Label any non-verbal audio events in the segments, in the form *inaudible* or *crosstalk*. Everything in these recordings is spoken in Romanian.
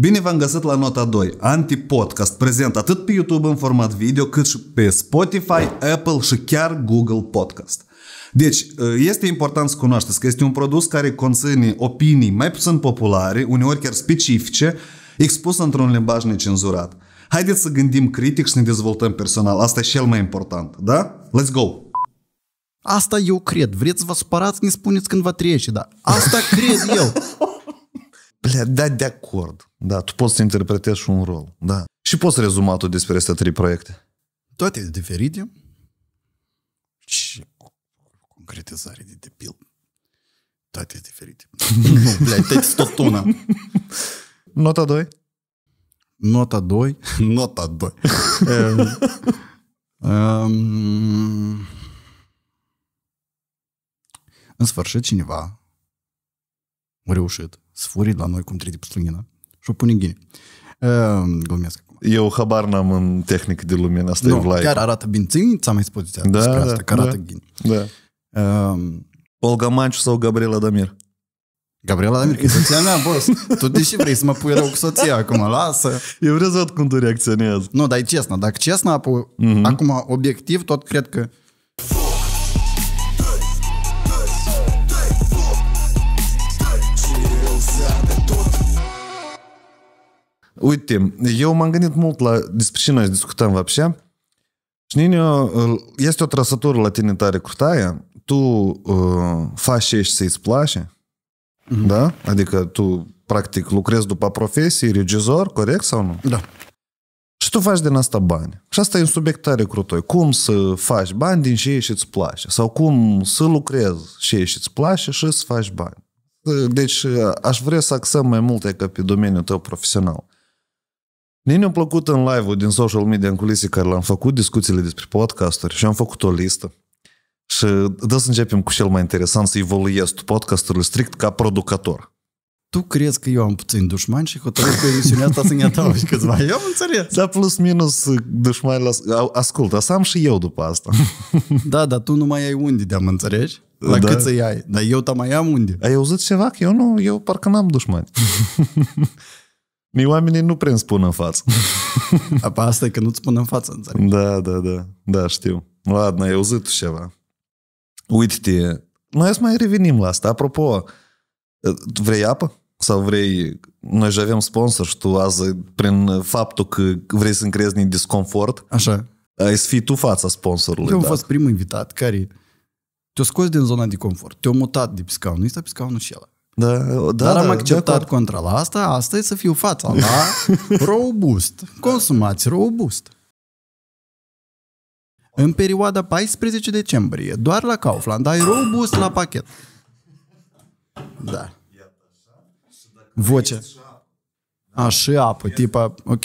Bine v-am găsit la nota 2, Antipodcast, prezent atât pe YouTube în format video, cât și pe Spotify, Apple și chiar Google Podcast. Deci, ă, este important să cunoașteți că este un produs care conține opinii mai puțin populare, uneori chiar specifice, expus într-un limbaj necenzurat. Haideți să gândim critic și să ne dezvoltăm personal. Asta e cel mai important, da? Let's go! Asta eu cred. Vreți să vă supărați, ne spuneți când va trece, da? Asta cred eu! *laughs* Bля, da, de acord. Da, tu poți să interpretezi și un rol. Da. Și poți rezuma tu despre aceste trei proiecte. Toate diferite și concretizare de debil. Toate diferite. *laughs* nu, blядь, toate tot una. Nota 2? Nota 2? *laughs* Nota 2. um, în sfârșit, cineva a reușit să furi la noi cum trebuie pe slânghină și-o pune în ghine. Uh, ehm, glumesc Eu habar n-am în tehnică de lumină, asta nu, e vlaic. Chiar arată bine. ți-am mai spus da, despre da, asta, da, că arată da, ghine. Da. Uh, Olga Manciu sau Gabriela Damir? Gabriela Damir, că e soția mea, boss. Tu de ce vrei să mă pui rău cu soția acum? Lasă. Eu vreau să văd cum tu reacționezi. Nu, dar e cesna. Dacă cesna, uh-huh. Mhm. acum obiectiv, tot cred că Uite, eu m-am gândit mult la despre ce noi discutăm вообще. Și Nino, este o trăsătură la tine tare crutaie. Tu uh, faci ce ești să i place, mm-hmm. da? Adică tu, practic, lucrezi după profesie, regizor, corect sau nu? Da. Și tu faci din asta bani. Și asta e un subiect tare crutoi. Cum să faci bani din ce ești îți place? Sau cum să lucrezi ce ești îți place și să faci bani? Deci aș vrea să axăm mai mult ca pe domeniul tău profesional. Mie mi-a plăcut în live-ul din social media în culise care l-am făcut, discuțiile despre podcasturi și am făcut o listă. Și da să începem cu cel mai interesant, să evoluiesc tu podcasturile strict ca producător. Tu crezi că eu am puțin dușman și hotărăsc că emisiunea asta să ne atauși câțiva. Eu am înțeles. Da, plus minus dușmani la... Ascult, asta am și eu după asta. *laughs* Da, dar tu nu mai ai unde de mă înțelegi? La da. cât să ai? Dar eu ta mai am unde? Ai auzit ceva? Că eu nu, eu parcă n-am dușmani. *laughs* Mie oamenii nu prea îmi spun în față. *laughs* Apa asta e că nu-ți spun în față, înțeleg. Da, da, da. Da, știu. Ладно, ai auzit ceva. Uite-te, noi să mai revenim la asta. Apropo, eh, vrei apă? Sau vrei... Noi și avem sponsor și tu azi, prin faptul că vrei să încrezi din disconfort, Așa. ai să fii tu fața sponsorului. Eu am da. fost primul invitat care te-a scos din zona de confort, te-a mutat de pe scaunul ăsta pe scaunul ăla. Da, da, Dar am da, acceptat da, contra la asta, asta e să fiu fața la *laughs* robust. Consumați robust. În perioada 14 decembrie, doar la Kaufland, ai robust la pachet. Da. Voce. Așa, da. apă, tipa, ok.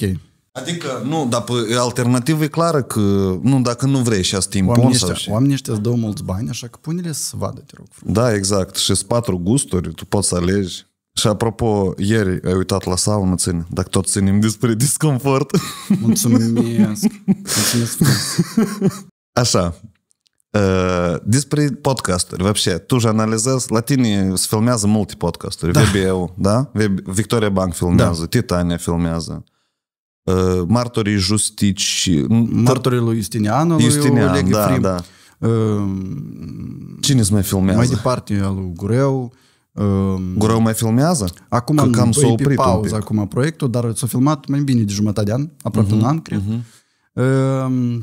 Adică, nu, dar pe, alternativă e clară că, nu, dacă nu vrei și asta e impun oamenii ăștia, Oamenii ăștia îți dau mulți bani, așa că pune-le să vadă, te rog. Frumos. Da, exact. Și sunt patru gusturi, tu poți să alegi. Și apropo, ieri ai uitat la saună, ține, dacă tot ținem despre disconfort. *laughs* Mulțumesc! Mulțumesc Așa, Uh, despre podcasturi, вообще, tu же analizezi, la tine se filmează multe podcasturi, da. VBU, da? Victoria Bank filmează, da. Titania filmează. Uh, martorii justici... Martorii lui Justinianu, Justinian, lui Oleg da, Frim, da. Uh, Cine îți mai filmează? Mai departe, al lui Gureu. Uh, Gureu mai filmează? Acum că cam s-a păi, oprit pe pauză acum proiectul, dar s-a filmat mai bine de jumătate de an, aproape uh-huh, un an, cred. Uh-huh.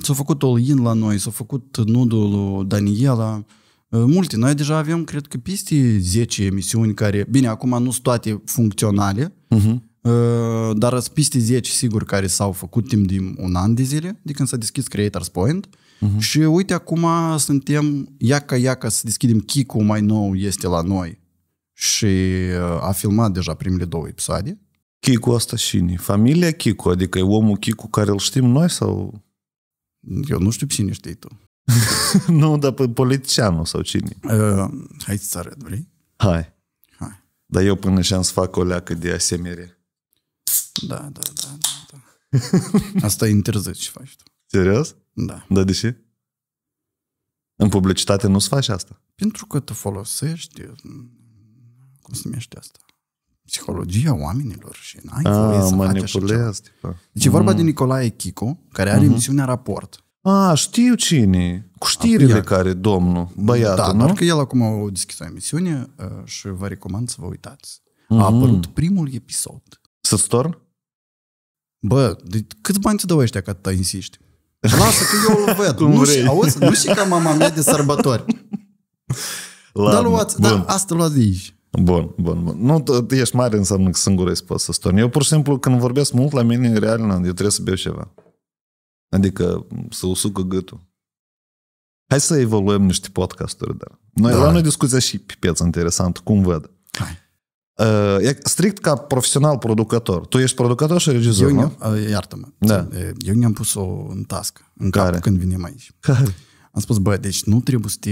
S-a făcut all-in la noi, s-a făcut nudul lui Daniela, multe. Noi deja avem, cred că, peste 10 emisiuni care, bine, acum nu sunt toate funcționale, uh-huh Uh, dar sunt peste 10 sigur care s-au făcut timp de un an de zile, de când s-a deschis Creators Point. Uh-huh. Și uite, acum suntem, iaca, iaca, să deschidem Kiku mai nou este la noi și uh, a filmat deja primele două episoade. Kiku asta cine? Familia Kiku? Adică e omul Kiku care îl știm noi sau... Eu nu știu cine știi tu. *laughs* nu, dar pe politicianul sau cine? Uh, hai să arăt, vrei? Hai. Hai. Dar eu până și-am să fac o leacă de asemenea. Da, da, da. da, da. Asta e interzis ce faci tu. Serios? Da. Dar de ce? În publicitate nu-ți faci asta? Pentru că tu folosești, cum se numește asta? psihologia oamenilor și n-ai A, ah, voie să manipulezi. Deci e vorba mm. de Nicolae Chico, care are mm-hmm. emisiunea Raport. A, ah, știu cine. Cu știrile Apoi, care domnul, da, băiatul, da, nu? Da, că el acum a deschis o emisiune uh, și vă recomand să vă uitați. Mm-hmm. A mhm. apărut primul episod. Să-ți torn? Bă, de cât bani te dau ăștia ca ta insiști? *laughs* Lasă că eu îl văd. Cum nu, vrei. Și, auzi, nu și ca mama mea de sărbători. La, da, luați, da, asta luați de aici. Bun, bun, bun. Nu, tu ești mare înseamnă că singur îți poți să storni. Eu pur și simplu când vorbesc mult la mine, real, eu trebuie să beau ceva. Adică să usucă gâtul. Hai să evoluăm niște podcasturi, dar. Noi da. la noi discuția și pe piață interesant, cum văd. Hai. Э, strict ca profesional producător. Tu ești producător și regizor, eu nu? Ne, iartă-mă. Da. Eu ne-am pus o în task. În Care? cap când venim aici. Care? Am spus, bă, deci nu trebuie să te...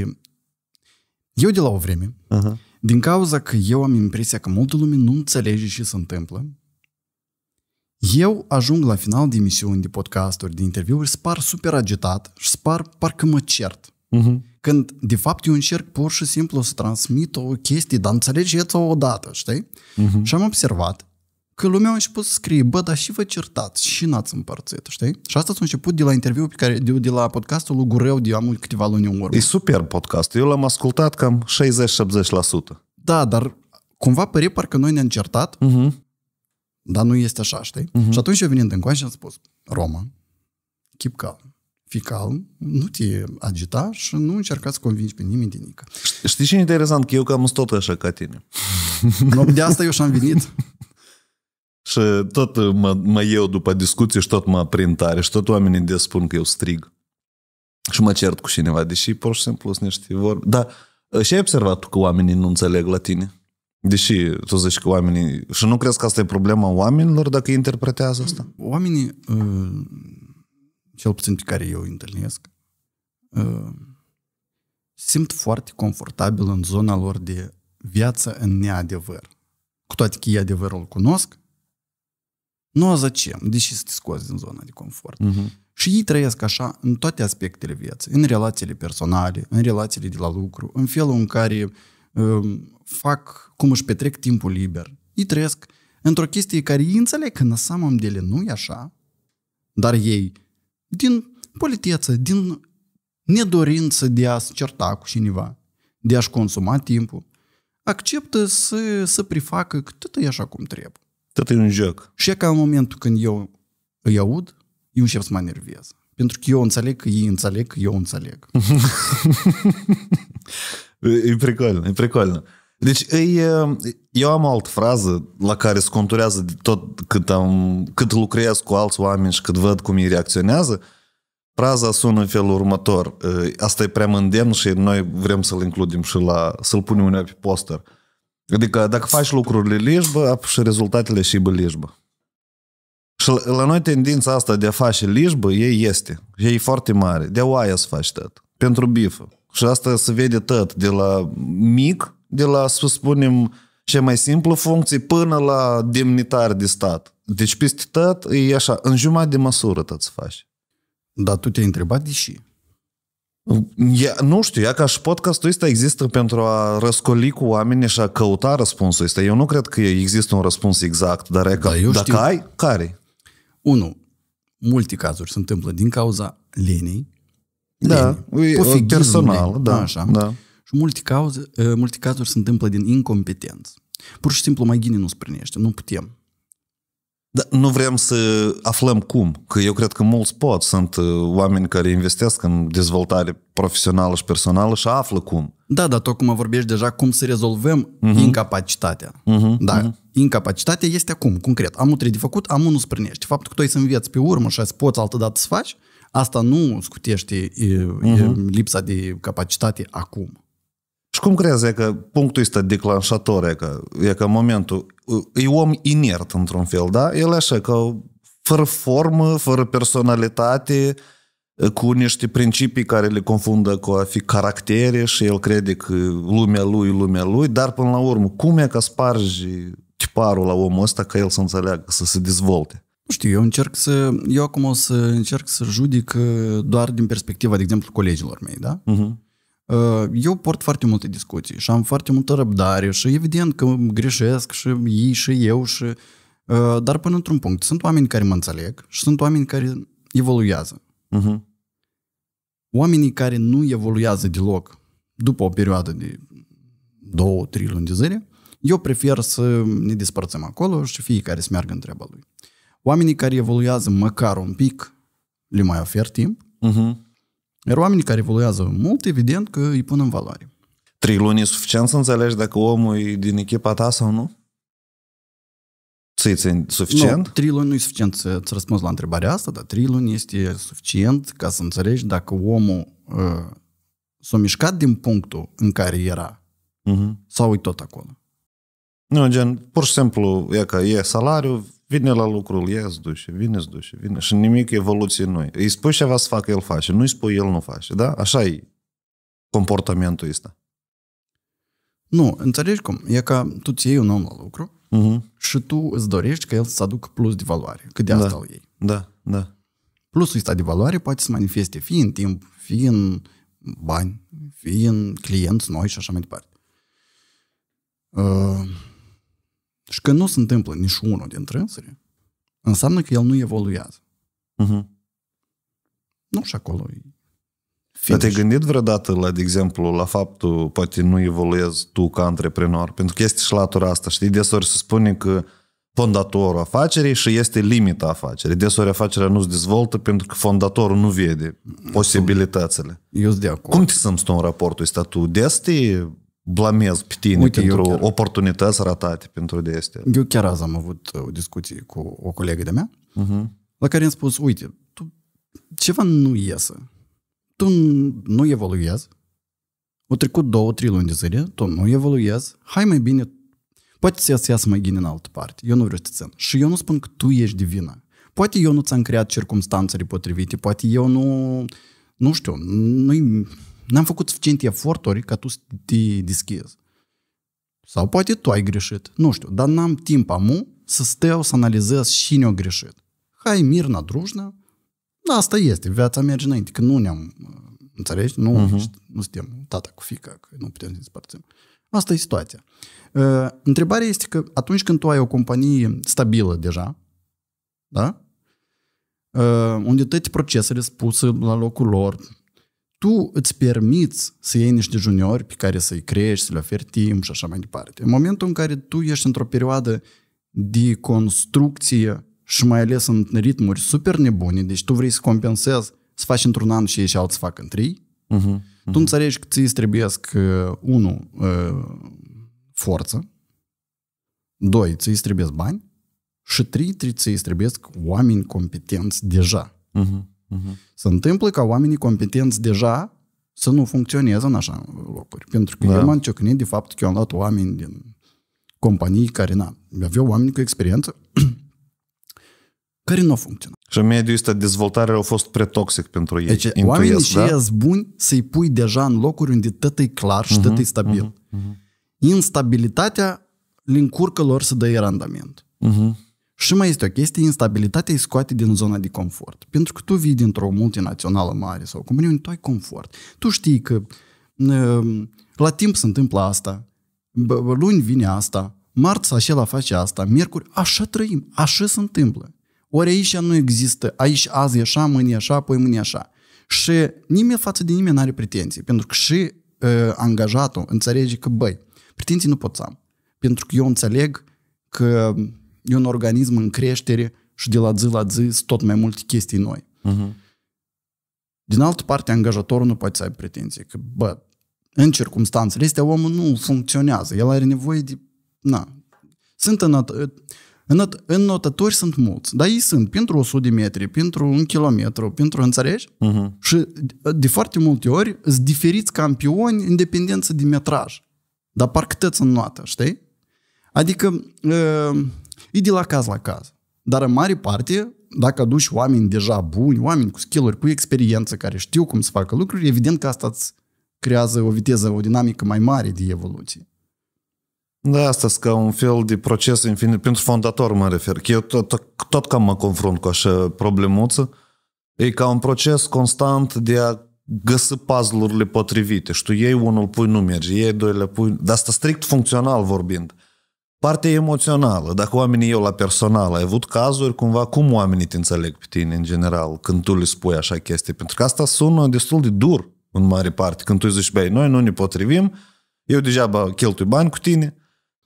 Eu de la o vreme, uh-huh. din cauza că eu am impresia că multă lume nu înțelege ce se întâmplă, eu ajung la final de emisiuni, de podcasturi, de interviuri, spar super agitat și spar parcă mă cert. Uh-huh. Când, de fapt, eu încerc pur și simplu să transmit o chestie, dar înțelegeți-o odată, știi? Uh-huh. Și am observat că lumea a început să scrie, bă, dar și vă certați și n-ați împărțit, știi? Și asta s-a început de la interviul pe care, de, de la podcastul lui Gureu de am câteva luni în urmă. E super podcast, eu l-am ascultat cam 60-70%. Da, dar cumva pare parcă noi ne-am certat, uh-huh. dar nu este așa, știi? Uh-huh. Și atunci eu venind în coace și am spus, Roma, keep calm fii calm, nu te agita și nu încerca să convingi pe nimeni de nică. Știi ce e interesant? Că eu cam sunt tot așa ca tine. *laughs* No, de asta eu și-am venit. *laughs* și tot uh, mă, mă eu după discuții și tot mă prind tare și tot oamenii des spun că eu strig. Și mă cert cu cineva, deși pur și simplu sunt niște vorbi. Dar uh, și ai observat că oamenii nu înțeleg la tine? Deși tu zici că oamenii... Și nu crezi că asta e problema oamenilor dacă interpretează asta? Oamenii uh cel puțin pe care eu îi întâlnesc, uh, simt foarte confortabil în zona lor de viață în neadevăr. Cu toate că e adevărul îl cunosc, nu a ce, deși să te scoți din zona de confort. Uh-huh. Și ei trăiesc așa în toate aspectele vieții, în relațiile personale, în relațiile de la lucru, în felul în care um, fac, cum își petrec timpul liber. Ei trăiesc într-o chestie care ei înțeleg că în de dele nu e așa, dar ei din politeță, din nedorință de a se certa cu cineva, de a-și consuma timpul, acceptă să, să prefacă că tot e așa cum trebuie. Tot e un joc. Și e ca în momentul când eu îi aud, eu încep să mă nervez. Pentru că eu înțeleg că ei înțeleg că eu înțeleg. *laughs* e precolnă, e precolnă. Deci, ei, eu am altă frază la care se conturează tot cât, am, cât lucrez cu alți oameni și cât văd cum ei reacționează. Fraza sună în felul următor. Asta e prea mândemn și noi vrem să-l includem și la, să-l punem unea pe poster. Adică dacă faci lucrurile lișbă, și rezultatele și bă lișbă. Și la noi tendința asta de a face lișbă, ei este. Ei e foarte mare. De oaia să faci tot. Pentru bifă. Și asta se vede tot. De la mic de la, să spunem, cea mai simplă funcție până la demnitar de stat. Deci peste tot e așa, în jumătate de măsură tot să faci. Dar tu te-ai întrebat de ce? Ia, nu știu, ea ca și podcastul ăsta există pentru a răscoli cu oamenii și a căuta răspunsul ăsta. Eu nu cred că există un răspuns exact, dar e ca, da, eu dacă știu. ai, care Unu, multe cazuri se întâmplă din cauza lenii. Da, lenii, personal, da, așa. Da. Și multe, cauze, ă, multe cazuri se întâmplă din incompetență. Pur și simplu mai gine nu sprânește, nu putem. Da, nu vrem să aflăm cum, că eu cred că mulți pot. Sunt ă, oameni care investesc în dezvoltare profesională și personală și află cum. Da, dar tocmai vorbești deja cum să rezolvăm uh-huh. incapacitatea. Uh-huh. Da, uh-huh. incapacitatea este acum, concret. Am trebuie de făcut, am nu sprânește. Faptul că tu ai să înveți pe urmă și să poți altă dată să faci, asta nu scutește e, uh-huh. lipsa de capacitate acum. Și cum crezi e că punctul ăsta declanșator e că, e că momentul, e om inert într-un fel, da? El așa că fără formă, fără personalitate, cu niște principii care le confundă cu a fi caractere și el crede că lumea lui, lumea lui, dar până la urmă, cum e că spargi tiparul la omul ăsta ca el să înțeleagă, să se dezvolte? Nu știu, eu încerc să, eu acum o să încerc să judic uh, doar din perspectiva, de exemplu, colegilor mei, da? Uh-huh eu port foarte multe discuții și am foarte multă răbdare și evident că greșesc și ei și eu și... Dar până într-un punct, sunt oameni care mă înțeleg și sunt oameni care evoluează. Uh-huh. Oamenii care nu evoluează deloc după o perioadă de două, trei luni de zile, eu prefer să ne despărțim acolo și fiecare să meargă în treaba lui. Oamenii care evoluează măcar un pic, le mai ofer timp, uh-huh iar oamenii care evoluează mult, evident că îi pun în valoare. Trei luni e suficient să înțelegi dacă omul e din echipa ta sau nu? ți i suficient? Nu, trei luni nu e suficient să-ți răspunzi la întrebarea asta, dar trei luni este suficient ca să înțelegi dacă omul uh, s-a mișcat din punctul în care era uh-huh. sau e tot acolo. Nu, gen, pur și simplu, e că e salariu, Vine la lucrul, ia îți duce, vine îți duce, vine. Și nimic evoluție noi. Îi spui ceva să facă, el face. nu îi spui, el nu face. Da? așa e comportamentul ăsta. Nu, înțelegi cum? E ca tu ți iei un om la lucru uh-huh. și tu îți dorești ca el să aducă plus de valoare, că de da. asta da. îl iei. Da, da. Plusul ăsta de valoare poate să manifeste fie în timp, fie în bani, fie în clienți noi și așa mai departe. Uh, și că nu se întâmplă niciunul dintre însări, înseamnă că el nu evoluează. Uh-huh. Nu și acolo e Dar te-ai gândit vreodată, la, de exemplu, la faptul, poate nu evoluezi tu ca antreprenor? Pentru că este și latura asta, știi? Desori se spune că fondatorul afacerii și este limita afacerii. Desori afacerea nu se dezvoltă pentru că fondatorul nu vede mm, posibilitățile. Eu sunt de acord. Cum te simți tu în raportul ăsta? Tu des te blamez pe tine Uite, pentru chiar... oportunități ratate pentru de este. Eu chiar azi am avut o uh, discuție cu o colegă de-a mea, uh-huh. la care am spus, uite, tu ceva nu iese. Tu nu evoluezi. O trecut două, trei luni de zile, tu nu evoluezi. Hai mai bine, poate să iasă mai bine în altă parte. Eu nu vreau să țin. Și eu nu spun că tu ești divină. Poate eu nu ți-am creat circumstanțele potrivite, poate eu nu... Nu știu, nu N-am făcut suficient eforturi ca tu să te deschizi. Sau poate tu ai greșit, nu știu, dar n-am timp amu să stau să analizez cine a greșit. Hai, mirna, drujna, asta este, viața merge înainte, că nu ne-am, înțelegi? Nu, uh-huh. nu suntem tata cu fica, că nu putem să ne despărțim. Asta e situația. Uh, întrebarea este că atunci când tu ai o companie stabilă deja, da? Uh, unde toate procesele spuse la locul lor, tu îți permiți să iei niște juniori pe care să-i crești, să le oferi timp și așa mai departe. În momentul în care tu ești într-o perioadă de construcție și mai ales în ritmuri super nebune, deci tu vrei să compensezi, să faci într-un an și ei și alții fac în trei, uh-huh, uh-huh. tu mhm. înțelegi că ți îți trebuie să uh, unu, uh, forță, doi, ți îți trebuie bani și trei, ți îți trebuie oameni competenți deja. Uh-huh. Uh-huh. Se întâmplă ca oamenii competenți deja să nu funcționeze în așa locuri. Pentru că da. eu m-am ciocnit de fapt că eu am luat oameni din companii care na, aveau oameni cu experiență *clears throat* care nu funcționat. Și mediul ăsta de dezvoltare a fost pretoxic pentru ei. Deci intuiesc, oamenii da? și ei buni să-i pui deja în locuri unde tot e clar și uh-huh, tot e stabil. Uh-huh, uh-huh. Instabilitatea le încurcă lor să dă randament. Uh-huh. Și mai este o chestie, instabilitatea îi scoate din zona de confort. Pentru că tu vii dintr-o multinațională mare sau cum companie tu ai confort. Tu știi că uh, la timp se întâmplă asta, luni vine asta, marți la face asta, miercuri, așa trăim, așa se întâmplă. Ori aici nu există, aici azi e așa, mâine e așa, apoi mâine e așa. Și nimeni față de nimeni nu are pretenții, pentru că și uh, angajatul înțelege că, băi, pretenții nu pot să am. Pentru că eu înțeleg că E un organism în creștere și de la zi la zi sunt tot mai multe chestii noi. Uh-huh. Din altă parte, angajatorul nu poate să aibă pretenții că, bă, în circunstanțele astea omul nu funcționează, el are nevoie de... Na. Sunt în, în notători sunt mulți, dar ei sunt pentru 100 de metri, pentru un kilometru, pentru, înțelegi? Uh-huh. Și de foarte multe ori sunt diferiți campioni în dependență de metraj. Dar parcă tăți în notă, știi? Adică ă, E de la caz la caz. Dar în mare parte, dacă aduci oameni deja buni, oameni cu skill-uri, cu experiență, care știu cum să facă lucruri, evident că asta îți creează o viteză, o dinamică mai mare de evoluție. Da, asta ca un fel de proces infinit. Pentru fondator mă refer. Eu tot, tot, tot cam mă confrunt cu așa problemuță. E ca un proces constant de a găsi puzzle-urile potrivite. Știu, ei unul, pui merge, ei doilea, pui... Dar asta strict funcțional vorbind. Uh, partea emoțională, dacă oamenii eu la personal, ai avut cazuri cumva, cum oamenii te înțeleg pe tine în general când tu le spui așa chestii? Pentru că asta sună destul de dur în mare parte. Când tu zici, băi, noi nu ne potrivim, eu degeaba cheltui bani cu tine,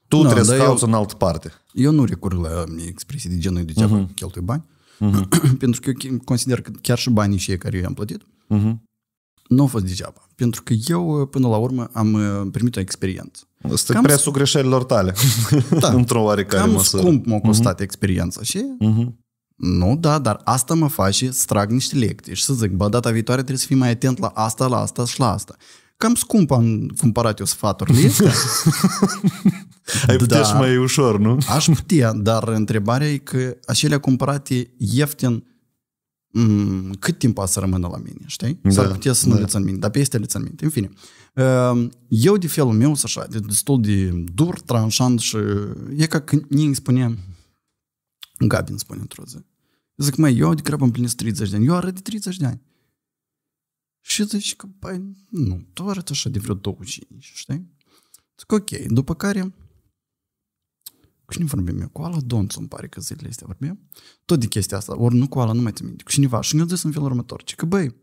tu no, trebuie să cauți eu, în altă parte. Eu nu recurg la expresii de genul de uh-huh. cheltui bani, uh-huh. *clears throat* pentru că eu consider că chiar și banii cei care eu am plătit, uh-huh. nu au fost degeaba. Pentru că eu, până la urmă, am uh, primit o experiență. Asta cam, prețul greșelilor tale, *laughs* da, într-o oarecare cam măsură. scump m-a mhm. costat uh-huh. experiența și... Uh-huh. Nu, da, dar asta mă face să trag niște lecții și să zic, bă, data viitoare trebuie să fii mai atent la asta, la asta și la asta. Cam scump am cumpărat eu sfaturi. *laughs* Ai putea da. și mai ușor, nu? Aș putea, dar întrebarea e că acelea cumpărate ieftin, mm, cât timp a să rămână la mine, știi? Da, S-ar putea să nu da. le țin minte, dar pe este le țin minte. În fine. Uh, eu, de felul meu, sunt așa, de, destul de dur, tranșant și e ca când ei îmi spune, Gabi îmi spune într-o zi, zic, mai eu de grabă împlinesc 30 de ani, eu arăt de 30 de ani. Și zici că, păi, nu, tu arăt așa de vreo 25, știi? Zic, ok, după care, cu cine vorbim eu? Cu Ala Donțu, îmi pare că zilele astea vorbim. Tot de chestia asta, ori nu cu Ala, nu mai te minte, cu cineva. Și mi-a zis în felul următor, ce că, băi,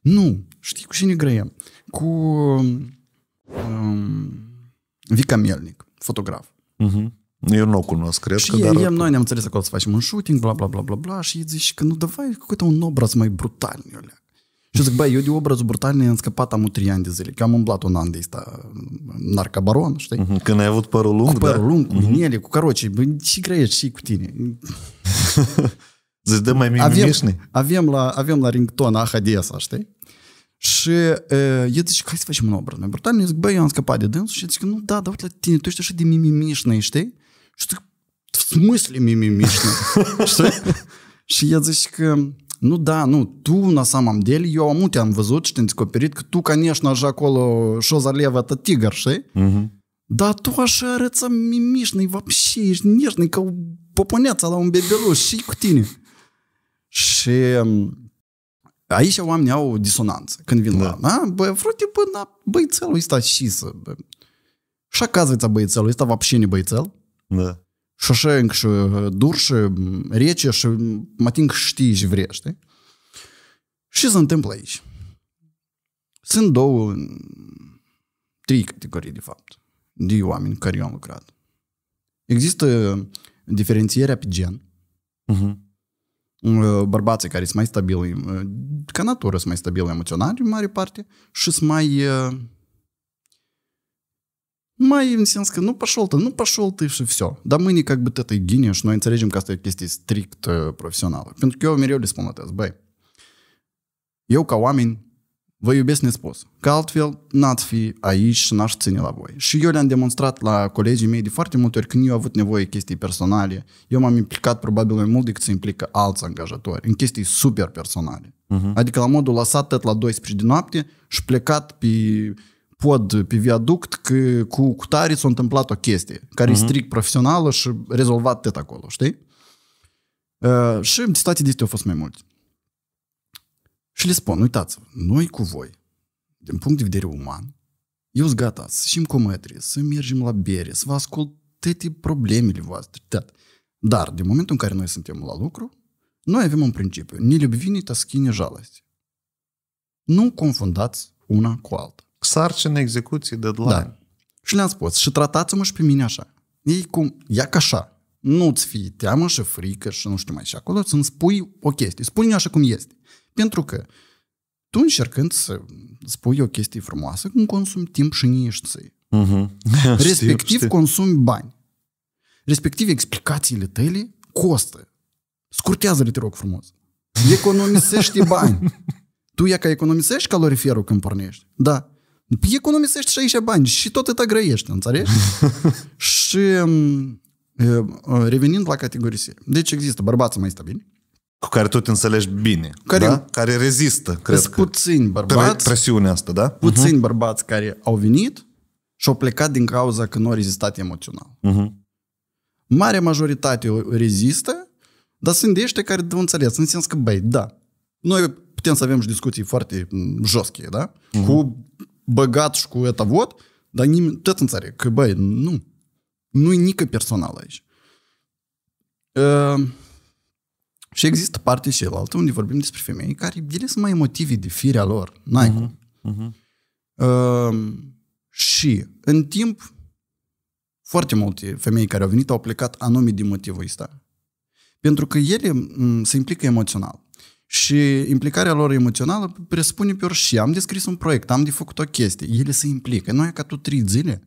nu. Știi cu cine grăiem? Cu um, Vica Mielnic, fotograf. Uh-huh. Eu nu o cunosc, cred și că, dar... Ei, noi ne-am înțeles acolo să facem un shooting, bla, bla, bla, bla, bla, și îi zici că nu, dă cu uite, un obraz mai brutal, eu Și zic, băi, eu de obrazul brutal ne-am scăpat am 3 ani de zile, că am umblat un an de ăsta narcabaron, știi? Mhm, când ai avut părul lung, Cu părul da? lung, cu mhm. minele, cu caroce, băi, și grăiești și cu tine. *laughs* Zici, dă mai mic avem, avem, la, avem la rington Ahadesa, știi? Și uh, el zice, hai să facem un obră. Noi brutal, zic, băi, eu am scăpat de dânsul. Și zic, nu, da, dar uite la tine, tu ești așa de mimimișnă, știi? Și zic, в смысле мимимишно? Și el zice că, nu da, nu, tu na samam деле, eu amu te-am văzut și te-am descoperit că tu, конечно așa acolo, șoza zaleva tă tigăr, știi? Mhm. Da, tu așa arăți e вообще, ești neșnei, ca o poponeața la un bebeluș, și cu tine. Și um, aici oamenii au o disonanță când vin da. la, da? Bă, frate, bă, na, băițelul ăsta și să... Bă. Și оказывается, băițelul ăsta va pșini băițel. Da. Și așa încă și uh, dur și um, rece și um, mă ating că știi și vrea, știi? Și se întâmplă aici. Sunt două, trei categorii, de fapt, de oameni care eu am lucrat. Există diferențierea pe gen. Uh-huh bărbații care sunt mai stabili, ca natură sunt mai stabili emoționali în mare parte și sunt mai mai în sens că nu пошел ты, nu пошел ты și все. Dar мы не как бы это гений, și noi înțelegem că asta e o chestie strict profesională. Pentru că eu mereu le spun la băi, eu ca oameni Vă iubesc nespus, că altfel n-ați fi aici și n-aș ține la voi. Și eu le-am demonstrat la colegii mei de foarte multe ori când eu am avut nevoie chestii personale, eu m-am implicat probabil mai mult decât se implică alți angajatori în chestii super personale. Uh-huh. Adică la modul lăsat tot la 12 de noapte și plecat pe pod, pe viaduct, că cu, cu s-a întâmplat o chestie care uh-huh. e mhm. strict profesională și rezolvat tot acolo, știi? Uh, și situații de au fost mai mulți. Și le spun, uitați noi cu voi, din punct de vedere uman, eu sunt gata să și cu mătri, să mergem la bere, să vă ascult toate problemele voastre. Tot. Dar, din momentul în care noi suntem la lucru, noi avem un principiu. ta schine jalăți. Nu confundați una cu alta. Sarcină, execuție, deadline. Da. Și le-am spus, și tratați-mă și pe mine așa. Ei cum, ia ca așa. Nu-ți fii teamă și frică și nu știu mai. Și acolo să-mi spui o chestie. spune mi așa cum este. Pentru că tu încercând să spui o chestie frumoasă, cum consumi timp și niște Uh-huh. *laughs* Respectiv știu, știu. consumi bani. Respectiv explicațiile tale costă. Scurtează-le, te rog frumos. Economisești *laughs* bani. tu e ca economisești caloriferul când pornești. Da. Păi, economisești și aici bani și tot te grăiești, înțelegi? *laughs* și mm, uh, revenind la categorisire. Deci există bărbații mai stabili, cu care tu te înțelegi bine, care, da? care rezistă, cred că. puțini bărbați. Presiunea asta, da? Puțini uh-huh. bărbați care au venit și au plecat din cauza că nu au rezistat emoțional. Uh-huh. Marea majoritate rezistă, dar sunt de care nu înțeles, în sens că, băi, da, noi putem să avem și discuții foarte mm, joschie, da? Uh-huh. Cu băgat și cu etavot, dar nimeni, tot înțeleg că, băi, nu. nu e nică personal aici. Uh, și există partea cealaltă unde vorbim despre femei care ele sunt mai emotive de firea lor. N-ai uh-huh. cum. Uh-huh. Uh, și în timp, foarte multe femei care au venit au plecat anume din motivul ăsta. Pentru că ele m- se implică emoțional. Și implicarea lor emoțională presupune pe și am descris un proiect, am de făcut o chestie. Ele se implică. Nu e ca tu trei zile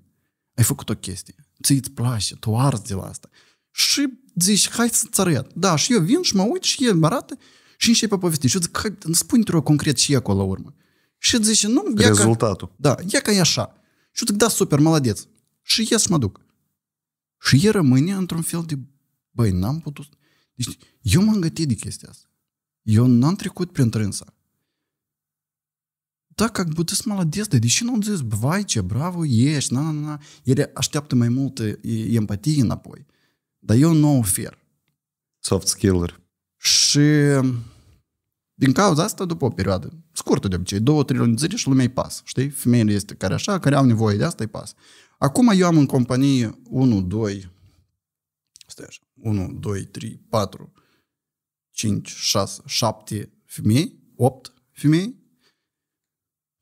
ai făcut o chestie. Ți-i place, tu arzi de la asta. Și zici, hai să arăt. Da, și eu vin și mă uit și el mă arată și începe povestit. Și eu zic, hai, spune într-o concret și e acolo la urmă. Și zice, nu, e Rezultatul. Ca, da, e ca e așa. Și eu zic, da, super, maladeț. Și ies mă duc. Și e rămâne într-un fel de, băi, n-am putut... Deci, eu m-am gătit de chestia asta. Eu n-am trecut prin trânsa. Da, как бы ты молодец, да, deși nu zis, vai, ce bravo ești, na, na, na. Ele așteaptă mai multă empatie înapoi. Dar eu nu ofer. Soft skiller. Și um, din cauza asta, după o perioadă scurtă de obicei, două, trei luni zile și lumea îi pas. Știi? Femeile este care așa, care au nevoie de asta, îi pas. Acum eu am în companie 1, 2, stai așa, 1, 2, 3, 4, 5, 6, 7 femei, 8 femei,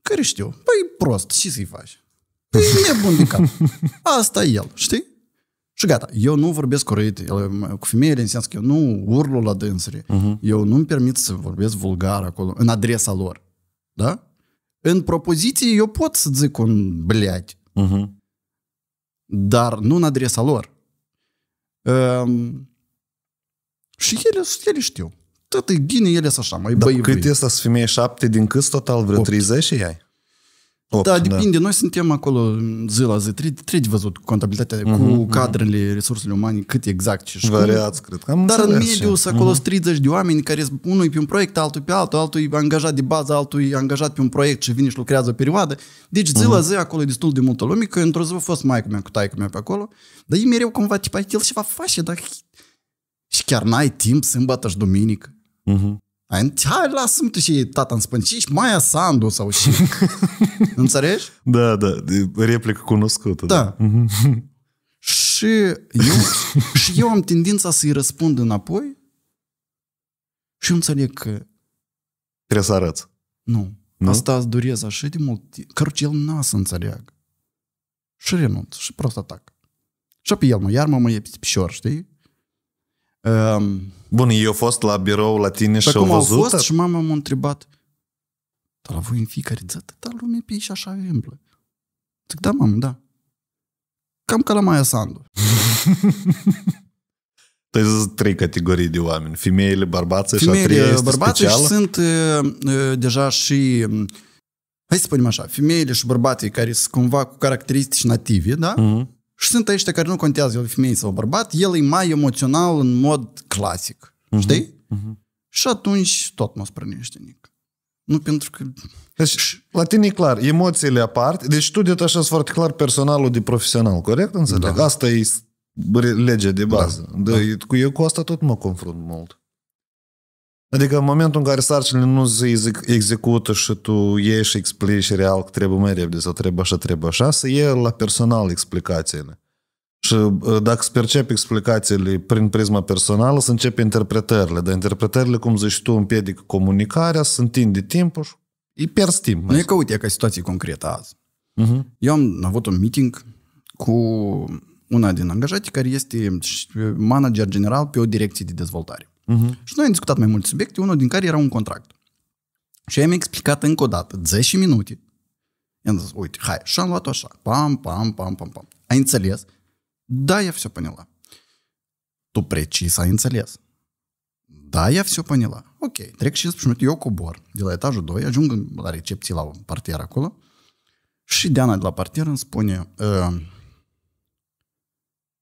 care știu, păi prost, ce să-i faci? E *laughs* nebun de cap. Asta e el, știi? Și gata, eu nu vorbesc corect cu femeile, în sens că eu nu urlu la dânsări. uh-huh. Mhm. eu nu-mi permit să vorbesc vulgar acolo, în adresa lor. Da? În propoziții eu pot să zic un bleat, uh-huh. Mhm. dar nu în adresa lor. Um, și ele, ele știu. Tot e bine, ele sunt așa, mai da, Dar Cât este să femeie șapte din câți total? Vreo 30 ai? 8, da, da, depinde. Da. Noi suntem acolo zi la zi. Trebuie, trebuie văzut contabilitatea uh-huh, cu mhm, mhm. cadrele, uh-huh. resursele umane, cât exact și cum. Variați, cred că am Dar în mediu sunt acolo uh-huh. Mhm. 30 de oameni care unul e pe un proiect, altul pe altul, altul e angajat de bază, altul e angajat pe un proiect și vine și lucrează o perioadă. Deci zi uh-huh. la zi acolo e destul de multă lume, că într-o zi a fost mai mea cu taică mea pe acolo, dar e mereu cumva, tipa, el ceva face, dar și chiar n-ai timp sâmbătă și duminică. Uh-huh. Hai, lasă mi tu și tata îmi spune, și Maia Sandu sau și... *laughs* Înțelegi? Da, da, replică cunoscută. Da. da. și, eu, și eu am tendința să-i răspund înapoi și eu înțeleg că... Trebuie să arăți. Nu. nu? Asta îți durez așa de mult. Căruci el n-a să înțeleagă. Și renunț, și prost atac. Și apoi el, mă iar mă mă e pe știi? Um, Bun, eu fost la birou la tine și au văzut? fost și mama m-a întrebat, dar la voi în fiecare zi atâta lume pe aici așa întâmplă. Zic, da, mamă, da. Cam ca la Maia Sandu. *laughs* tu ai zis trei categorii de oameni. Femeile, bărbații și a treia este bărbații specială? sunt uh, deja și... Hai să spunem așa, femeile și bărbații care sunt cumva cu caracteristici native, da? Mm-hmm. Și sunt aici care nu contează, el femeie sau bărbat, el e mai emoțional în mod clasic. Uh-huh. Știi? Uh-huh. Și atunci tot mă sprănește, Nic. Nu pentru că... Deci, la tine e clar, emoțiile apart, deci tu detașezi foarte clar personalul de profesional, corect? Înțeleg? Da. Asta e legea de da. bază. Da. Da. Eu cu asta tot mă confrunt mult. Adică în momentul în care sarcinile nu se execută și tu ieși și explici real că trebuie mai repede sau trebuie așa, trebuie așa, să e la personal explicațiile. Și uh, dacă se percep explicațiile prin prisma personală, să începe interpretările. Dar interpretările, cum zici tu, împiedic comunicarea, se întinde timpul și îi pierzi timp. Nu e că, uite, ca situație concretă azi. Uh-huh. Eu am avut un meeting cu una din angajații care este manager general pe o direcție de dezvoltare. Uh-huh. Și noi am discutat mai multe subiecte, unul din care era un contract. Și am explicat încă o dată, 10 minute. I-am zis, uite, hai, și am luat-o așa, pam, pam, pam, pam, pam. Ai înțeles? Да, я все поняла. Tu precis ai înțeles. Da, я все поняла. Ok, trec 15 minute, eu cobor de la etajul 2, ajung la recepție, la partier acolo și Diana de la partier îmi spune uh,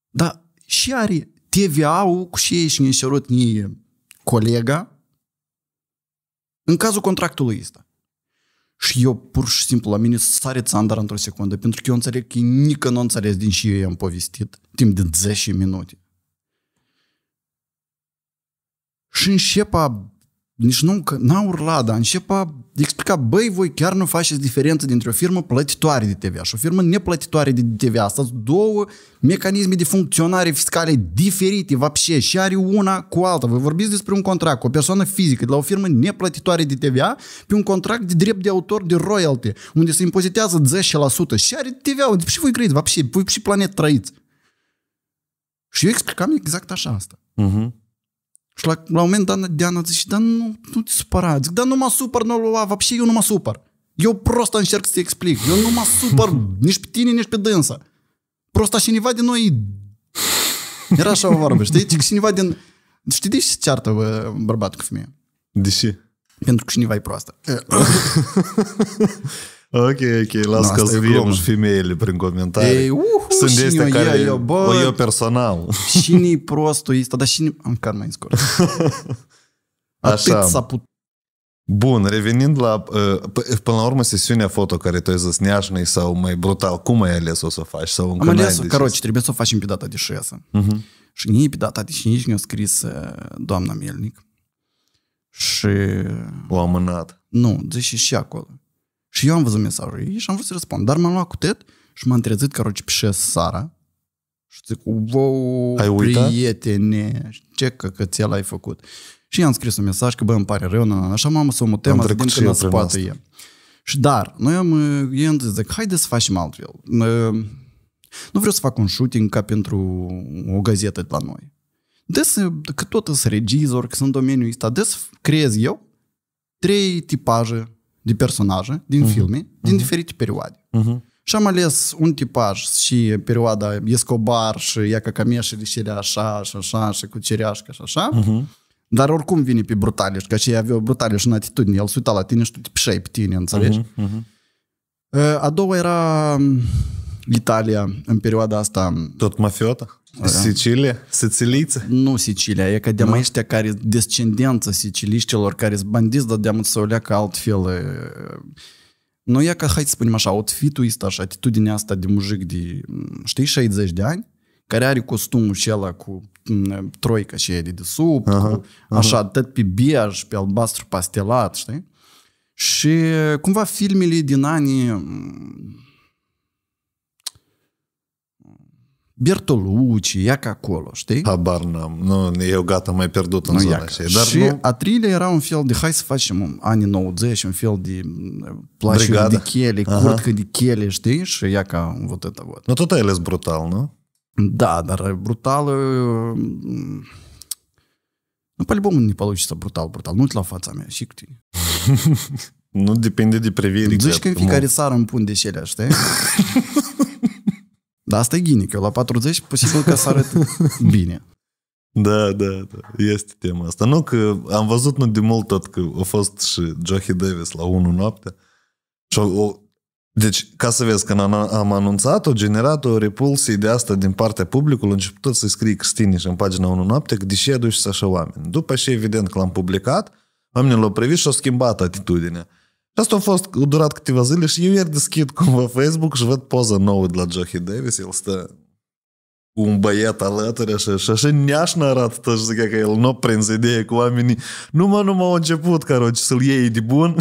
da, și are TVA-ul și ei și înșerut nie colega în cazul contractului ăsta. Și eu pur și simplu la mine sare țandar într-o secundă, pentru că eu înțeleg că nică nu înțeles din și eu am povestit timp de 10 minute. Și înșepa a nici nu, n-a urlat, dar a explica, băi, voi chiar nu faceți diferență dintre o firmă plătitoare de TVA și o firmă neplătitoare de TVA. Asta sunt două mecanisme de funcționare fiscale diferite, vapșe, și are una cu alta. Vă vorbiți despre un contract cu o persoană fizică de la o firmă neplătitoare de TVA pe un contract de drept de autor de royalty, unde se impozitează 10% și are tva De ce voi credeți? Vapșe, voi și planet trăiți. Și eu explicam exact așa asta. Uh-huh. Și la, la un moment dat Diana zice, dar nu, nu te supăra. Zic, dar nu mă supăr, nu lua, și eu nu mă supăr. Eu prost încerc să te explic. Eu nu mă supăr *laughs* nici pe tine, nici pe dânsa. Prost cineva din noi era așa o vorbă, știi? Deci cineva din... Știi de ce ceartă bă, bărbatul cu femeie? De ce? Pentru că cineva e proastă. *laughs* Ok, ok, las no, că zvim și femeile prin comentarii. Ei, uh, Sunt de astea care eu, bă, o eu personal. Cine-i *laughs* prostul ăsta, dar și Am car mai scurt. *laughs* Atât s-a putut. Bun, revenind la... Uh, până la urmă, sesiunea foto care tu ai zis neașnă sau mai brutal, cum ai ales-o să o faci? Sau Am ales-o, caroci, trebuie să o facem pe data de șesă. Uh-huh. Mhm. Și nici pe data de nici nu a scris uh, doamna Melnic. Și... O amânat. Nu, zice și acolo. Și eu am văzut mesajul ei și am vrut să răspund. Dar m-am luat cu tet și m-am trezit că roci Sara. Și zic, wow, ai uitat? prietene, ce căcățel ai făcut. Și i-am scris un mesaj că, bă, îmi pare rău, na, așa mamă să o tem, să gând că n-ați poate e. Și dar, noi am, i am zis, zic, haide să facem altfel. Nu vreau să fac un shooting ca pentru o gazetă de la noi. Des, că tot sunt regizor, că sunt domeniul ăsta, des creez eu trei tipaje de personaje din uh-huh. filme, din uh-huh. diferite perioade. Uh-huh. Mhm. Și am ales un tipaj și perioada Escobar și Iaca de și așa și așa și cu cereașca și așa. Uh-huh. Dar oricum vine pe Brutaliș, că și avea Brutaliș în atitudine. El se uita la tine și tu te pe tine, înțelegi? Uh-huh. Uh-huh. A doua era Italia în perioada asta... Tot mafiota? Da. Sicilia? Siciliță? Nu Sicilia, e că de mai ăștia care descendență siciliștilor care sunt bandiți, dar de să o leacă altfel. Nu e ca, hai să spunem așa, outfit-ul ăsta și atitudinea asta de mujic de, știi, 60 de ani, care are costumul și ăla cu troica și de desubt, uh cu, așa, uh tot pe bej, pe albastru pastelat, știi? Și cumva filmele din anii Bertolucci, ia ca acolo, știi? Habar n-am. Nu, eu gata, mai pierdut în nu, zona așa. Dar și nu... a treilea era un fel de, hai să facem anii 90, un fel de mm, plașuri de chele, Aha. curtcă de chele, știi? Și ia ca vot это vot. Nu tot ai ales brutal, nu? Da, dar brutal... Ну, по-любому не получится брутал, брутал. Ну, la fața mea, și știi? *laughs* nu depinde de privire. Zici exact că în fiecare țară îmi pun de șelea, știi? *laughs* Dar asta e ghinică. La 40 posibil că să arăt *laughs* bine. Da, da, da. Este tema asta. Nu că am văzut nu de mult tot că a fost și Johnny Davis la 1 noapte. Și o, deci, ca să vezi, când am anunțat, o generat o repulsie de asta din partea publicului, început să scrie Cristini și în pagina 1 noapte că deși aduși aduci așa oameni. După și evident că l-am publicat, oamenii l-au privit și au schimbat atitudinea. Asta a fost a durat câteva zile și eu ieri deschid cumva Facebook și văd poza nouă de la Johnny Davis. El stă cu un băiat alături așa și așa neașnă arată tot și zicea că el nu prins ideea cu oamenii. Numai, numai au început, caroci, să-l iei de bun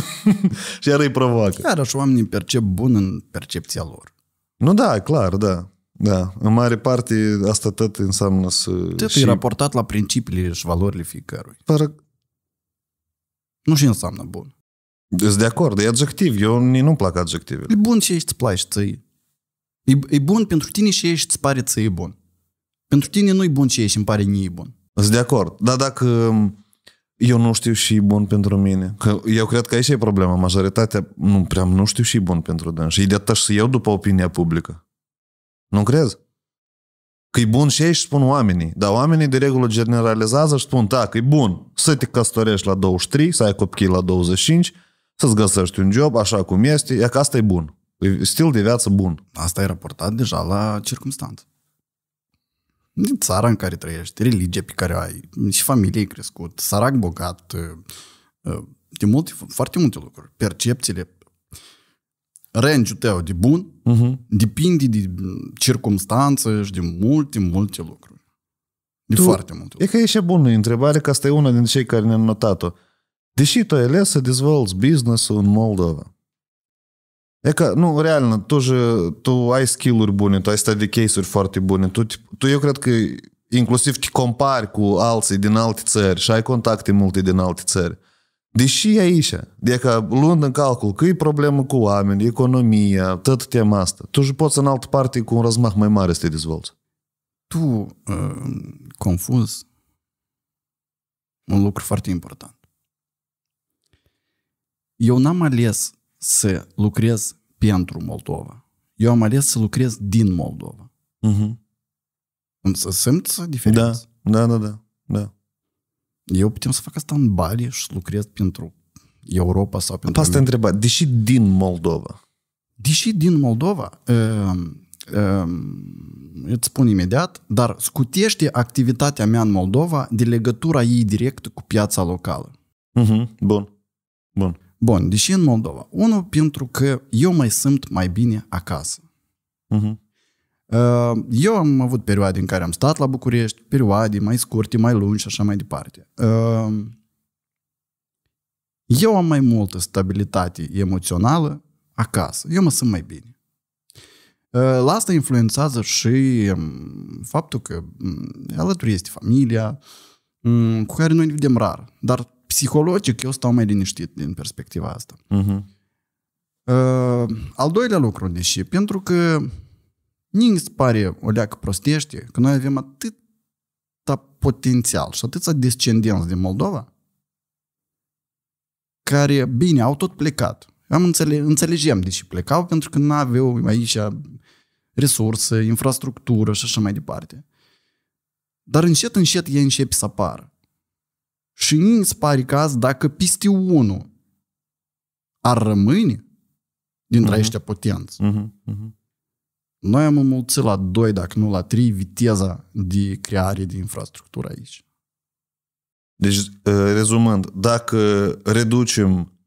și iar îi provoacă. Iar și oamenii percep bun în percepția lor. Nu da, clar, da. Da, în mare parte asta tot înseamnă să... Tot și... e raportat la principiile și valorile fiecărui. Pără... Nu și înseamnă bun. Sunt de acord, e adjectiv. Eu nu-mi plac adjectivele. E bun ce ești îți place ție. E, e bun pentru tine și ești îți pare ție bun. Pentru tine nu-i bun ce ești îmi pare e bun. Sunt de acord. Dar dacă um, eu nu știu și e bun pentru mine. Că eu cred că aici e problema. Majoritatea nu prea nu știu și e bun pentru dâns. Și de atât să eu după opinia publică. Nu crezi? Că e bun și ei și spun oamenii. Dar oamenii de regulă generalizează și spun, da, că e bun să te căsătorești la 23, să ai copii la 25, să-ți găsești un job așa cum este, e că asta e bun. E stil de viață bun. Asta e raportat deja la circunstanță. De țara în care trăiești, religie pe care o ai, și familie crescut, sărac bogat, ă, ă, de multe, foarte multe lucruri. Percepțiile, range tău de bun uh-huh. depinde de circunstanță și de multe, multe lucruri. De tu, foarte multe lucruri. E că e și bună întrebare, că asta e una din cei care ne-am notat-o. Uh, Deși ales să dezvolți business în Moldova. E că, nu, real, tu, же, tu ai skill-uri bune, tu ai study case-uri foarte bune, tu, tu eu cred că inclusiv te compari cu alții din alte țări și ai contacte multe din alte țări. Deși e aici, de că luând în calcul că e problemă cu oameni, economia, tot tema asta, tu și poți în altă parte cu un răzmah mai mare să te dezvolți. Tu uh, confuz, un lucru foarte important eu n-am ales să lucrez pentru Moldova. Eu am ales să lucrez din Moldova. Uh-huh. Mhm. Însă simți diferența? Da, da, da, da. da. Eu putem să fac asta în Bali și să lucrez pentru Europa sau pentru... Asta întreba, deși din Moldova? Deși din Moldova, uh, uh, îți spun imediat, dar scutește activitatea mea în Moldova de legătura ei directă cu piața locală. Uh-huh. Bun, bun. Bun, deși în Moldova? Unul, pentru că eu mai sunt mai bine acasă. Uh-huh. Eu am avut perioade în care am stat la București, perioade mai scurte, mai lungi și așa mai departe. Uh, eu am mai multă stabilitate emoțională acasă. Eu mă simt mai bine. Uh, la asta influențează și um, faptul că um, alături este familia, um, cu care noi ne vedem rar, dar psihologic eu stau mai liniștit din perspectiva asta. Uh-huh. Uh, al doilea lucru, deși, pentru că nici îți pare o leacă prostiește că noi avem atâta potențial și atâta descendenți din Moldova care, bine, au tot plecat. Am înțele- înțelegem de ce plecau, pentru că nu aveau aici resurse, infrastructură și așa mai departe. Dar încet, încet ei începe să apară și nu îți pare caz dacă peste unul ar rămâne dintre uh-huh. Mhm. aceștia potenți. Uh-huh. Mhm, mhm. Uh-huh. Noi am înmulțit la 2, dacă nu la 3, viteza de creare de infrastructură aici. Deci, uh, rezumând, dacă reducem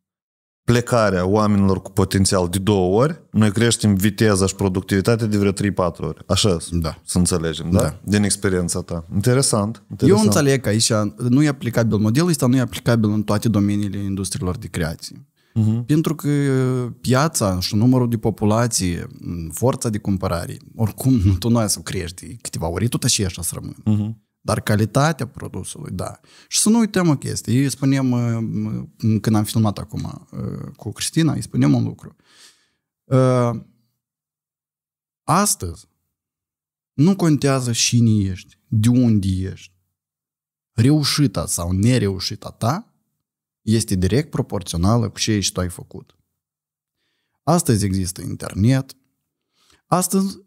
plecarea oamenilor cu potențial de două ori, noi creștem viteza și productivitatea de vreo 3-4 ori. Așa da. să înțelegem, da? da? Din experiența ta. Interesant, interesant. Eu înțeleg că aici nu e aplicabil, modelul ăsta nu e aplicabil în toate domeniile industriilor de creație. Uh-huh. Pentru că piața și numărul de populație, forța de cumpărare, oricum *laughs* tu nu ai să crești câteva ori, tot așa așa să rămân. Uh-huh. Mhm. Dar calitatea produsului, da. Și să nu uităm o chestie. Îi spunem, uh, când am filmat acum uh, cu Cristina, îi spunem un lucru. Uh, astăzi, nu contează cine ești, de unde ești. Reușita sau nereușita ta este direct proporțională cu ce ce tu ai făcut. Astăzi există internet. Astăzi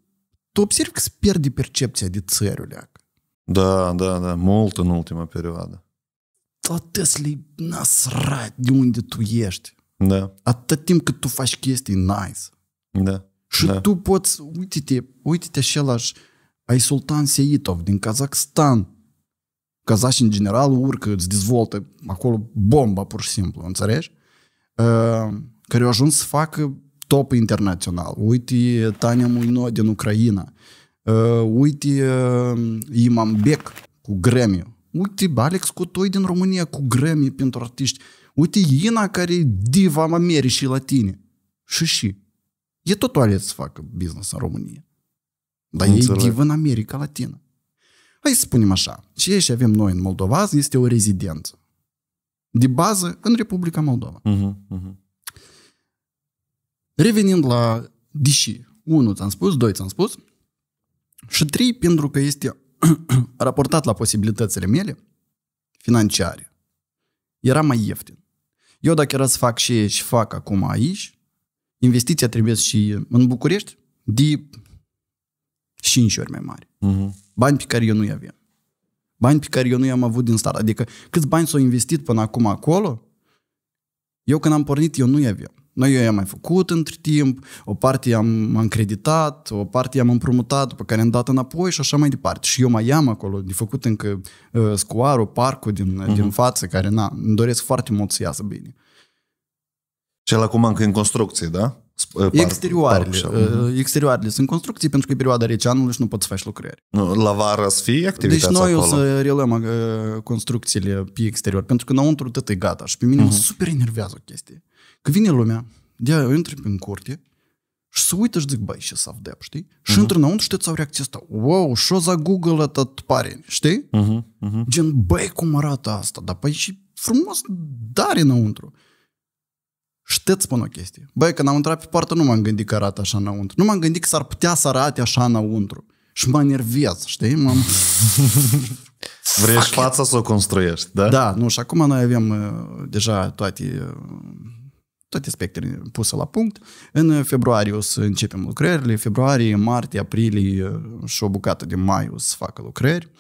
tu observi că se pierde percepția de țăriuleac. Da, da, da, mult în ultima perioadă. Totesli nasrat de unde tu ești. Da. Atât timp cât tu faci chestii nice. Da. Și da. tu poți, uite-te, uite-te același, ai Sultan Seitov din Kazakhstan. Kazași în general urcă, îți dezvoltă acolo bomba pur și simplu, înțelegi? Uh, care au ajuns să facă top internațional. Uite Tania muino din Ucraina. Uh, uite, uh, Imam Bec cu Grammy. Uite, Alex Cotoi din România cu Grammy pentru artiști. Uite, Ina care e diva Americii și latine. Și și. E tot o să facă business în România. Dar Înțeleg. e divă în America Latină. Hai să spunem așa. Ce și avem noi în Moldova este o rezidență. De bază în Republica Moldova. Uh-huh, uh-huh. Revenind la deși, unul ți-am spus, doi ți-am spus, și trei, pentru că este *clears throat* raportat la posibilitățile mele financiare. Era mai ieftin. Eu dacă era să fac și și fac acum aici, investiția trebuie și în București de 5 ori mai mari. Uh-huh. Bani pe care eu nu-i aveam. Bani pe care eu nu i-am avut din start. Adică câți bani s-au investit până acum acolo, eu când am pornit, eu nu-i aveam. Noi eu i-am mai făcut între timp, o parte i-am am creditat, o parte i-am împrumutat, după care am dat înapoi și așa mai departe. Și eu mai am acolo de făcut încă uh, scoarul, parcul din, uh-huh. din față, care na, îmi doresc foarte mult să iasă bine. Și el acum încă în construcție, da? Uh, exterioarele. uh-huh. exterioarele sunt construcții pentru că e perioada rece anului și nu poți să faci lucrări. La vară să fie activitatea Deci noi acolo. o să reluăm uh, construcțiile pe exterior, pentru că înăuntru tot e gata și pe mine uh-huh. mă mhm. super enervează o chestie. Că vine lumea, de aia intri în curte și se uită și zic, băi, ce savdeap, știi? Și uh-huh. intră înăuntru și te ți-au reacția asta. Wow, și za Google tot pare, știi? Uh-huh. Uh-huh. Gen, băi, cum arată asta? Dar păi și frumos dar înăuntru. Și te spun o chestie. Băi, când am intrat pe poartă, nu m-am gândit că arată așa înăuntru. Nu m-am gândit că s-ar putea să arate așa înăuntru. Și mă enervez, știi? M-am... *laughs* Vrei fața să o construiești, da? Da, nu, și acum noi avem uh, deja toate uh, toate spectrele puse la punct. În februarie o să începem lucrările, februarie, martie, aprilie uh, și o bucată de mai o să facă lucrări.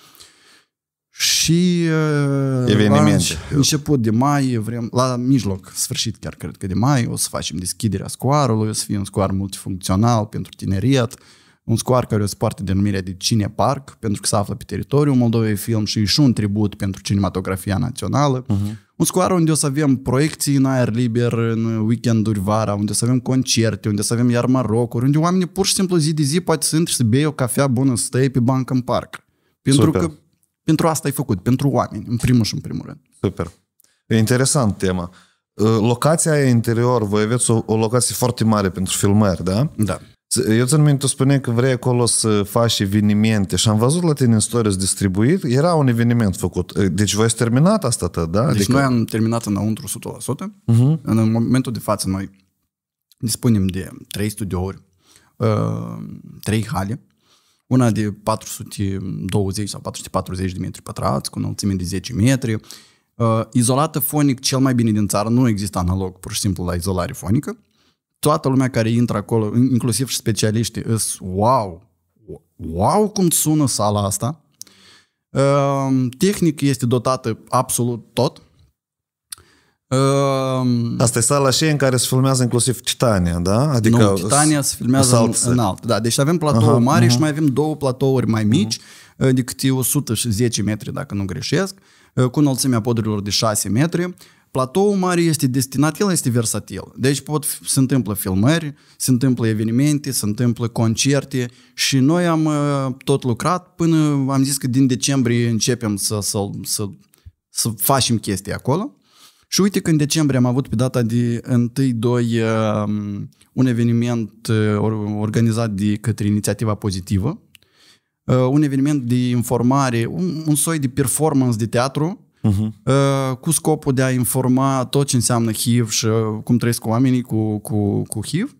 Și uh, evenimente. La început de mai, vrem, la mijloc, sfârșit chiar cred că de mai, o să facem deschiderea scoarului, o să fie un scoar multifuncțional pentru tineriat, un scoar care o să poartă denumirea de Cine Park, pentru că se află pe teritoriul Moldovei Film și e și un tribut pentru cinematografia națională. Uh-huh Muscoara unde o să avem proiecții în aer liber, în weekenduri vara, unde o să avem concerte, unde o să avem iar marocuri, unde oamenii pur și simplu zi de zi poate să intre să bei o cafea bună, să stăie pe bancă în parc. Pentru Super. că pentru asta ai făcut, pentru oameni, în primul și în primul rând. Super. E interesant tema. Ă, locația e interior, voi aveți o, o locație foarte mare pentru filmări, da? Da. Eu țin minte, tu spuneai că vrei acolo să faci evenimente și am văzut la tine în stories distribuit, era un eveniment făcut. Deci voi ați terminat asta, tă, da? Deci adică... noi am terminat înăuntru 100%. Uh-huh. Mhm. În momentul de față noi dispunem de 3 studiouri, 3 ă, hale, una de 420 sau 440 de metri pătrați, cu înălțime de 10 metri, ă, izolată fonic cel mai bine din țară, nu există analog pur și simplu la izolare fonică toată lumea care intră acolo, inclusiv și specialiștii, îs wow, wow cum sună sala asta. Ehm, tehnic este dotată absolut tot. Ehm, asta e sala și în care se filmează inclusiv Titania, da? Adică nu, Titania se filmează în, în alt. Da, deci avem platouri mari uh-huh. și mai avem două platouri mai mhm. mici, uh-huh. de 110 metri, dacă nu greșesc, cu înălțimea podurilor de 6 metri Platoul mare este destinat, el este versatil. Deci pot, se întâmplă filmări, se întâmplă evenimente, se întâmplă concerte și noi am uh, tot lucrat până am zis că din decembrie începem să, să, să, să facem chestii acolo. Și uite că în decembrie am avut pe data de 1-2 um, un eveniment uh, organizat de către Inițiativa Pozitivă, uh, un eveniment de informare, un, un soi de performance de teatru uh-huh. cu scopul de a informa tot ce înseamnă HIV și uh, cum trăiesc oamenii cu, cu, cu HIV.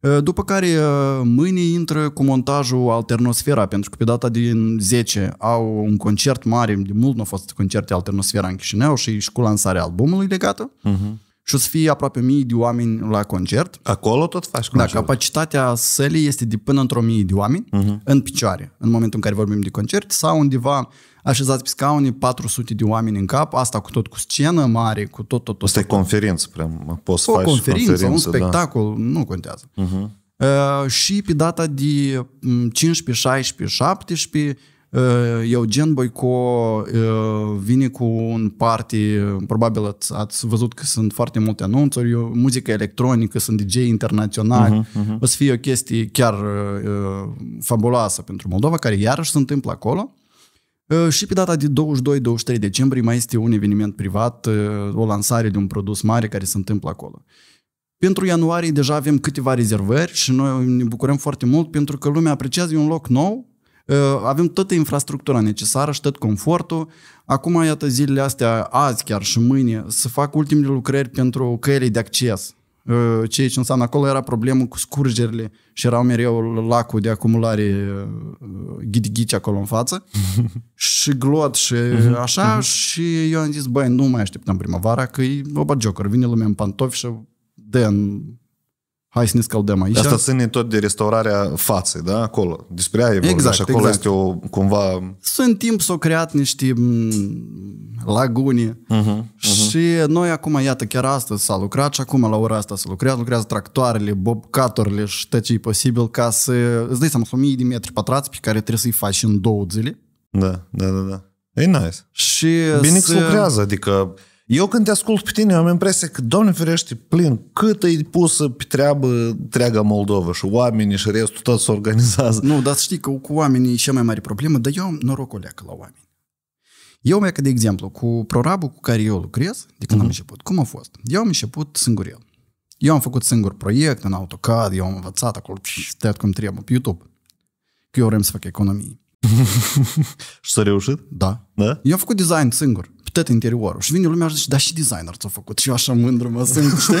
Uh, după care uh, mâine intră cu montajul Alternosfera, pentru că pe data din 10 au un concert mare, de mult nu au fost concerte Alternosfera în Chișinău și și cu lansarea albumului legată. Uh-huh. Și o să fie aproape mii de oameni la concert. Acolo tot faci da, concert? Da, capacitatea sălii este de până într-o mie de oameni uh-huh. în picioare, în momentul în care vorbim de concert, sau undeva așezați pe scaune, 400 de oameni în cap, asta cu tot cu scenă mare, cu tot, tot, tot. Asta tot, e conferință, prea, poți o faci conferință, conferință, un da. spectacol, da. nu contează. Uh-huh. Uh, și pe data de 15, 16, 17, uh, Eugen Boico uh, vine cu un party, probabil ați, ați văzut că sunt foarte multe anunțuri, eu, muzică electronică, sunt DJ internaționali, uh-huh, uh-huh. o să fie o chestie chiar uh, uh, fabuloasă pentru Moldova, care iarăși se întâmplă acolo. Uh, și pe data de 22-23 decembrie mai este un eveniment privat, uh, o lansare de un produs mare care se întâmplă acolo. Pentru ianuarie deja avem câteva rezervări și noi ne bucurăm foarte mult pentru că lumea apreciază un loc nou, uh, avem toată infrastructura necesară și tot confortul. Acum, iată, zilele astea, azi chiar și mâine, să fac ultimele lucrări pentru căile de acces Ă, ceea ce înseamnă acolo era problemă cu scurgerile și erau mereu lacul de acumulare ă, ghid-ghici acolo în față *laughs* și glot și mhm, așa mhm. și eu am zis, băi, nu mai așteptăm primăvara că e o bagiocoră, vine lumea în pantofi și dă în hai să ne scaldăm aici. Asta ține tot de restaurarea faței, da? Acolo. Despre aia e vorba. Exact, și acolo exact. este o, cumva... Sunt timp s-au creat niște lagune uh-huh, uh-huh. și noi acum, iată, chiar astăzi s-a lucrat și acum la ora asta s-a lucrează, lucrează tractoarele, bobcatorile și tot ce e posibil ca să... Îți dai seama, sunt mii de metri pătrați pe care trebuie să-i faci în două zile. Da, da, da, da. E nice. Și Bine să... lucrează, adică eu când te ascult pe tine, am impresia că, Doamne ferește, plin, cât e pusă pe treabă întreaga Moldova și oamenii și restul tot se organizează. Nu, dar știi că cu oamenii e cea mai mare problemă, dar eu am norocul leacă la oameni. Eu că de exemplu, cu prorabul cu care eu lucrez, de când uh-huh. am mhm. început, cum a fost? Eu am început singur el. Eu am făcut singur proiect în AutoCAD, eu am învățat acolo, stăt cum trebuie, pe YouTube. Că eu vrem să fac economie. *laughs* și s-a reușit? Da. da. Eu am făcut design singur tot interiorul. Și vine lumea și zice, da, și designer ți-a făcut. Și eu așa mândru mă sunt, știi?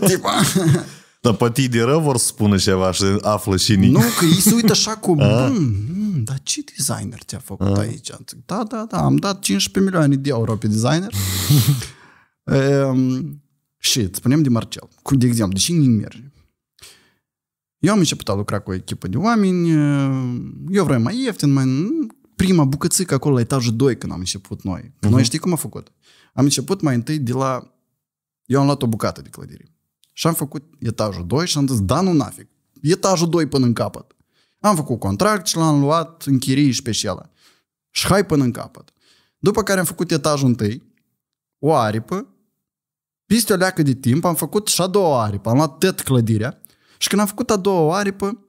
*laughs* Tipa. Dar pătii de rău vor spune ceva și află și nici. Nu, că ei se uită așa cum. *laughs* Mm, dar ce designer ți-a făcut A. aici? Da, da, da, am dat 15 milioane de euro pe designer. *laughs* Ehm, și îți spunem de Marcel. Cu, de exemplu, de cine merge? Eu am început a lucra cu o echipă de oameni, ehm, eu vreau mai ieftin, mai prima bucățică acolo la etajul 2 când am început noi. Uh-huh. Noi mhm. știi cum am făcut? Am început mai întâi de la... Eu am luat o bucată de clădire. Și am făcut etajul 2 și am zis, da, nu nafic. Etajul 2 până în capăt. Am făcut contract și l-am luat în chirii și pe șela. Și hai până în capăt. După care am făcut etajul 1, o aripă, peste o leacă de timp am făcut și a doua aripă. Am luat tot clădirea și când am făcut a doua aripă,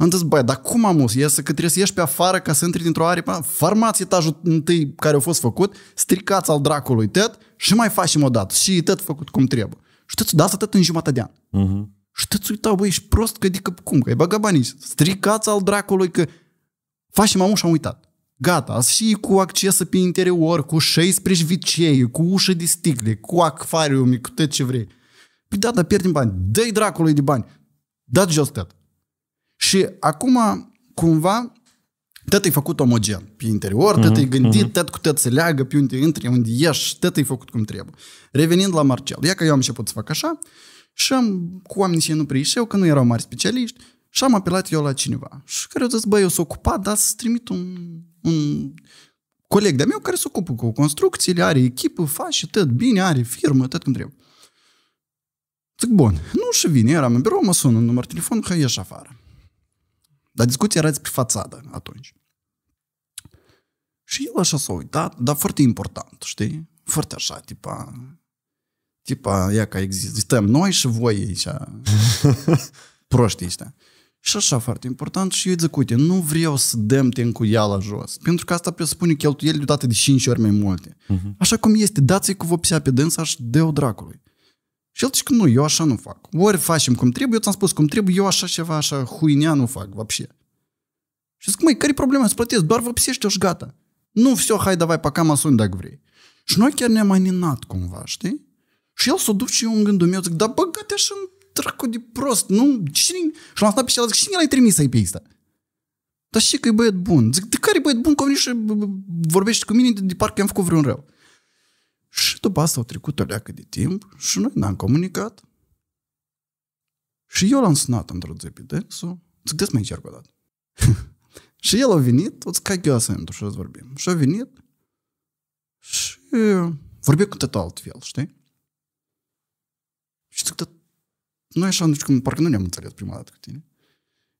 am zis, băi, dar cum am mus? Ia să, că trebuie să ieși pe afară ca să intri dintr-o aripă. Farmați etajul întâi care a fost făcut, stricați al dracului tăt și mai facem o dată. Și tăt făcut cum trebuie. Și tăt, da, tăt în jumătate de an. Uh-huh. Și tăt uita, băi, ești prost că adică cum, că ai băgat banii. Stricați al dracului că faci mamu și am uitat. Gata, și cu acces pe interior, cu 16 vicei, cu ușă de sticle, cu acvariu, cu tot ce vrei. Păi da, dar pierdem bani. Dă-i dracului de bani. Dați jos tot. Și acum, cumva, tot e făcut omogen pe interior, tot e mhm, gândit, mhm. tot cu tot se leagă pe unde intri, unde ieși, tot e făcut cum trebuie. Revenind la Marcel, ia că eu am început să fac așa și am, cu oamenii și nu preișeau, că nu erau mari specialiști, și am apelat eu la cineva. Și care au zis, băi, eu sunt s-o ocupat, dar să trimit un, un coleg de-a meu care se s-o ocupă cu construcțiile, are echipă, face tot bine, are firmă, tot cum trebuie. Zic, bun, nu și vine, eram în birou, mă sună în număr telefon, că ieși afară. Dar discuția era despre fațadă atunci. Și el așa s-a uitat, dar foarte important, știi? Foarte așa, tipa... Tipa, ia că existăm noi și voi aici, *laughs* proștii ăștia. Și așa foarte important și eu zic, uite, nu vreau să dăm la jos, pentru că asta presupune cheltuieli date de 5 ori mai multe. Uh-huh. Așa cum este, dați-i cu vopsea pe dânsa și o dracului. Și el zice că nu, eu așa nu fac. Ori facem cum trebuie, eu ți-am spus cum trebuie, eu așa ceva, așa huinea nu fac, вообще. Și zic, măi, care-i problema să plătesc? Doar vopsește și gata. Nu, все, hai, давай, пока masuni dacă vrei. Și noi chiar ne-am aninat cumva, știi? Și el s-o duce și eu în gândul meu, zic, da băgate așa în dracu de prost, nu, cine... Și l-am stat pe celălalt, zic, cine l-ai trimis ai pe ăsta? Dar știi că e băiat bun. Zic, de care e băiat bun? Că și vorbește cu mine de, de parcă am făcut vreun rău. Și după asta au trecut o leacă de timp și noi n-am comunicat. Și eu l-am sunat într-o zi pe dânsul, zic, des mai încerc o dată. *laughs* și el a venit, o zic, eu să intru și să vorbim. Și a venit și vorbim cu tot altfel, știi? Și zic, dar noi așa, nu știu cum, parcă nu ne-am înțeles prima dată cu tine.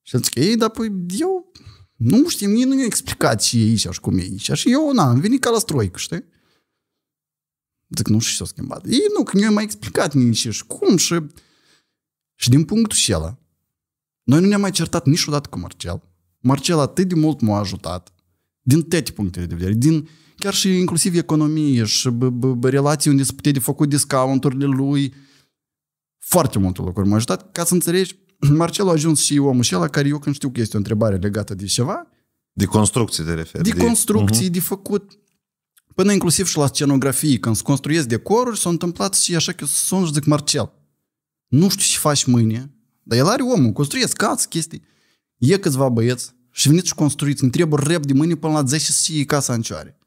Și zic, ei, dar păi eu nu știu, mie nu mi-a explicat ce e aici și cum e aici. Și eu, na, am venit ca la stroică, știi? Zic, nu ce s-a schimbat. Ei, nu, că nu au mai explicat nici și cum și... Și din punctul acela, noi nu ne-am mai certat niciodată cu Marcel. Marcel atât de mult m-a ajutat, din toate punctele de vedere, din chiar și inclusiv economie și b- b- relații unde se putea de făcut discounturile lui, foarte multe lucruri m-a ajutat ca să înțelegi Marcel a ajuns și omul acela care eu când știu că este o întrebare legată de ceva. De construcții te referi. De, de construcții, uh-huh. de făcut Până inclusiv și la scenografie, când se construiesc decoruri, s-a întâmplat și așa că sunt și zic Marcel, nu știu ce faci mâine, dar el are omul, construiesc cați, chestii. E câțiva băieți și veniți și construiți, îmi trebuie rep de mâine până la 10 și casa în cioare.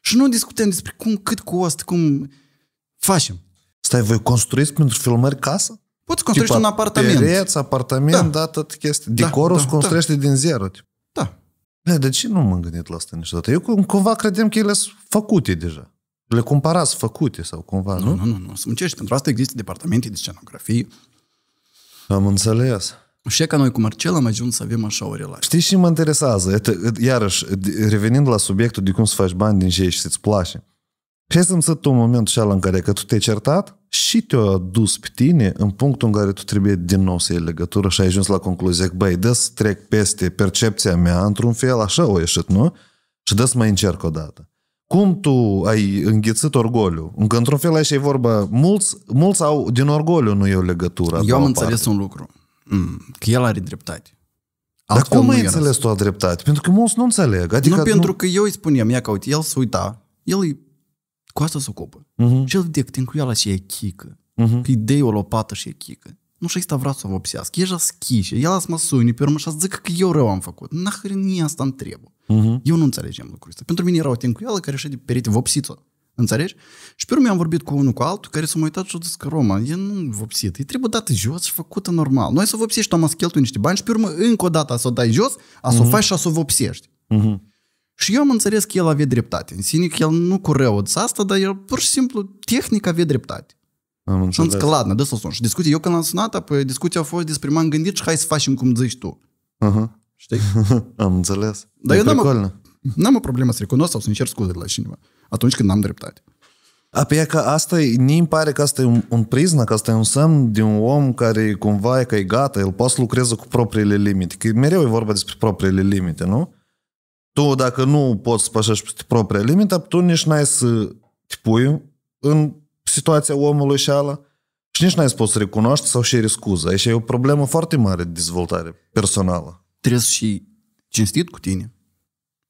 Și nu discutăm despre cum, cât costă, cum facem. Stai, voi construiți pentru filmări casă? Poți construiești un apartament. Pereți, apartament, da, da tot chestii. Da, Decorul da, da, se construiește da. din zero. Tip. Bă, de ce nu m-am gândit la asta niciodată? Eu cumva credem că ele sunt făcute deja. Le cumpărați făcute sau cumva, nu? Nu, nu, nu. nu. Să Pentru asta există departamente de scenografie. Am înțeles. Și ca noi cu Marcel am ajuns să avem așa o relație. Știi și mă interesează, iarăși, revenind la subiectul de cum să faci bani din ce și să-ți place. Și să-mi un moment și în care că tu te-ai certat și te-a dus pe tine în punctul în care tu trebuie din nou să iei legătură și ai ajuns la concluzie că, băi, dă trec peste percepția mea, într-un fel așa o ieșit, nu? Și dă mai încerc o dată. Cum tu ai înghițit orgoliu? Încă într-un fel așa e vorba, mulți, mulți au din orgoliu nu e o legătură. Eu am înțeles parte. un lucru, mm, că el are dreptate. Dar Altfel cum ai înțeles tu a dreptate? Pentru că mulți nu înțeleg. Adică nu, nu, pentru că eu îi spuneam, ia că uite, el se uita, el îi cu asta se ocupă. Uh-huh. Și el te încuia la și e chică. Uh-huh. Mhm. Că idei o lopată și e chică. Nu știu, asta vrea să o vopsească. E jaschișe, el las mă suni pe urmă și zic că eu rău am făcut. Nahăr asta îmi trebuie. Uh-huh. Mhm. Eu nu înțelegem lucrul ăsta. Pentru mine era o tencuială care așa de perite vopsită. Înțelegi? Și pe urmă am vorbit cu unul cu altul care s-a uitat și a zis că Roma, e nu vopsit, e trebuie dată jos și făcută normal. Noi să vopsești, am cheltuit niște bani și pe urmă încă o dată să o dai jos, a să o faci și a să o vopsești. Uh-huh. Și eu am înțeles că el avea dreptate. În sine că el nu cu rău de asta, dar el pur și simplu tehnic avea dreptate. Am înțeles. Sunt că, ladna, să sun. Și discuția, eu când l-am sunat, apoi discuția a fost despre m-am gândit și hai să facem cum zici tu. Uh-huh. Știi? *laughs* am înțeles. Dar e eu n-am, n-am o problemă să recunosc sau să-mi cer scuze de la cineva atunci când n-am dreptate. A, pe că asta e, îmi pare că asta e un, un că asta e un semn de un om care cumva e că e gata, el poate să lucreze cu propriile limite. Că mereu e vorba despre propriile limite, nu? tu dacă nu poți să pășești peste propria limită, tu nici n-ai să te pui în situația omului și ala și nici n-ai să poți să recunoști sau și scuză. Aici e o problemă foarte mare de dezvoltare personală. Trebuie și cinstit cu tine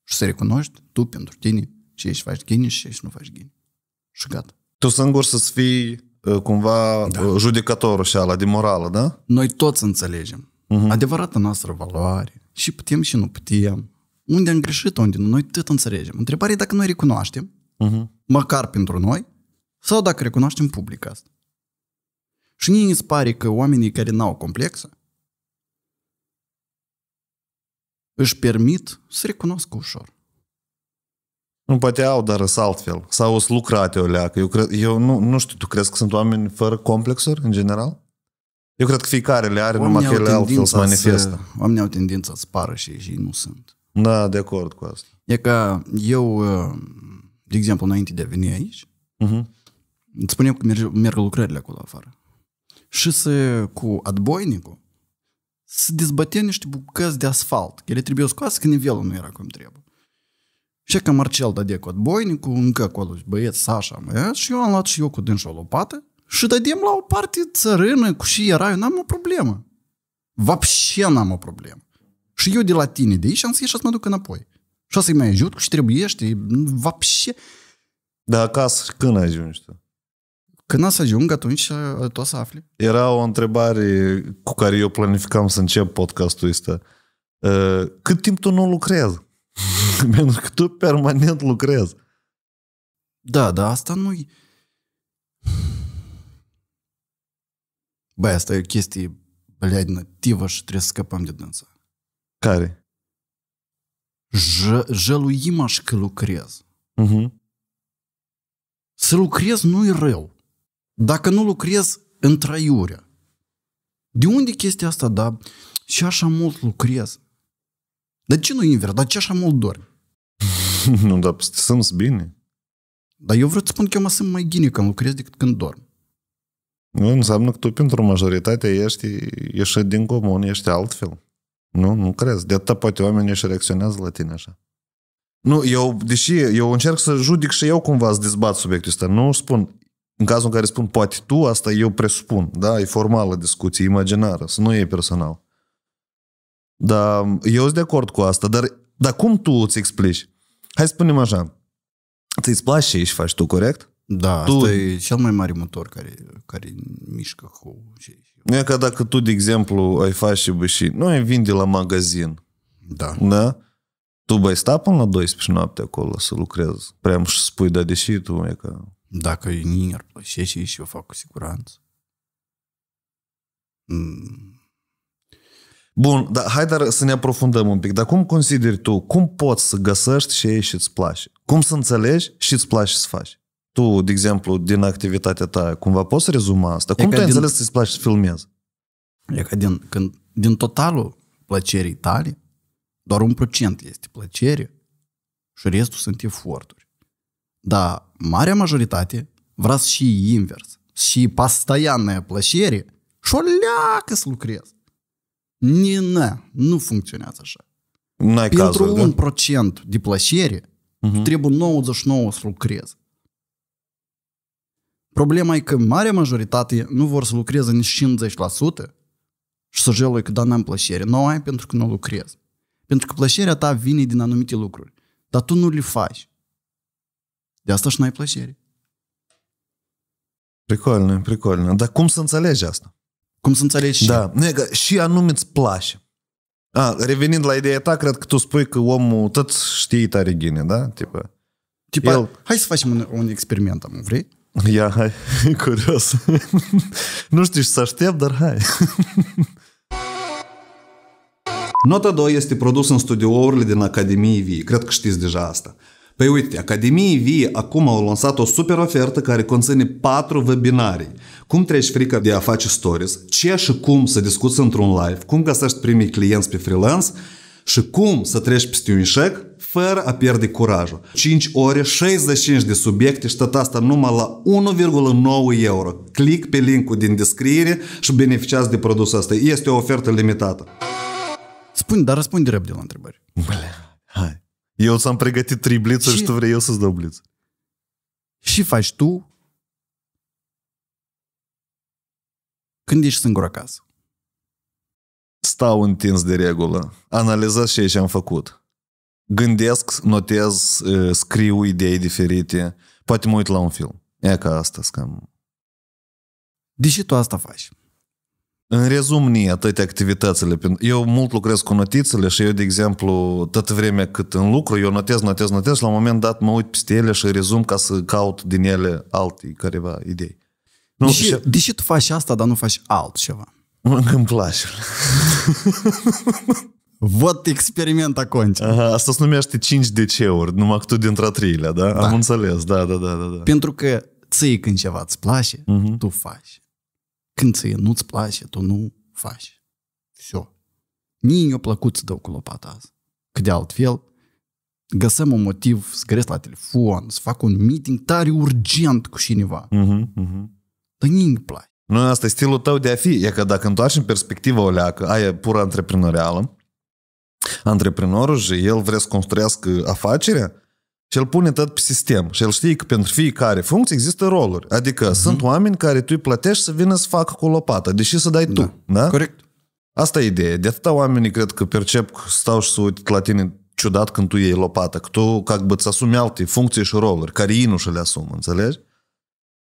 și să recunoști tu pentru tine ce ești faci ghini și ce ești nu faci ghini. Și gata. Tu singur să fii uh, cumva da. Uh, judecătorul și ala de morală, da? Noi toți înțelegem. Uh-huh. Adevărata noastră valoare. Și putem și nu putem unde am greșit, unde nu, noi tot înțelegem. Întrebarea e dacă noi recunoaștem, uh-huh. măcar pentru noi, sau dacă recunoaștem public asta. Și nici ne pare că oamenii care n-au complexă își permit să recunoască ușor. Nu, poate au, dar sunt altfel. Sau sunt lucrate o leacă. Eu, cred, eu nu, nu știu, tu crezi că sunt oameni fără complexuri, în general? Eu cred că fiecare le are, oamenii numai că ele altfel se manifestă. Oamenii au tendința să pară și ei nu sunt. Da, de acord cu asta. E ca eu, uh, de exemplu, înainte de a veni aici, uh-huh. îți spuneam că merg, merg lucrările acolo afară. Și să, cu adboinicul, să dezbătea niște bucăți de asfalt, care trebuie scoase că nivelul nu era cum trebuie. Și că Marcel dădea cu adboinicul, încă acolo băieți, Sasha, mă, și eu am luat și eu cu dânsul o lopată și dădem la o parte țărână cu și era, eu n-am o problemă. Vapșe n-am o problemă și eu de la tine de aici am să ieși să mă duc înapoi. Și o să-i mai ajut cu ce trebuie, trebuiește, vapșe. Dar acasă când ajungi tu? Când o să ajung, atunci uh, tu o să afli. Era o întrebare cu care eu planificam să încep podcastul ăsta. Uh, cât timp tu nu lucrezi? *laughs* Pentru că tu permanent lucrezi. Da, da, asta nu e... Băi, asta e o chestie, bleadnă, nativă și trebuie să scăpăm de dânsa. Care? jăluim-aș că lucrez. Uh-huh. Să lucrez nu e rău. Dacă nu lucrez, în traiurea. De unde chestia asta, da? Și așa mult lucrez. Dar ce nu invers? Dar ce așa mult dormi? *laughs* nu, dar sunt bine. Dar eu vreau să spun că eu mă simt mai gine când lucrez decât când dorm. Nu înseamnă că tu pentru majoritatea ești ieșit din comun, ești altfel. Nu, nu crezi. De atât poate oamenii și reacționează la tine așa. Nu, eu, deși eu încerc să judic și eu cumva să dezbat subiectul ăsta, nu spun, în cazul în care spun poate tu, asta eu presupun, da? E formală discuție, imaginară, să nu e personal. Dar eu sunt de acord cu asta, dar, dar cum tu îți explici? Hai să spunem așa, ți-ți place ce ești faci tu, corect? Da, tu... asta e cel mai mare motor care, care mișcă cu ce nu E ca dacă tu, de exemplu, ai face și nu vin vinde la magazin. Da. Da? Tu bai sta până la 12 noapte acolo să lucrezi. Prea și spui, da, deși tu e că... Dacă e nir, și și și eu fac cu siguranță. Mm. Bun, dar hai dar să ne aprofundăm un pic. Dar cum consideri tu, cum poți să găsești și ei și îți place? Cum să înțelegi și îți place să faci? tu, de exemplu, din activitatea ta, cumva poți rezuma asta? Cum tu ai din... înțeles să-ți place să filmezi? E că din, când, din totalul plăcerii tale, doar un procent este plăcere și restul sunt eforturi. Dar marea majoritate vrea și invers, și постоянная plăcere și o leacă să lucrezi. Nina, nu funcționează așa. N-ai Pentru cazuri, un da? procent de plăcere, uh-huh. trebuie 99 să lucrezi. Problema e că marea majoritate nu vor să lucreze nici 50% și să jelui că da, n-am plăcere. Nu ai pentru că nu lucrez. Pentru că plăcerea ta vine din anumite lucruri, dar tu nu le faci. De asta și n-ai plăcere. Прикольно, прикольно. Dar cum să înțelegi asta? Cum să înțelegi Da, nega, și anume îți place. A, revenind la ideea ta, cred că tu spui că omul tot știe tare gine, da? Tipă, Tipa, El... hai să facem un experiment, am vrei? Ia, hai, curios. nu știu ce să aștept, dar hai. Nota 2 este produs în studiourile din Academiei Vie. Cred că știți deja asta. Păi uite, Academiei Vie acum au lansat o super ofertă care conține 4 webinarii. Cum treci frica de a face stories, ce și cum să discuți într-un live, cum găsești primii clienți pe freelance și cum să treci peste un eșec fără a pierde curajul. 5 ore, 65 de subiecte și tot asta numai la 1,9 euro. Click pe linkul din descriere și beneficiați de produsul ăsta. Este o ofertă limitată. Spune, dar răspunde repede la întrebări. Bă, hai. Eu ți-am pregătit trei blițuri și... și tu vrei eu să-ți dau blițuri. Și faci tu când ești singur acasă? Stau întins de regulă. Analizez ce am făcut gândesc, notez, scriu idei diferite, poate mă uit la un film. E ca asta, scam. De ce tu asta faci? În rezum, ni toate activitățile. Eu mult lucrez cu notițele și eu, de exemplu, tot vremea cât în lucru, eu notez, notez, notez și la un moment dat mă uit peste ele și rezum ca să caut din ele alte careva idei. Nu, de, ce, și... de ce tu faci asta, dar nu faci altceva? îmi place. *laughs* Vot experiment aconci. Aha, asta se numește 5 de ceuri, numai că tu dintre treilea, da? da? Am înțeles, da, da, da, da. Pentru că ție când ceva îți place, uh-huh. tu faci. Când ție nu-ți place, tu nu faci. Все. Mie mi-a plăcut să dau cu lopata azi. Că de altfel, găsăm un motiv să gresc la telefon, să fac un meeting tare urgent cu cineva. Uh-huh, uh-huh. Dar mie îmi place. Nu, asta e stilul tău de a fi. E că dacă întoarci în perspectiva o leacă, aia e pură antreprenorială, antreprenorul și el vrea să construiască afacerea și el pune tot pe sistem și el știe că pentru fiecare funcție există roluri. Adică uh-huh. sunt oameni care tu îi plătești să vină să facă cu lopata, deși să dai tu. Da, da? Corect. Asta e ideea. De atâta oamenii cred că percep că stau și să uit la tine ciudat când tu iei lopata, că tu как бы, îți asumi alte funcții și roluri, care ei nu și le asumă, înțelegi?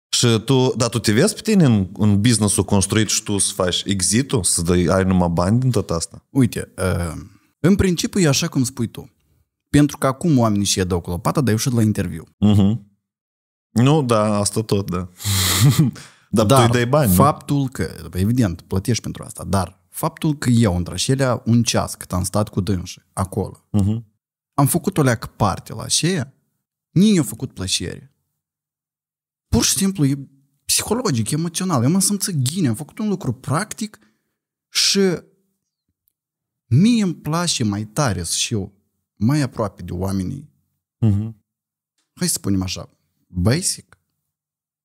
Și tu, da, tu te vezi pe tine în, în business-ul construit și tu să faci exit-ul, să dai, ai numai bani din tot asta? Uite, uh în principiu e așa cum spui tu. Pentru că acum oamenii și-i dau cu lopata, dar eu și la interviu. Uh-huh. Nu, da, asta tot, da. dar, *laughs* dar tu îi dai bani. faptul nu? că, păi, evident, plătești pentru asta, dar faptul că eu, într așelea, un ceas cât am stat cu dânșii acolo, uh-huh. am făcut o leac parte la aceea, nici eu a făcut plăcere. Pur și simplu e psihologic, emoțional. Eu m-am simțit ghine, am făcut un lucru practic și Mie îmi place mai tare să știu mai aproape de oamenii. Uh-huh. Hai să spunem așa, basic.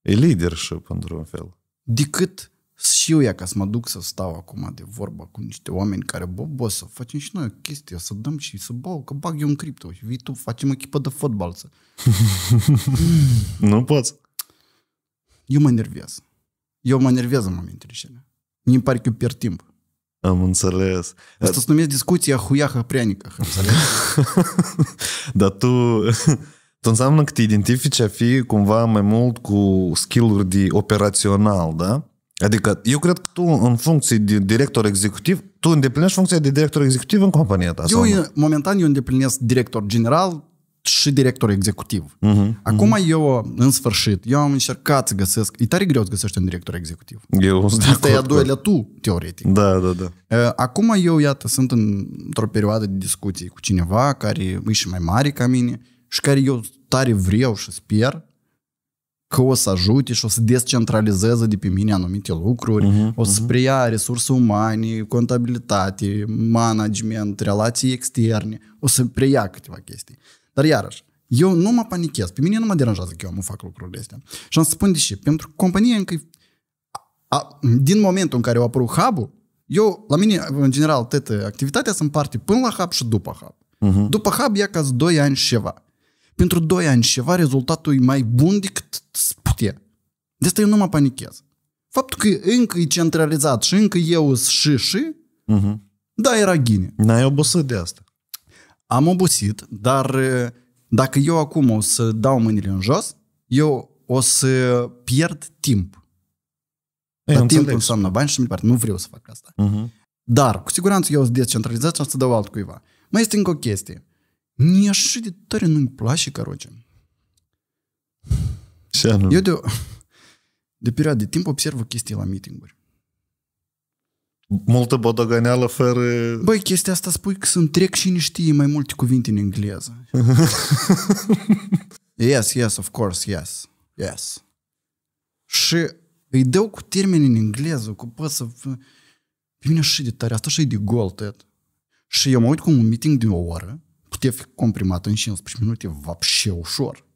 E leadership, într-un fel. Decât și știu ia ca să mă duc să stau acum de vorbă cu niște oameni care, bă, bă, să facem și noi o chestie, să dăm și să bau, că bag eu în cripto și vii tu, facem echipă de fotbal. Să... *laughs* nu poți. Eu mă enervez. Eu mă enervez în momentele acelea. Mi pare că eu pierd timp. Am înțeles. Asta se numește discuția huiaha preanicah, *laughs* Dar tu... Tu înseamnă că te identifici a fi cumva mai mult cu skill-uri de operațional, da? Adică eu cred că tu în funcție de director executiv, tu îndeplinești funcția de director executiv în compania ta. Eu, momentan, eu îndeplinesc director general, și director executiv. Uh-huh, Acum uh-huh. eu, în sfârșit, eu am încercat să găsesc, e tare greu să găsești un director executiv. Eu Asta e a doilea tu, teoretic. Da, da, da. Acum eu, iată, sunt într-o perioadă de discuții cu cineva care e și mai mare ca mine și care eu tare vreau și sper că o să ajute și o să descentralizeze de pe mine anumite lucruri, uh-huh, o să uh-huh. preia resurse umane, contabilitate, management, relații externe, o să preia câteva chestii. Dar iarăși, eu nu mă panichez. Pe mine nu mă deranjează că eu nu fac lucrurile astea. Și am să spun de ce. Pentru că compania încă a, din momentul în care a apărut hub eu, la mine, în general, toată uh, activitatea sunt parte până la hub și după hub. Uh-huh. După hub ia ca 2 ani și ceva. Pentru 2 ani și ceva rezultatul e mai bun decât se putea. De asta eu nu mă panichez. Faptul că încă e centralizat și încă eu sunt și și, uh-huh. da, era ghine. N-ai obosit de asta am obosit, dar dacă eu acum o să dau mâinile în jos, eu o să pierd timp. Ei, dar timpul înseamnă bani și departe. Nu vreau să fac asta. Uh-huh. Dar, cu siguranță, eu o să descentralizez și o să dau altcuiva. Mai este încă o chestie. Nici așa de tare nu-mi place, caroce. Și anume. Eu de, o, de perioadă de timp observ chestii la meeting-uri multă bodoganeală fără... Băi, chestia asta spui că sunt trec și niște mai multe cuvinte în engleză. *laughs* yes, yes, of course, yes. Yes. Și îi dau cu termeni în engleză, cu pot să... Pe mine și de tare, asta și de gol, tăiat. Și eu mă uit cu un meeting de o oră, putea fi comprimat în 15 minute, va și ușor.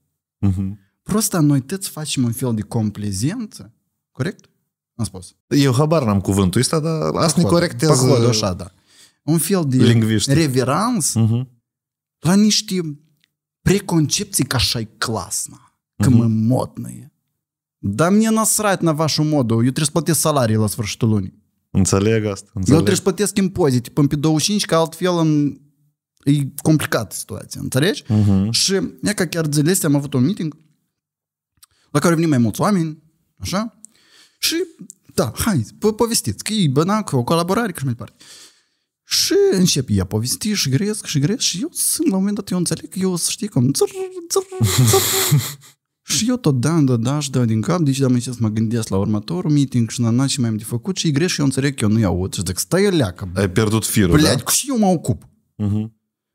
Uh-huh. Prost, noi toți facem un fel de complezență, corect? Am spus. Eu habar n-am cuvântul ăsta, dar asta ne corectează. Pahodă, așa, da. Un fel de Lingviști. reverans uh-huh. Mhm. la niște preconcepții că așa e clasna, că uh-huh. mă mhm. motnăie. Dar mie nasrat na vașul modul, eu trebuie să plătesc salarii la sfârșitul lunii. Înțeleg asta. Înțeleg. Eu trebuie să plătesc impozite pe 25, că altfel în... e complicată situația, înțelegi? Uh-huh. Și e ca chiar zilele astea am avut un meeting la care au venit mai mulți oameni, așa? Și, da, hai, povestiți, că e Bănac, o colaborare, că și mai departe. Și încep ea povesti și gresc și gresc și eu sunt, la un moment dat, eu înțeleg că eu să știi cum... Țăr, țăr, țăr. *laughs* și eu tot da, da, da, și da din cap, deci da, mă gândesc la următorul meeting și na, și mai am de făcut și e greș și eu înțeleg că eu nu iau aud și zic, stai leacă. Ai pierdut firul, Blядь, păi, da? și eu mă ocup. Uh-huh.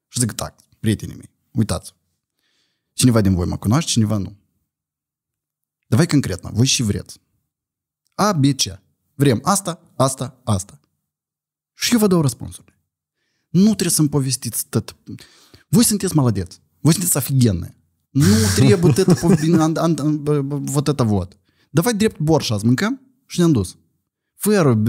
Și zic, tac, da, prietenii mei, uitați. Cineva din voi mă cunoaște, cineva nu. Давай конкретно, voi și vreți. A, B, C. Vrem asta, asta, asta. Și eu vă dau răspunsurile. Nu trebuie să-mi povestiți tot. Voi sunteți maladeți. Voi sunteți офигенные. Nu trebuie tot вот это вот. Давай drept borș azi mâncăm și ne-am dus. Fără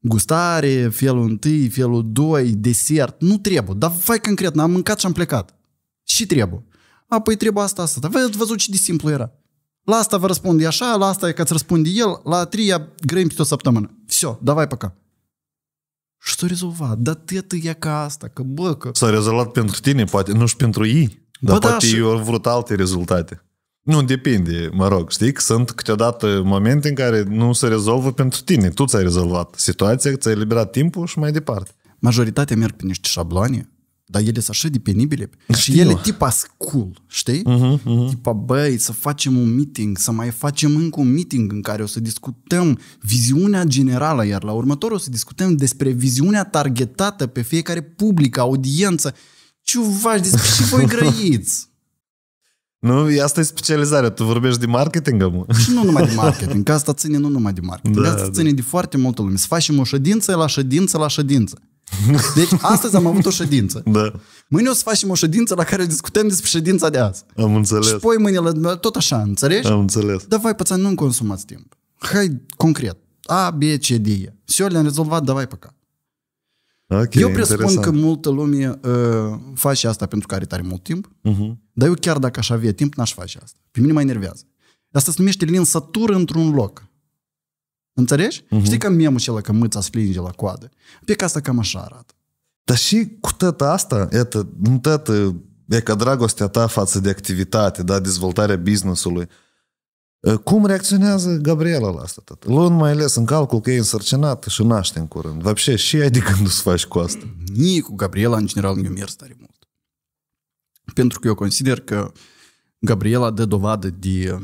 gustare, felul întâi, felul doi, desert. Nu trebuie. Dar fai concret, am mâncat și am plecat. Și trebuie. Apoi trebuie asta, asta. Dar v-ați văzut ce de simplu era. La asta vă răspund așa, la asta e că îți răspunde el, la treia grăim o săptămână. Все, давай пока. Și s-a rezolvat. Dar tătă e ca asta, că bă, că... S-a rezolvat pentru tine, poate, nu și pentru ei. Dar bă, da, poate și... ei au vrut alte rezultate. Nu, depinde, mă rog, știi că sunt câteodată momente în care nu se rezolvă pentru tine. Tu ți-ai rezolvat situația, ți-ai eliberat timpul și mai departe. Majoritatea merg pe niște șabloane dar ele sunt așa de penibile. Știu. Și ele tipa cool, știi? Uh-huh, uh-huh. Tipa, băi, să facem un meeting, să mai facem încă un meeting în care o să discutăm viziunea generală, iar la următor o să discutăm despre viziunea targetată pe fiecare public, audiență. Ciuvași, despre și voi *laughs* grăiți. Nu, asta e specializarea. Tu vorbești de marketing, mă? Și nu numai de *laughs* marketing, că asta ține nu numai de marketing. Da, asta da. ține de foarte multă lume. Să facem o ședință la ședință la ședință. *laughs* Deci astăzi am avut o ședință. Da. Mâine o să facem o ședință la care discutăm despre ședința de azi. Am înțeles. Și poi mâine, tot așa, înțelegi? Am înțeles. Dar vai, pățani, nu consumați timp. Hai, concret. A, B, C, D, E. eu le-am rezolvat, vai, păcat. Okay, eu presupun interesant. că multă lume uh, face asta pentru că are tare mult timp, uh-huh. dar eu chiar dacă aș avea timp, n-aș face asta. Pe mine mă enervează. Asta se numește linsatură într-un loc. Înțelegi? Uh-huh. Știi că mie acela că mâța sflinge la coadă? Pe că asta cam așa arată. Dar și cu tot asta, etă, nu toată, e ca dragostea ta față de activitate, da, dezvoltarea businessului. Cum reacționează Gabriela la asta? Tot? Luând mai ales în calcul că e însărcinat și naște în curând. Vapșe, și ai de când să faci cu asta? Nici cu Gabriela, în general, nu mers tare mult. Pentru că eu consider că Gabriela dă dovadă de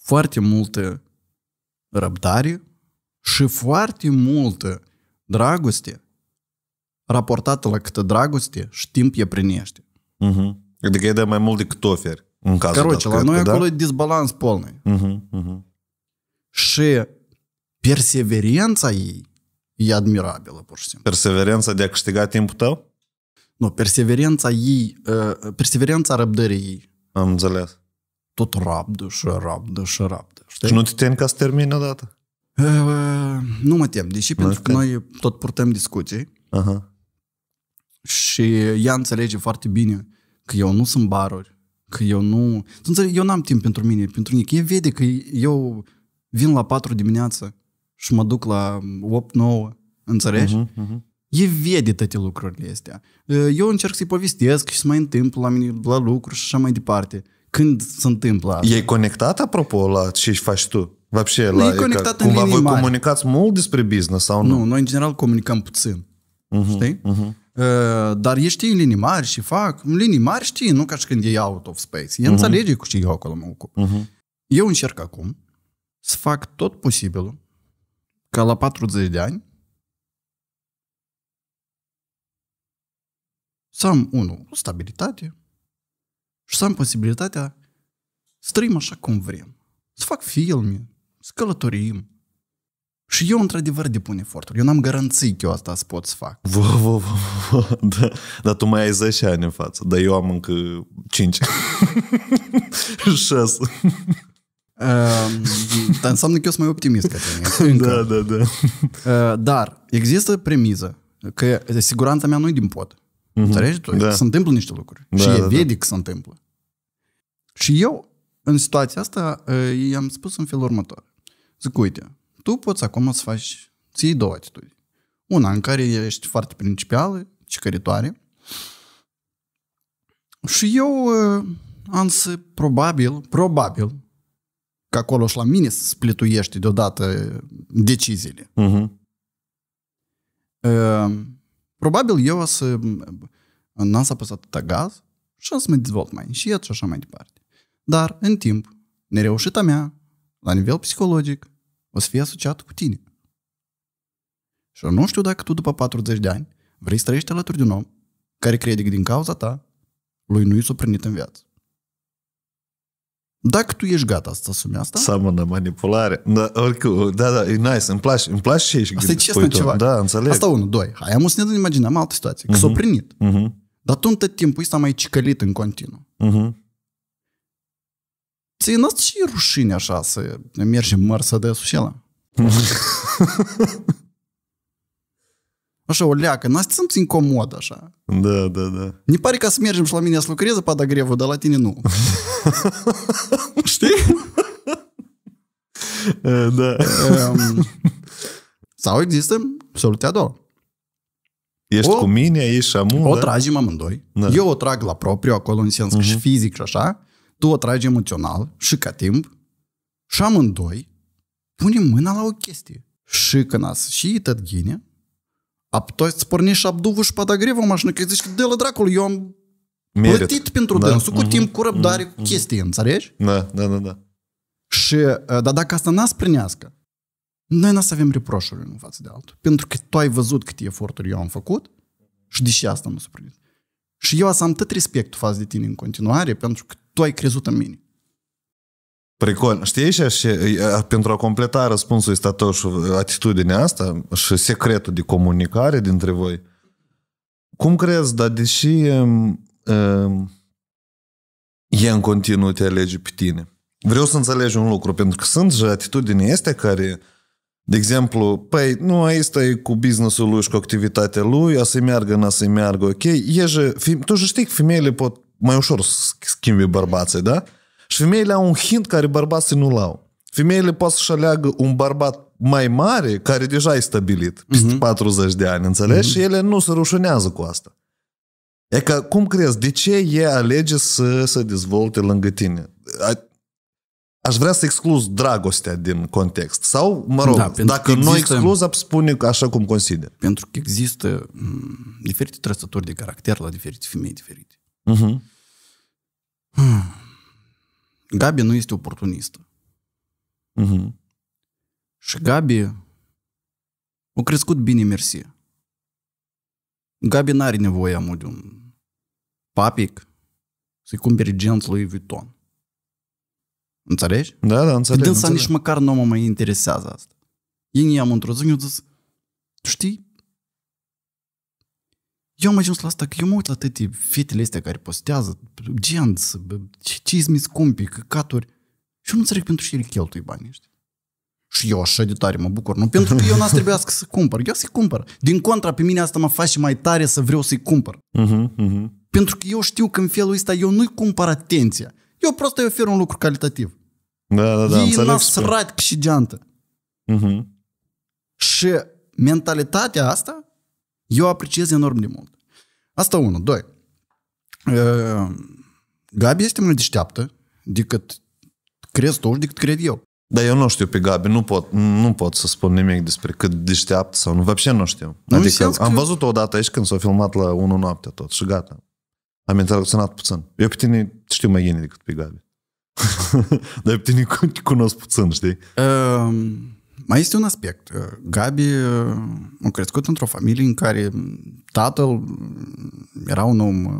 foarte multe răbdare și foarte multă dragoste raportată la câtă dragoste și timp e prinește. Uh-huh. Mhm. Adică e de mai mult decât oferi. În cazul Короче, la noi că, da? acolo da? e disbalans polnă. Uh-huh, mhm, mhm. uh-huh. Și perseverența ei e admirabilă, pur și simplu. Perseverența de a câștiga timpul tău? Nu, perseverența ei, uh, uh perseverența răbdării ei. Am înțeles tot rabdă și rabdă și rabdă. Știi? Și nu te temi ca să termini odată? Uh, nu mă tem, deși nu pentru că noi tot purtăm discuții Aha. și ea înțelege foarte bine că eu nu sunt baruri, că eu nu... Înțelegi, eu n-am timp pentru mine, pentru nici E vede că eu vin la 4 dimineața și mă duc la 8-9, înțelegi? Uh-huh, uh-huh. E vede toate lucrurile astea. Eh, eu încerc să-i povestesc și să mai întâmplă la mine la lucruri și așa mai departe. Când se întâmplă asta? E conectat, apropo, la ce faci tu? Вообще, la, e conectat ca, în cumva voi mari. comunicați mult despre business sau nu? Nu, noi în general comunicăm puțin. Uh-huh, știi? Uh-huh. Uh, dar ei știi în linii mari și fac. În linii mari știi, nu ca și când e out of space. E uh-huh. Mhm. înțelege cu ce eu acolo mă ocup. Uh-huh. Eu încerc acum să fac tot posibilul ca la 40 de ani să am, unul, stabilitate, și să am posibilitatea să trăim așa cum vrem. Să fac filme, să călătorim. Și eu, într-adevăr, depun efortul. Eu n-am garanții că eu asta să pot să fac. Vă, vă, vă, vă, da. Dar tu mai ai 10 ani în față. Dar eu am încă 5. 6. Uh, dar înseamnă că eu sunt mai optimist ca tine. *laughs* Da, da, da. Uh, dar există premiză că siguranța mea nu e din pot. Mm-hmm. Înțelegi Da. Se întâmplă niște lucruri. Da, și da, e da. vedic da. că se întâmplă. Și eu, în situația asta, eh, i-am spus în felul următor. Zic, uite, tu poți acum să faci, ții două atitudini. Una în care ești foarte principială, căritoare. Și eu eh, am să, probabil, probabil, că acolo și la mine să splituiești deodată deciziile. Uh-huh. Uh, Probabil eu o să mm, n-am să apăsat atâta gaz și o să mă dezvolt mai înșiet și așa mai departe. Dar, în timp, nereușita mea, la nivel psihologic, o să fie asociată cu tine. Și eu nu știu dacă tu după 40 de ani vrei să trăiești alături de un om care crede că din cauza ta lui nu i s-a în viață. Dacă tu ești gata să asumi asta... Seamănă manipulare. Da, oricum, da, da, e nice. Îmi place, îmi place ce ești Asta e ce ceva. Da, înțeleg. Asta unul, doi. Hai, am să ne am altă situație. Că uh-huh. Mhm. s-o primit. Uh-huh. Mhm. Dar tu în tot timpul ăsta mai cicălit în continuu. Uh-huh. Ți-e n și rușine așa să mergi în măr să dai *laughs* Așa, o leacă, n sunt incomod așa. Da, da, da. Ne pare ca să mergem și la mine să lucreze pe dar la tine nu. *laughs* Știi? *laughs* Eh, da. Um, sau există soluția a doua. Ești o, cu mine, ești amu, O da? tragem amândoi. Da. Eu o trag la propriu, acolo în sens uh-huh. Mhm. și fizic și așa. Tu o tragi emoțional și ca timp. Și amândoi punem mâna la o chestie. Și când a sfârșit gine, a, tu ai spornit și abduvul și o mașină, că zici că de la dracul, eu am Merit. plătit pentru da. dânsul, cu mm-hmm. timp, cu răbdare, mm-hmm. cu mhm. chestii, înțelegi? Da, da, da, da. Și, uh, dar dacă asta n-a sprinească, noi n a să avem reproșuri în față de altul. Pentru că tu ai văzut câte eforturi eu am făcut și deși asta nu s-a Și eu am tot respectul față de tine în continuare pentru că tu ai crezut în mine. Pricol. Știi și așa, pentru a completa răspunsul este și atitudinea asta și secretul de comunicare dintre voi. Cum crezi, dar deși e în continuu te alege pe tine. Vreau să înțelegi un lucru, pentru că sunt și atitudini este care, de exemplu, păi, nu, ăsta e cu businessul lui și cu activitatea lui, a să-i meargă, n-a să-i meargă, ok? E și, tu și știi că femeile pot mai ușor schimbi bărbații, da? Și femeile au un hint care bărbații nu-l au. Femeile pot să-și aleagă un bărbat mai mare, care deja e stabilit, mhm. peste uh-huh. 40 de ani, înțelegi? Uh-huh. Și ele nu se rușunează cu asta. E că, cum crezi, de ce e alege să se dezvolte lângă tine? A, aș vrea să excluz dragostea din context. Sau, mă rog, da, dacă există, nu excluz, am spune așa cum consider. Pentru că există mm, diferite trăsături de caracter la diferite femei diferite. Uh-huh. Hmm. Gabi nu este oportunistă. Uh-huh. Și Gabi a crescut bine mersi. Gabi n-are nevoie am de un papic să-i cumpere gent lui Vuitton. Înțelegi? Da, da, înțeleg. Pe nici măcar nu mă mai interesează asta. Ei ne-am într-o zi, zis, tu știi, eu am ajuns la asta, că eu mă uit la toate fetele astea care postează, genți, cizmi scumpi, căcaturi, și eu nu înțeleg pentru ce el cheltui banii ăștia. Și eu așa de tare mă bucur. Nu pentru că eu n-aș trebuia să cumpăr. Eu să-i cumpăr. Din contra, pe mine asta mă face mai tare să vreau să-i cumpăr. Uh-huh, uh-huh. Pentru că eu știu că în felul ăsta eu nu-i cumpăr atenția. Eu prost îi ofer un lucru calitativ. Da, da, da, Ei n-au sărat și geantă. Uh-huh. Mhm. Și mentalitatea asta eu apreciez enorm de mult. Asta unul. Doi. Ă, Gabi este mai deșteaptă decât crezi tu și decât cred eu. Dar eu nu știu pe Gabi, nu pot, nu pot să spun nimic despre cât deșteapt sau nu, văpșe nu știu. Nu adică, am văzut-o odată aici când s-a filmat la 1 noapte tot și gata. Am interacționat puțin. Eu pe tine știu mai bine decât pe Gabi. *laughs* Dar pe tine *laughs* cunosc puțin, știi? Um... Mai este un aspect. Uh, Gabi uh, a crescut într-o familie în care tatăl era un om uh,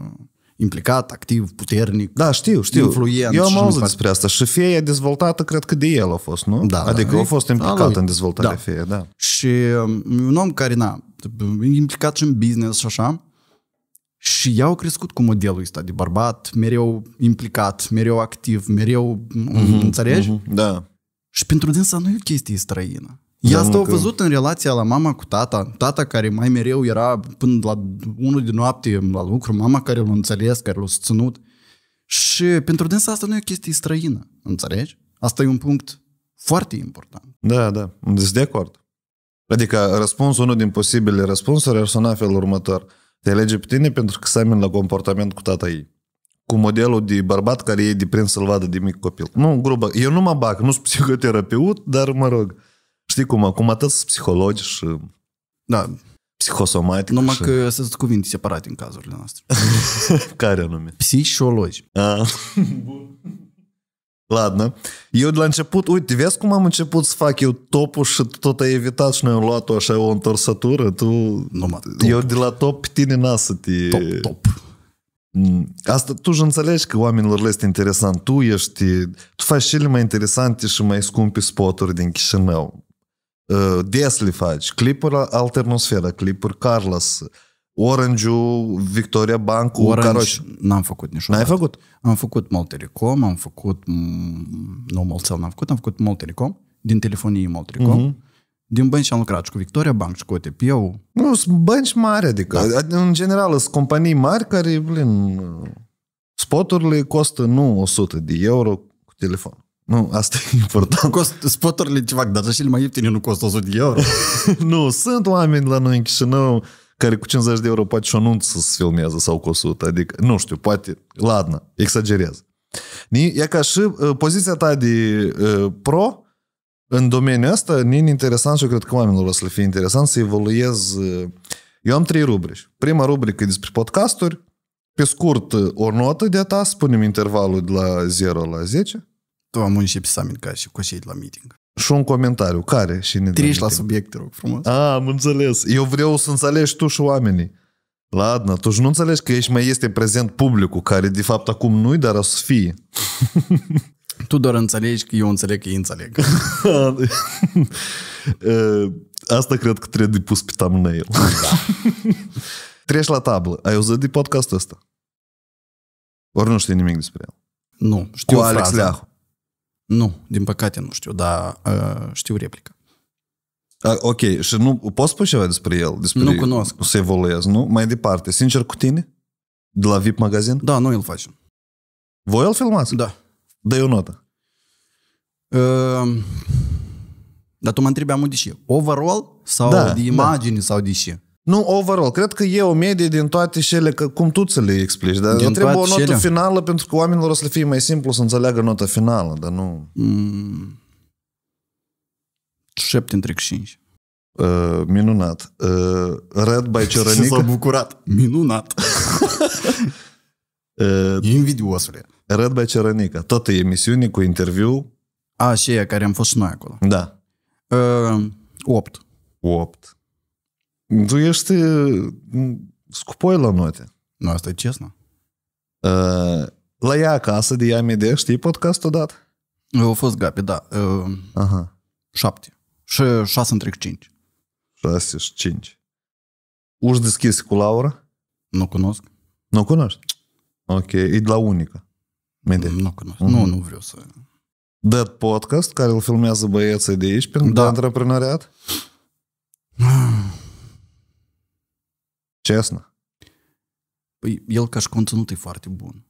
implicat, activ, puternic. Da, știu, știu. Influent. Eu am auzit despre asta. Și feia dezvoltată, cred că de el a fost, nu? Da. da. Adică da. a fost da, da, implicat da, în dezvoltarea da. feia, da. Și um, un om care, na, implicat și în business și așa, și eu au crescut cu modelul ăsta de bărbat, mereu implicat, mereu activ, mereu, mm-hmm, înțelegi? Mm-hmm, da. Și pentru dânsa nu e o chestie străină. Da, Ea asta că... o văzut în relația la mama cu tata. Tata care mai mereu era până la unul din noapte la lucru, mama care l-a înțeles, care l-a susținut. Și pentru dânsa asta nu e o chestie străină, înțelegi? Asta e un punct foarte important. Da, da, sunt de acord. Adică răspunsul, unul din posibile răspunsuri ar suna felul următor. Te alege pe tine pentru că să la comportament cu tata ei cu modelul de bărbat care e de prins să-l vadă de mic copil. Nu, grubă, eu nu mă bag, nu sunt psihoterapeut, dar mă rog, știi cum, acum atât sunt psihologi și da. psihosomatic. Numai și... că sunt cuvinte separate în cazurile noastre. *laughs* care anume? Psihologi. Ladnă. Eu de la început, uite, vezi cum am început să fac eu topul și tot ai evitat și noi am luat-o așa o întorsătură, tu... Numai top. Eu de la top pe tine n-a să te... Top, top. Mm, asta tu și înțelegi că oamenilor le este interesant. Tu ești, tu faci cele mai interesante și mai scumpe spoturi din Chișinău. Uh, des le faci. Clipuri Alternosfera, clipuri Carlos, orange Victoria Bancu, Orange n-am făcut niciodată. N-ai făcut? Am făcut multericom. am făcut, mm, nu Molcel n-am făcut, am făcut multericom din telefonie multericom. Uh-huh. Mhm din bănci am lucrat și cu Victoria Bank și cu OTP-ul. Nu, sunt bănci mari, adică, da. Adică, în general, sunt companii mari care, blin, spoturile costă nu 100 de euro cu telefon. Nu, asta e important. Cost, spoturile ceva, dar și mai ieftine nu costă 100 de euro. *laughs* nu, sunt oameni la noi în Chișinău care cu 50 de euro poate și anunț să se filmează sau cu 100, adică, nu știu, poate, ladnă, exagerez. E ca și uh, poziția ta de uh, pro, în domeniul ăsta, e interesant și eu cred că oamenilor o să le fie interesant să evoluez. Eu am trei rubrici. Prima rubrică e despre podcasturi, pe scurt, o notă de a ta, spunem intervalul de la 0 la 10. Tu am un și summit ca și cu cei la meeting. Și un comentariu. Care? Și ne Trici la subiect, te rog frumos. A, am înțeles. Eu vreau să înțelegi tu și oamenii. Ladna, tu și nu înțelegi că ești mai este prezent publicul, care de fapt acum nu-i, dar o să fie. *laughs* Tu doar înțelegi că eu înțeleg că ei înțeleg. *laughs* Asta cred că trebuie pus pe thumbnail. Da. *laughs* Treci la tablă. Ai auzit de podcastul ăsta? Ori nu știi nimic despre el? Nu. Știu Cu Alex Leahu. Nu, din păcate nu știu, dar uh, știu replica. A, ok, și nu poți spune ceva despre el? Despre nu cunosc. Să evoluez, nu? Mai departe, sincer cu tine? De la VIP magazin? Da, noi îl facem. Voi îl filmați? Da. Dă-i o notă. Uh, dar tu mă întrebi amul de ce? Overall? Sau da, de da. imagini? Da. Sau de ce? Nu, overall. Cred că e o medie din toate cele, că cum tu ți le explici. Dar din trebuie o notă cele? finală pentru că oamenilor o să le fie mai simplu să înțeleagă nota finală, dar nu... Mm. 7 între 5. Uh, ă, minunat. Uh, Red by *laughs* Ciorănică. s-a bucurat. Minunat. uh, *laughs* *laughs* ă, Invidiosule. Rădbea Cerănică, toată emisiune cu interviu. A, și ea, care am fost și noi acolo. Da. Uh, 8. 8. Tu ești scupoi la note. Nu, asta e честно. Uh, ă, la ea acasă, de ea mi media, știi podcastul dat? Eu ă, a fost gapi, da. Uh, Aha. 7. Și 6 între 5. 6 și 5. Uși deschise cu Laura? Nu cunosc. Nu cunoști? Ok, e de la unică. Mede. Nu cunosc. Uh-huh. Nu, nu vreau să... Dead Podcast, care îl filmează băieții de aici pentru da. antreprenoriat? Cesna. Păi el ca și conținut e foarte bun.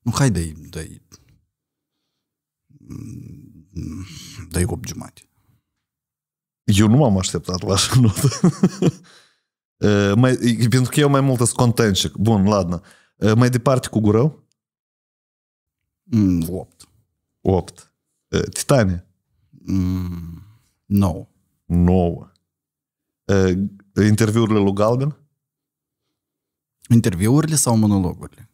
Nu, hai de de dai 8 jumate. Eu nu m-am așteptat la așa notă. Eh, mai, pentru că eu mai mult sunt content și Bun, ladna. Uh, Mai departe cu gură? Mm, 8. 8. Uh, eh, Titania? Mm, 9. 9. Uh, Interviurile lui Galben? Interviurile sau monologurile?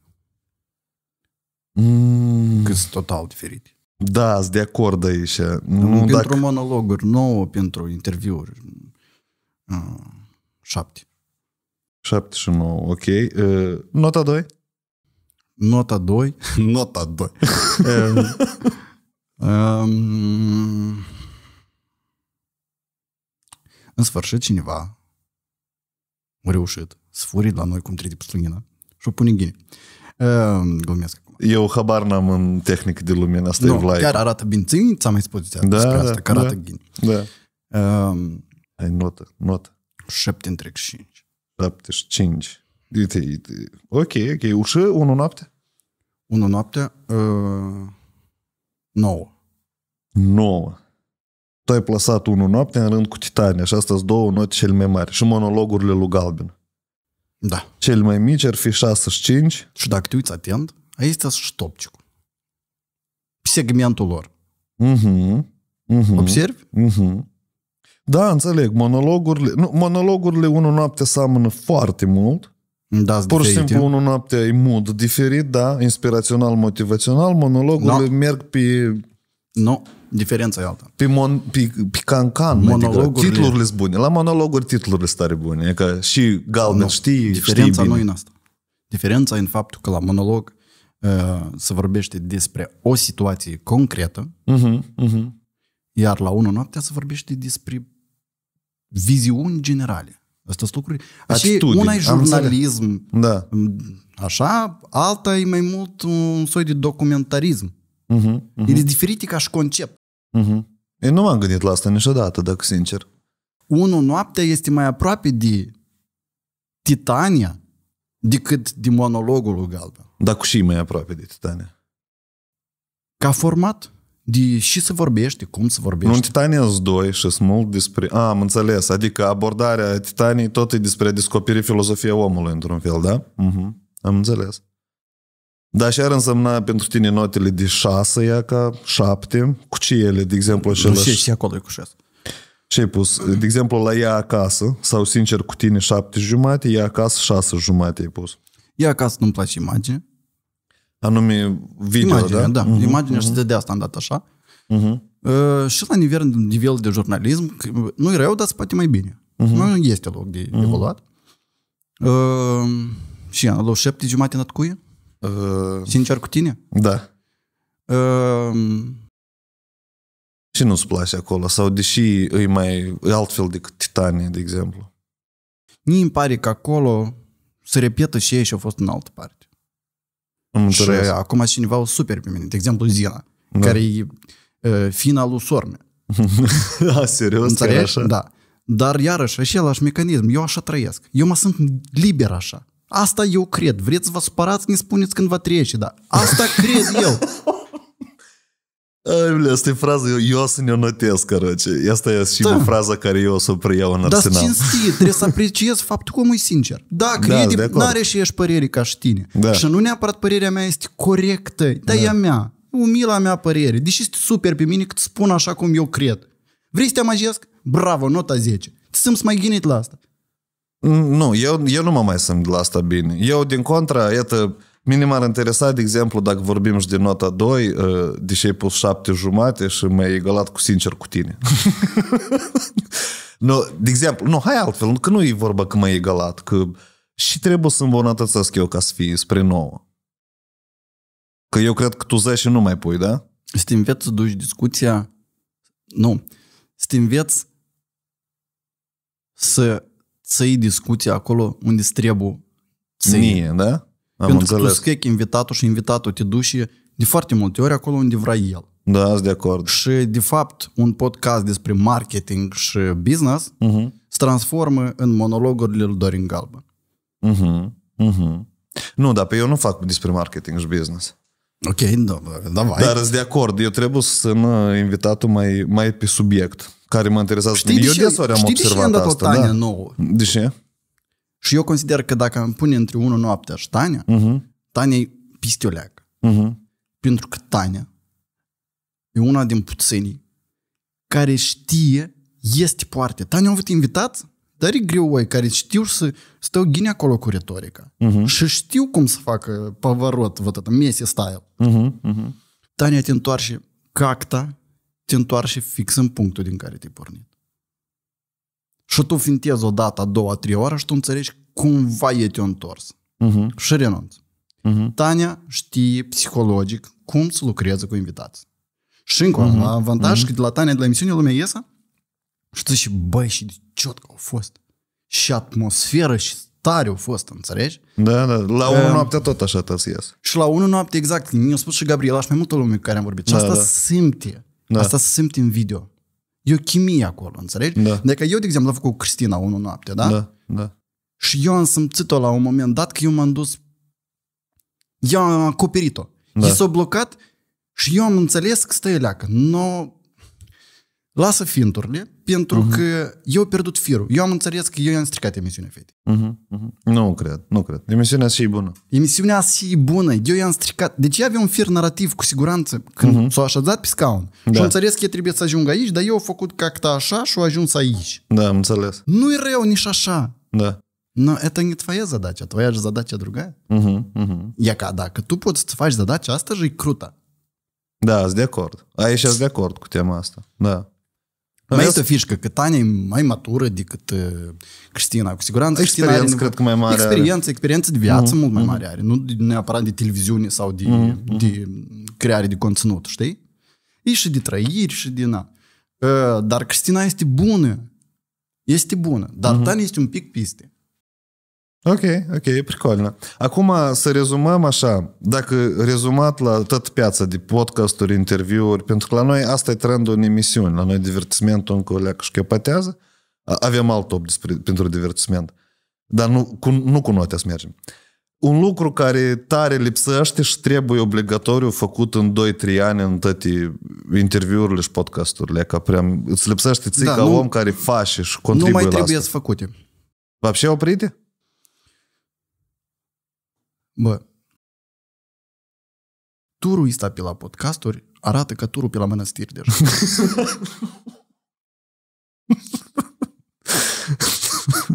Mm. Că sunt total diferite. Da, sunt de acord aici. Nu, pentru dacă... monologuri, nouă pentru interviuri. Mm, șapte. 7 și 9, ok. Nota 2? Nota 2? *laughs* Nota 2. um, în sfârșit, cineva a reușit să furi la noi cum trebuie slugina și o pune în ghine. Um, glumesc Eu habar n-am în tehnică de lumină, asta no, e vlai. Chiar arată bine. Ți ți-am mai spus da, despre asta, da, că arată da, ghine. Da. Um, Ai notă, notă. 7 întreg și 75. Ok, ok. Ușă, 1 noapte? 1 noapte, uh, 9. 9. Tu ai plasat 1 noapte în rând cu Titania și astea sunt două note cele mai mari. Și monologurile lui Galben. Da. Cel mai mic ar fi 65. și dacă te uiți atent, aici este ștopcicul. Segmentul lor. Mhm. Uh-huh. Uh-huh. Observi? Mhm. Uh-huh. Da, înțeleg. Monologurile, nu, monologurile unul noapte seamănă foarte mult. Da, Pur și simplu, unul noapte e mood diferit, da, inspirațional, motivațional. Monologurile no. merg pe... Nu, no. diferența e alta. Pe, mon, pe, pe cancan, monologurile... titlurile sunt bune. La monologuri titlurile sunt tare bune. E că și galben no. știi, Diferența știi nu e în asta. Diferența e în faptul că la monolog uh, se vorbește despre o situație concretă, uh-huh, uh-huh. iar la unul noaptea se vorbește despre viziuni generale. asta sunt lucruri... Și una e jurnalism, da. așa, alta e mai mult un soi de documentarism. Uh-huh, uh-huh. E diferit ca și concept. Uh-huh. Eu nu m-am gândit la asta niciodată, dacă sincer. Unul noaptea este mai aproape de Titania decât de monologul lui Galben. Dar cu și mai aproape de Titania. Ca format? de și să vorbești, cum să vorbești. Nu, în 2 și sunt mult despre... A, am înțeles, adică abordarea Titanii tot e despre a descoperi filozofia omului, într-un fel, da? Uh-huh. Am înțeles. Dar și ar însemna pentru tine notele de 6, ia ca 7, cu ce ele, de exemplu, și Nu știu și acolo e cu 6. Ce ai pus? De exemplu, la ea acasă, sau sincer cu tine șapte jumate, ea acasă șase jumate ai pus. Ea acasă nu-mi place imagine. Anume video, imaginea, da? da. Uh-huh, imaginea uh-huh. se am dat așa. Uh-huh. Uh, și la nivel, nivel de jurnalism, nu e rău, dar se poate mai bine. Uh-huh. Nu este loc de uh-huh. evoluat. Uh, și am luat șapte jumate în atcuie? Uh, Sincer cu tine? Da. Uh, și nu-ți place acolo? Sau deși e mai e altfel decât Titania, de exemplu? Mie îmi pare că acolo se repetă și ei și au fost în altă parte și acum cineva o super pe mine, de exemplu Zina, da. care e uh, fina lui Sorme. *laughs* da, serios? chiar Așa? Da. Dar iarăși, același mecanism, eu așa trăiesc. Eu mă sunt liber așa. Asta eu cred. Vreți să vă supărați, ne spuneți când vă trece, da. Asta cred eu. *laughs* Ai, bine, asta e frază, eu, eu o să ne o notez, căruce. Asta e și da. o frază care eu o să o preiau în arsenal. Dar cinstie, trebuie să apreciez faptul că omul e sincer. Dacă da, e de, n-are și ești păreri ca și tine. Da. Și nu neapărat părerea mea este corectă, dar da. e a mea. Umila mea părere. Deși este super pe mine că îți spun așa cum eu cred. Vrei să te amagiesc? Bravo, nota 10. Ți Sunt mai ghinit la asta. Mm, nu, eu, eu nu mă mai sunt la asta bine. Eu, din contra, iată, mine m-ar interesa, de exemplu, dacă vorbim și de nota 2, uh, deși ai pus 7 jumate și m ai egalat cu sincer cu tine. *laughs* no, de exemplu, nu, hai altfel, că nu e vorba că m-ai egalat, că și trebuie să îmbunătățesc eu ca să fie spre nouă. Că eu cred că tu 10 nu mai pui, da? Să te înveți să duci discuția... Nu. Să te înveți să, să iei discuția acolo unde trebuie să Mie, da? Am Pentru înțeles. că tu scheci invitatul și invitatul te duci de foarte multe ori acolo unde vrea el. Da, sunt de acord. Și, de fapt, un podcast despre marketing și business uh-huh. se transformă în monologurile lui Dorin Galben. Uh-huh. Uh-huh. Nu, dar pe eu nu fac despre marketing și business. Ok, da, da, vai. Dar sunt de acord, eu trebuie să sunt invitatul mai, mai pe subiect care mă interesează. Știi eu de am observat am știi observat de ce am dat o tanie da? nouă? De ce? Și eu consider că dacă îmi pune între 1 noaptea și Tania, uh-huh. Tania e pistioleac. Uh-huh. Mhm. Pentru că Tania e una din puținii care știe, este poartă. Tania a avut invitat, dar e greu oi, care știu să stau ghine acolo cu retorica. Uh-huh. Și știu cum să facă pavarot, văd atât, Messi style. Uh-huh. Uh-huh. Tania te întoarce cacta, te întoarce fix în punctul din care te-ai pornit. Și tu fintezi o dată, a doua, a trei ore și tu înțelegi cumva e te întors. Uh-huh. Și renunți. Uh-huh. Tania știe psihologic cum să lucreze cu invitați. Și încă uh-huh. avantaj uh-huh. că de la Tania, de la emisiune, lumea iese și tu zici, băi, și de ciotcă au fost. Și atmosferă și tare au fost, înțelegi? Da, da, la um, unul noapte tot așa te ies. Și la unul noapte, exact. Mi-a spus și Gabriela și mai multă lume cu care am vorbit. Și da, asta da. simte. Da. Asta se simte în video. E o chimie acolo, înțelegi? Da. Adică eu, de exemplu, am făcut cu Cristina unu noapte, da? Da, da. Și eu am simțit-o la un moment dat că eu m-am dus... Eu am acoperit-o. Da. I s-a blocat și eu am înțeles că stă eleacă. Nu... No Lasă finturile, pentru uh-huh. că eu pierdut firul. Eu am înțeles că eu i am stricat emisiunea fete. Uh-huh. Uh-huh. Nu cred, nu cred. Emisiunea și e bună. Emisiunea și e bună. Eu i-am stricat. Deci ce avea un fir narrativ, cu siguranță, când uh-huh. s-a așezat pe scaun. Da. Și înțeles că trebuie să ajung aici, dar eu am făcut cacta așa și au ajuns aici. Da, am înțeles. nu e rău nici așa. Da. Но это не твоя задача, твоя же задача другая. Угу, угу. Яка, да, dacă tu poți să faci задача asta e круто. Da, sunt de acord. Aici sunt de acord cu tema asta. Da. Mai este fișcă, că Tania e mai matură decât uh, Cristina. Cu siguranță Cristina are cred că mai mare experiență, experiență de viață uh-huh. mult mai mm-hmm. mare are. Nu neapărat de televiziune sau de, uh-huh. de creare de conținut, știi? E și de trăiri și de na. Uh, dar Cristina este bună. Este bună. Dar uh-huh. Tania este un pic piste. Ok, ok, pricolnă. Acum să rezumăm așa, dacă rezumat la tot piața de podcasturi, interviuri, pentru că la noi asta e trendul în emisiuni, la noi divertismentul încă o leacă șchepătează, avem alt top despre, pentru divertisment, dar nu cu, nu cu notea să mergem. Un lucru care tare lipsăște și trebuie obligatoriu făcut în 2-3 ani în toate interviurile și podcasturile, că prea îți lipsăște ții da, ca nu, om care faci și contribui Nu mai la trebuie asta. să făcute. și oprite? Bă, turul ăsta pe la podcasturi arată ca turul pe la mănăstiri deja.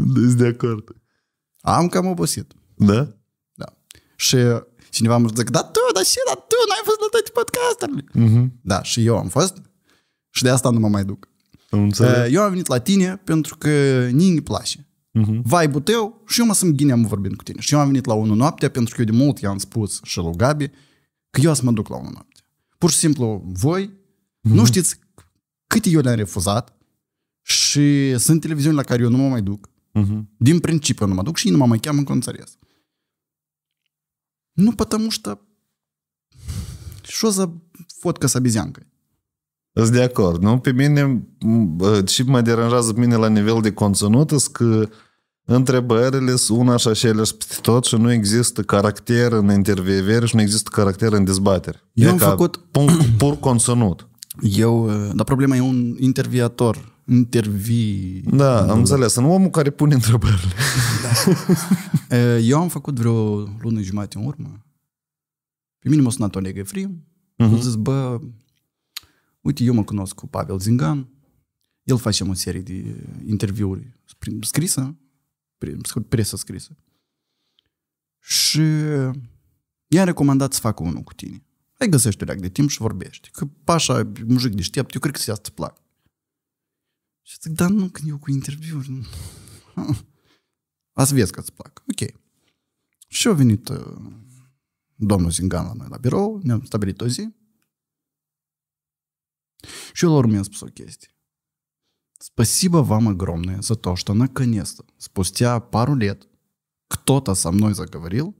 deci de acord. Am cam obosit. Da? Da. Și cineva mă zic, da tu, da și, da tu, n-ai fost la toate podcasturile. Uh-huh. Da, și eu am fost și de asta nu mă mai duc. Am eh, Eu am venit la tine pentru că nimeni îmi place uh-huh. vibe-ul tău și eu mă sunt ghineam vorbind cu tine. Și eu am venit la 1 noaptea pentru că eu de mult i-am spus și lui Gabi că eu să mă duc la 1 noapte. Pur și simplu, voi uh-huh. nu știți cât eu le-am refuzat și sunt televiziuni la care eu nu mă mai duc. Uh-huh. Din principiu nu mă duc și nu mă mai cheamă în Ну, потому что... Что за fotcă să bizeancă. Sunt de acord, nu? Pe mine, și mă deranjează pe mine la nivel de conținut, că întrebările sunt așa și ele și tot și nu există caracter în intervievere și nu există caracter în dezbatere. Eu e am făcut... Pur, pur conținut. Eu, uh, dar problema e un interviator intervi. Da, am înțeles. Nu omul care pune întrebările. Da. *laughs* Uh, eu am făcut vreo lună jumătate în urmă. Pe mine m-a sunat Oleg Efrim. Uh-huh. zis, bă, uite, eu mă cunosc cu Pavel Zingan. El face o serie de interviuri scrisă presă scrisă. Și i-a recomandat să facă unul cu tine. Hai găsești o de timp și vorbești. Că pașa, mujic deștept, eu cred că să-ți plac. Și zic, dar nu, când eu cu interviuri... Nu. să *laughs* vezi că îți plac. Ok. Și a venit uh, domnul Zingan la noi la birou, ne-am stabilit o zi. Și eu lor mi-am spus o chestie. Спасибо вам огромное за то, что наконец-то, спустя пару лет, кто-то со мной заговорил,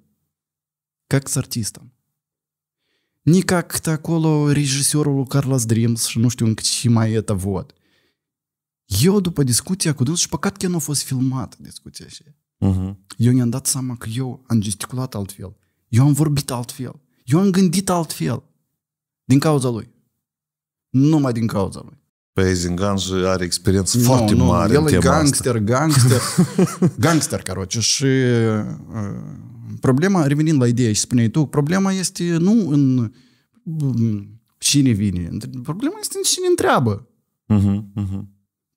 как с артистом. Не как acolo regizorul Carlos Dreams și nu știu în ce mai e вот. Eu, după discuția cu dânsul, și păcat că nu a fost filmată discuția așa. Uh-huh. Eu ne-am dat seama că eu am gesticulat altfel. Eu am vorbit altfel. Eu am gândit altfel. Din cauza lui. Numai din cauza lui. Pe Eisenganj are experiență foarte nu, mare el în tema gangster, asta. gangster, gangster, короче. *laughs* Și uh, problema, revenind la ideea și spuneai tu, problema este nu în um, cine vine, problema este în cine întreabă. Uh-huh, uh-huh.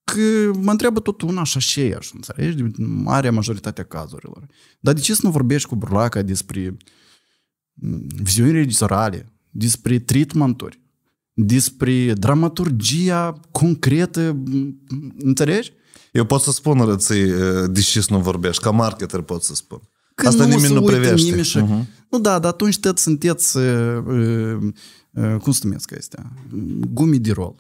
Că mă întreabă tot una și așa, înțelegi? Din marea majoritatea cazurilor. Dar de ce să nu vorbești cu burlaca despre mm, viziuni regizorale, despre treatmenturi, despre dramaturgia concretă, înțelegi? Eu pot să spun răței, de ce nu vorbești, ca marketer pot să spun. Când Asta nu nimeni nu privește. Nimeni și... uh-huh. Mhm. Nu, da, dar atunci te sunteți, uh, uh, cum se numesc astea, gumii de rol.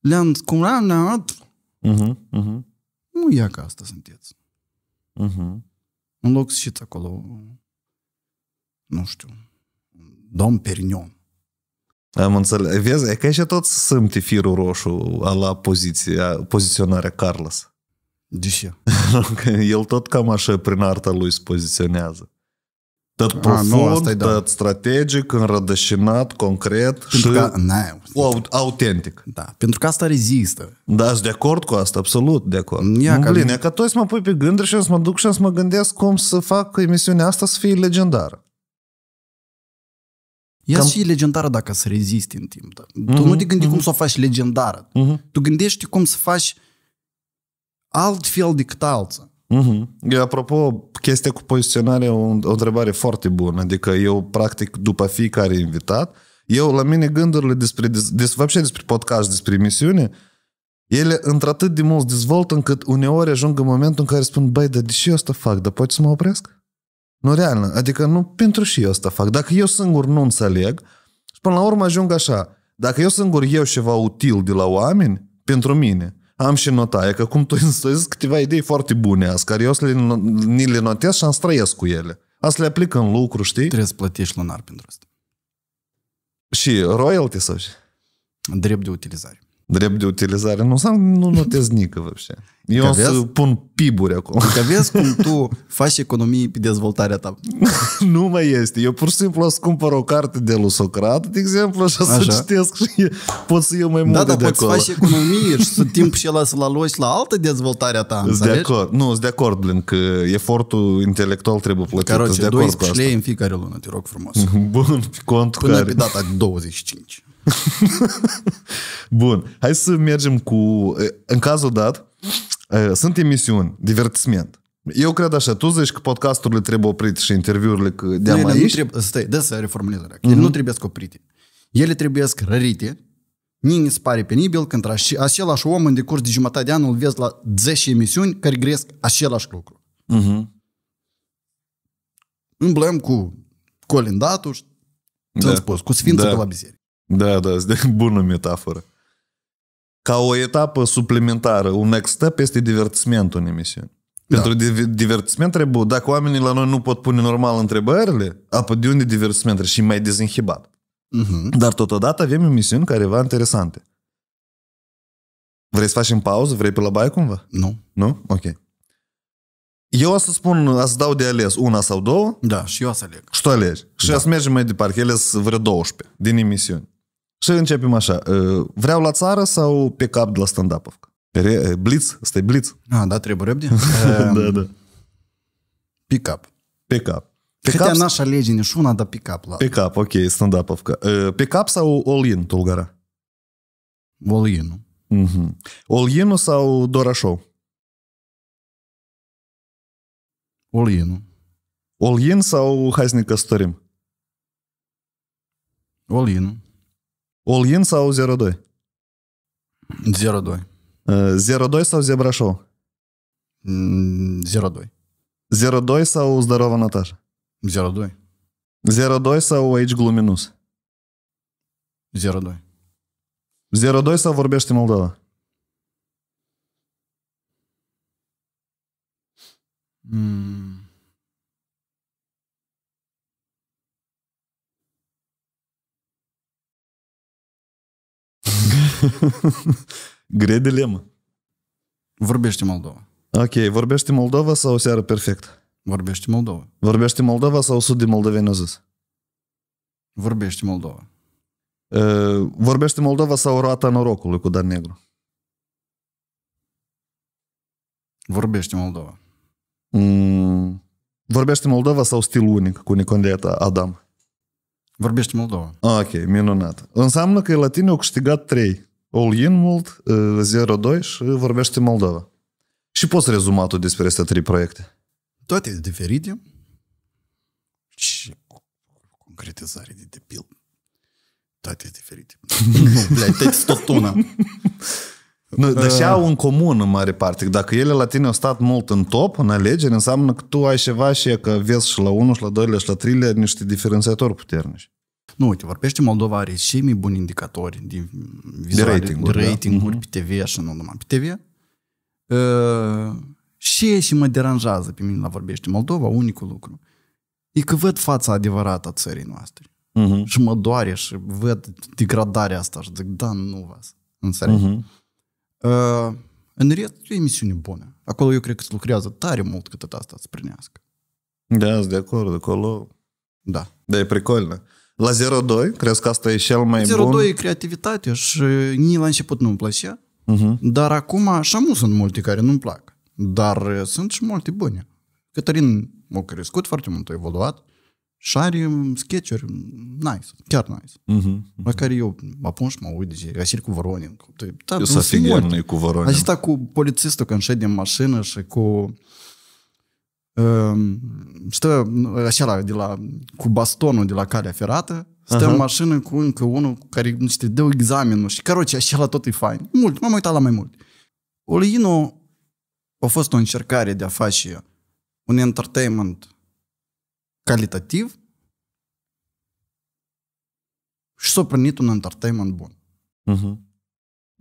Le-am, cum le-am, le-am, uh-huh, uh-huh. Nu ia ca asta sunteți. Uh-huh. Mhm. În loc să știți acolo, nu știu, Dom Perignon. Am înțeles. Vezi, e că și tot sunt firul roșu la poziția, poziționarea Carlos. De deci ce? *laughs* El tot cam așa prin arta lui se poziționează. Tot ah, profund, A, nu, da. tot da. strategic, înrădășinat, concret pentru și că, na, autentic. Da, pentru că asta rezistă. Da, sunt de acord cu asta, absolut de acord. Ia, că... e că tu să mă pui pe gânduri și să mă duc și să mă gândesc cum să fac emisiunea asta să fie legendară. Ea Cam... și e legendară dacă să rezisti în timp. Uh-huh, tu mhm, nu te gândi uh-huh. cum mhm. să o faci legendară. Uh-huh. Tu gândești cum să faci fel decât alții. Uh-huh. Eu, apropo, chestia cu poziționarea e o, o întrebare foarte bună. Adică eu, practic, după fiecare invitat, eu, la mine, gândurile despre, despre, despre, despre podcast, despre emisiune, ele într-atât de mult dezvoltă încât uneori ajung în momentul în care spun, băi, dar de ce eu asta fac? Dar poți să mă opresc? Nu reală. Adică nu pentru și eu asta fac. Dacă eu singur nu înțeleg, și până la urmă ajung așa. Dacă eu singur eu ceva util de la oameni, pentru mine, am și E că cum tu *laughs* îți câteva idei foarte bune azi, care eu le, ni le notez și am străiesc cu ele. Asta le aplic în lucru, știi? Trebuie să plătești lunar pentru asta. Și royalty sau și? Drept de utilizare drept de utilizare, nu înseamnă nu notez *laughs* nică, вообще. Eu că vezi? să pun piburi acolo. Că vezi cum tu *laughs* faci economii pe dezvoltarea ta. *laughs* nu mai este. Eu pur și simplu o să cumpăr o carte de lui Socrat, de exemplu, și Așa. să citesc și pot să iau mai mult da, da, de acolo. Da, dar poți faci economii și să timp și ăla să-l aloci la altă dezvoltarea ta, Sunt de acord. Nu, sunt de acord, Blin, că efortul intelectual trebuie plătit. Caroce, 12 lei în fiecare lună, te rog frumos. Bun, pe contul Până care... pe data 25. *laughs* Bun, hai să mergem cu... În cazul dat, sunt emisiuni, divertisment. Eu cred așa, tu zici că podcasturile trebuie oprite și interviurile că de mai aici? Trebuie, stai, dă să reformulez. Uh-huh. Ele mhm. nu trebuie oprite. Ele trebuie rărite. Nimeni se pare penibil când același om în decurs de jumătate de an îl vezi la 10 emisiuni care gresc același lucru. Mm-hmm. Îmblăm cu colindatul și da. spus, cu sfință da. de la biserică. Da, da, *laughs* bună metaforă. Ca o etapă suplimentară, un next step este divertismentul în emisiune. Da. Pentru da. divertisment trebuie, dacă oamenii la noi nu pot pune normal întrebările, apă de unde divertisment și mai dezinhibat. Uh-huh. Dar totodată avem emisiuni va interesante. Vrei să facem pauză? Vrei pe la baie cumva? Nu. Nu? Ok. Eu o să spun, o să dau de ales una sau două. Da, și eu o să aleg. Și tu alegi. Și da. o să mergem mai departe. Ele sunt vreo 12 din emisiuni. Și începem așa. Ă, vreau la țară sau pe cap de la stand-up? Blitz? Stai blitz? Ah, da, trebuie repede. *laughs* da, ehm, da. Pe cap. Pe cap. Pe Хотя cap... наша леди не шуна, да пикап, ладно. Пикап, окей, стендаповка. Пикап sau all-in, Tulgara? All-in. Uh-huh. Mhm. All-in sau Dora Show? All-in. All-in sau Hai să All-in. All-in sau 02? 02. 02 sau Zebra Show? 02. 02 sau Здорова Наташа? 02. 02 sau Aici Gluminus? 02. 02 sau Vorbește Moldova? Mm. *laughs* Gre dilemă. Vorbește Moldova. Ok, vorbește Moldova sau seara perfect? Vorbește Moldova. Vorbește Moldova sau sud de moldoveni zis? Vorbește Moldova. Uh, vorbește Moldova sau roata norocului cu Dan Negru? Vorbește Moldova. Mm, vorbește Moldova sau stil unic cu Nicoleta Adam? Vorbește Moldova. Ok, minunat. Înseamnă că la tine au câștigat trei. All-in mult, uh, 2 și vorbește Moldova. Și poți rezuma tu despre aceste trei proiecte? Toate diferite și concretizare de depil. Toate diferite. *laughs* nu, blei, tot, tot una. Nu, dar și da. au în comun în mare parte. Dacă ele la tine au stat mult în top, în alegeri, înseamnă că tu ai ceva și e că vezi și la unul, și la doilea, și la trilea niște diferențiatori puternici. Nu, uite, vorbește, Moldova are cei mai buni indicatori de, vizuale, de rating-uri, de da. rating-uri da? Mhm. pe TV așa nu numai pe TV. Uh, și și mă deranjează pe mine la vorbește Moldova, unicul lucru, e că văd fața adevărată a țării noastre. Uh-huh. Și mă doare și văd degradarea asta și zic, da, nu vas. înțeleg. Uh-huh. Mhm. Uh, în rest, e emisiune bună. Acolo eu cred că se lucrează tare mult cât asta să prinească. Da, sunt de acord, acolo... Da. Da, e pricolnă. La 0,2? Crezi că asta e cel mai 0, bun? 0,2 e creativitate și nici la început nu-mi plăcea. Uh-huh. Mhm. Dar acum așa nu sunt multe care nu-mi plac. Dar uh, sunt și multe bune. Cătălin a crescut foarte mult, a evoluat și are um, sketch-uri um, nice, chiar nice. Uh-huh. La care eu apun și mă uit, zice, Vasile cu Voronin. Da, eu să fie cu Voronin. A cu polițistul când șede în mașină și cu Ehm, stă la, de la, cu bastonul de la calea ferată, stă uh-huh. în mașină cu încă unul care nu știu, dă examenul și caroce, așa tot e fain. Mult, m-am uitat la mai mult. Oleino a fost o încercare de a face un entertainment calitativ și s-a primit un entertainment bun. Uh-huh.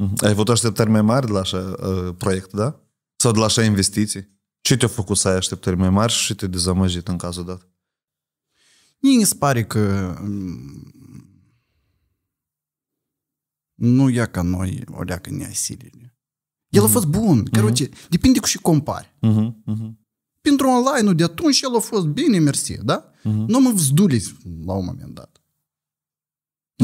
Uh-huh. Ai avut așteptări mai mari de la așa uh, proiect, da? Sau de la așa investiții? Ce te-a făcut să ai așteptări mai mari și te dezamăgit în cazul dat? Mie mi se pare că mm, nu ia ca noi o leacă neasilele. El uh-huh. a mhm. fost bun. uh-huh. depinde cu și compari. Uh-huh. Uh-huh. Pentru online-ul de atunci el a fost bine, mersi, da? Uh-huh. Nu mă vzdulis la un moment dat.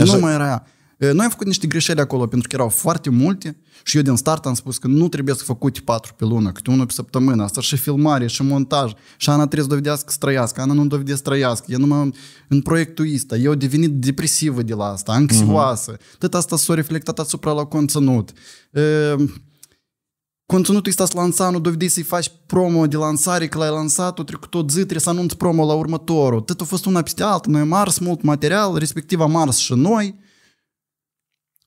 Așa... Nu mai era noi am făcut niște greșeli acolo, pentru că erau foarte multe și eu din start am spus că nu trebuie să făcuți patru pe lună, câte unul pe săptămână. Asta și filmare, și montaj. Și Ana trebuie să dovedească să trăiască, Ana nu dovedește să trăiască. E numai în proiectul ăsta. Eu devenit depresivă de la asta, anxioasă. Uh-huh. Tot asta s-a reflectat asupra la conținut. E, conținutul ăsta a lansat, nu dovedi să-i faci promo de lansare, că l-ai lansat, o trecut tot zi, trebuie să anunți promo la următorul. Tot a fost una peste alta. Noi am ars mult material, respectiv am ars și noi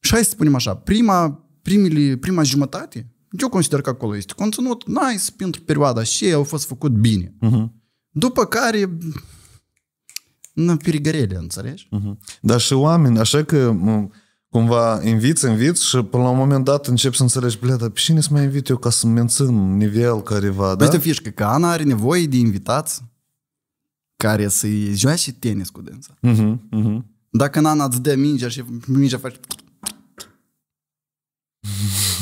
și hai să spunem așa, prima, primile, prima jumătate, eu consider că acolo este conținut nice pentru perioada și au fost făcut bine. Uh-huh. După care nu perigarele, înțelegi? Uh-huh. Dar și oameni, așa că cumva inviți, inviți și până la un moment dat încep să înțelegi, bля, dar pe cine să mai invit eu ca să mențin nivel careva, păi da? Uite fișcă, că Ana are nevoie de invitați care să-i joace tenis cu dânsa. Uh-huh, uh-huh. Dacă Ana îți dă mingea și mingea face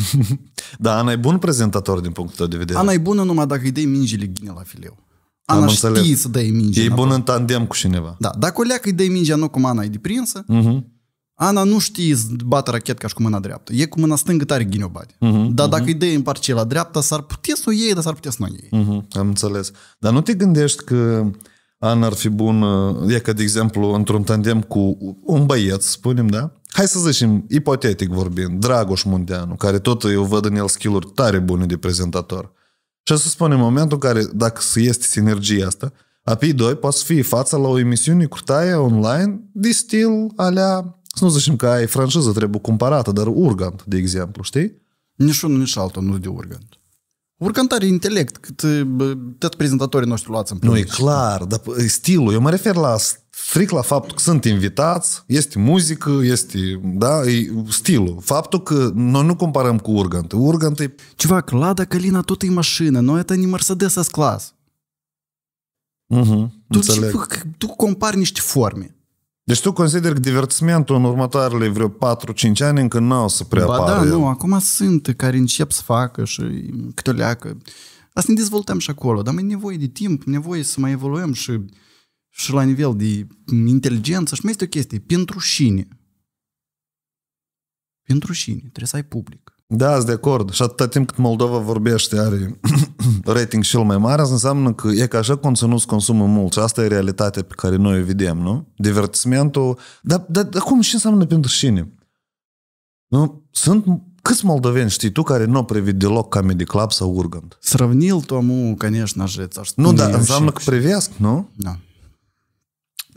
*laughs* da, Ana e bun prezentator din punctul tău de vedere. Ana e bună numai dacă îi dai mingile ghine la fileu. Ana Am știe înțeleg. să dai minge. E bun în tandem cu cineva. Da, dacă o leacă îi dai mingea nu cum Ana e deprinsă, uh-huh. Ana nu știe să bată rachet ca și cu mâna dreaptă. E cu mâna stângă tare ghine o bate. Uh-huh, dar uh-huh. dacă mhm. îi dai în parcel la dreapta, s-ar putea să o iei, dar s-ar putea să nu o iei. Uh-huh, am înțeles. Dar nu te gândești că Ana ar fi bună, e ca de exemplu, într-un tandem cu un băieț, spunem, da? hai să zicem, ipotetic vorbind, Dragoș Mundeanu, care tot eu văd în el skill tare bune de prezentator. Și să spunem, în momentul în care, dacă este sinergia asta, API2 poate fi fața la o emisiune taie online de stil alea, să nu zicem că ai franciză, trebuie cumpărată, dar Urgant, de exemplu, știi? Nici unul, nici altul, nu de Urgant. Urgant are intelect, cât tot prezentatorii noștri luați în Nu, e clar, dar stilul, eu mă refer la Fric la faptul că sunt invitați, este muzică, este, da, e stilul. Faptul că noi nu comparăm cu Urgant. Urgant e... Чувак, Лада Калина tot e mașină, noi это ni Mercedes s clas. Uh-huh, tu, ce, tu compari niște forme. Deci tu consider că divertismentul în următoarele vreo 4-5 ani încă nu o să prea Ba da, el. nu, acum sunt care încep să facă și câte o leacă. Asta ne dezvoltăm și acolo, dar mai nevoie de timp, nevoie să mai evoluăm și și la nivel de inteligență și mai este o chestie, pentru cine? Pentru cine? Trebuie să ai public. Da, sunt de acord. Și atâta timp cât Moldova vorbește, are *coughs* rating cel mai mare, asta înseamnă că e ca așa conținut se consumă mult și asta e realitatea pe care noi o vedem, nu? Divertismentul. Dar, dar, dar cum și înseamnă pentru cine? Nu? Sunt Câți moldoveni știi tu care nu privit deloc Comedy Club sau Urgant? Сравнил тому, конечно же, Nu что înseamnă că privesc, nu? Da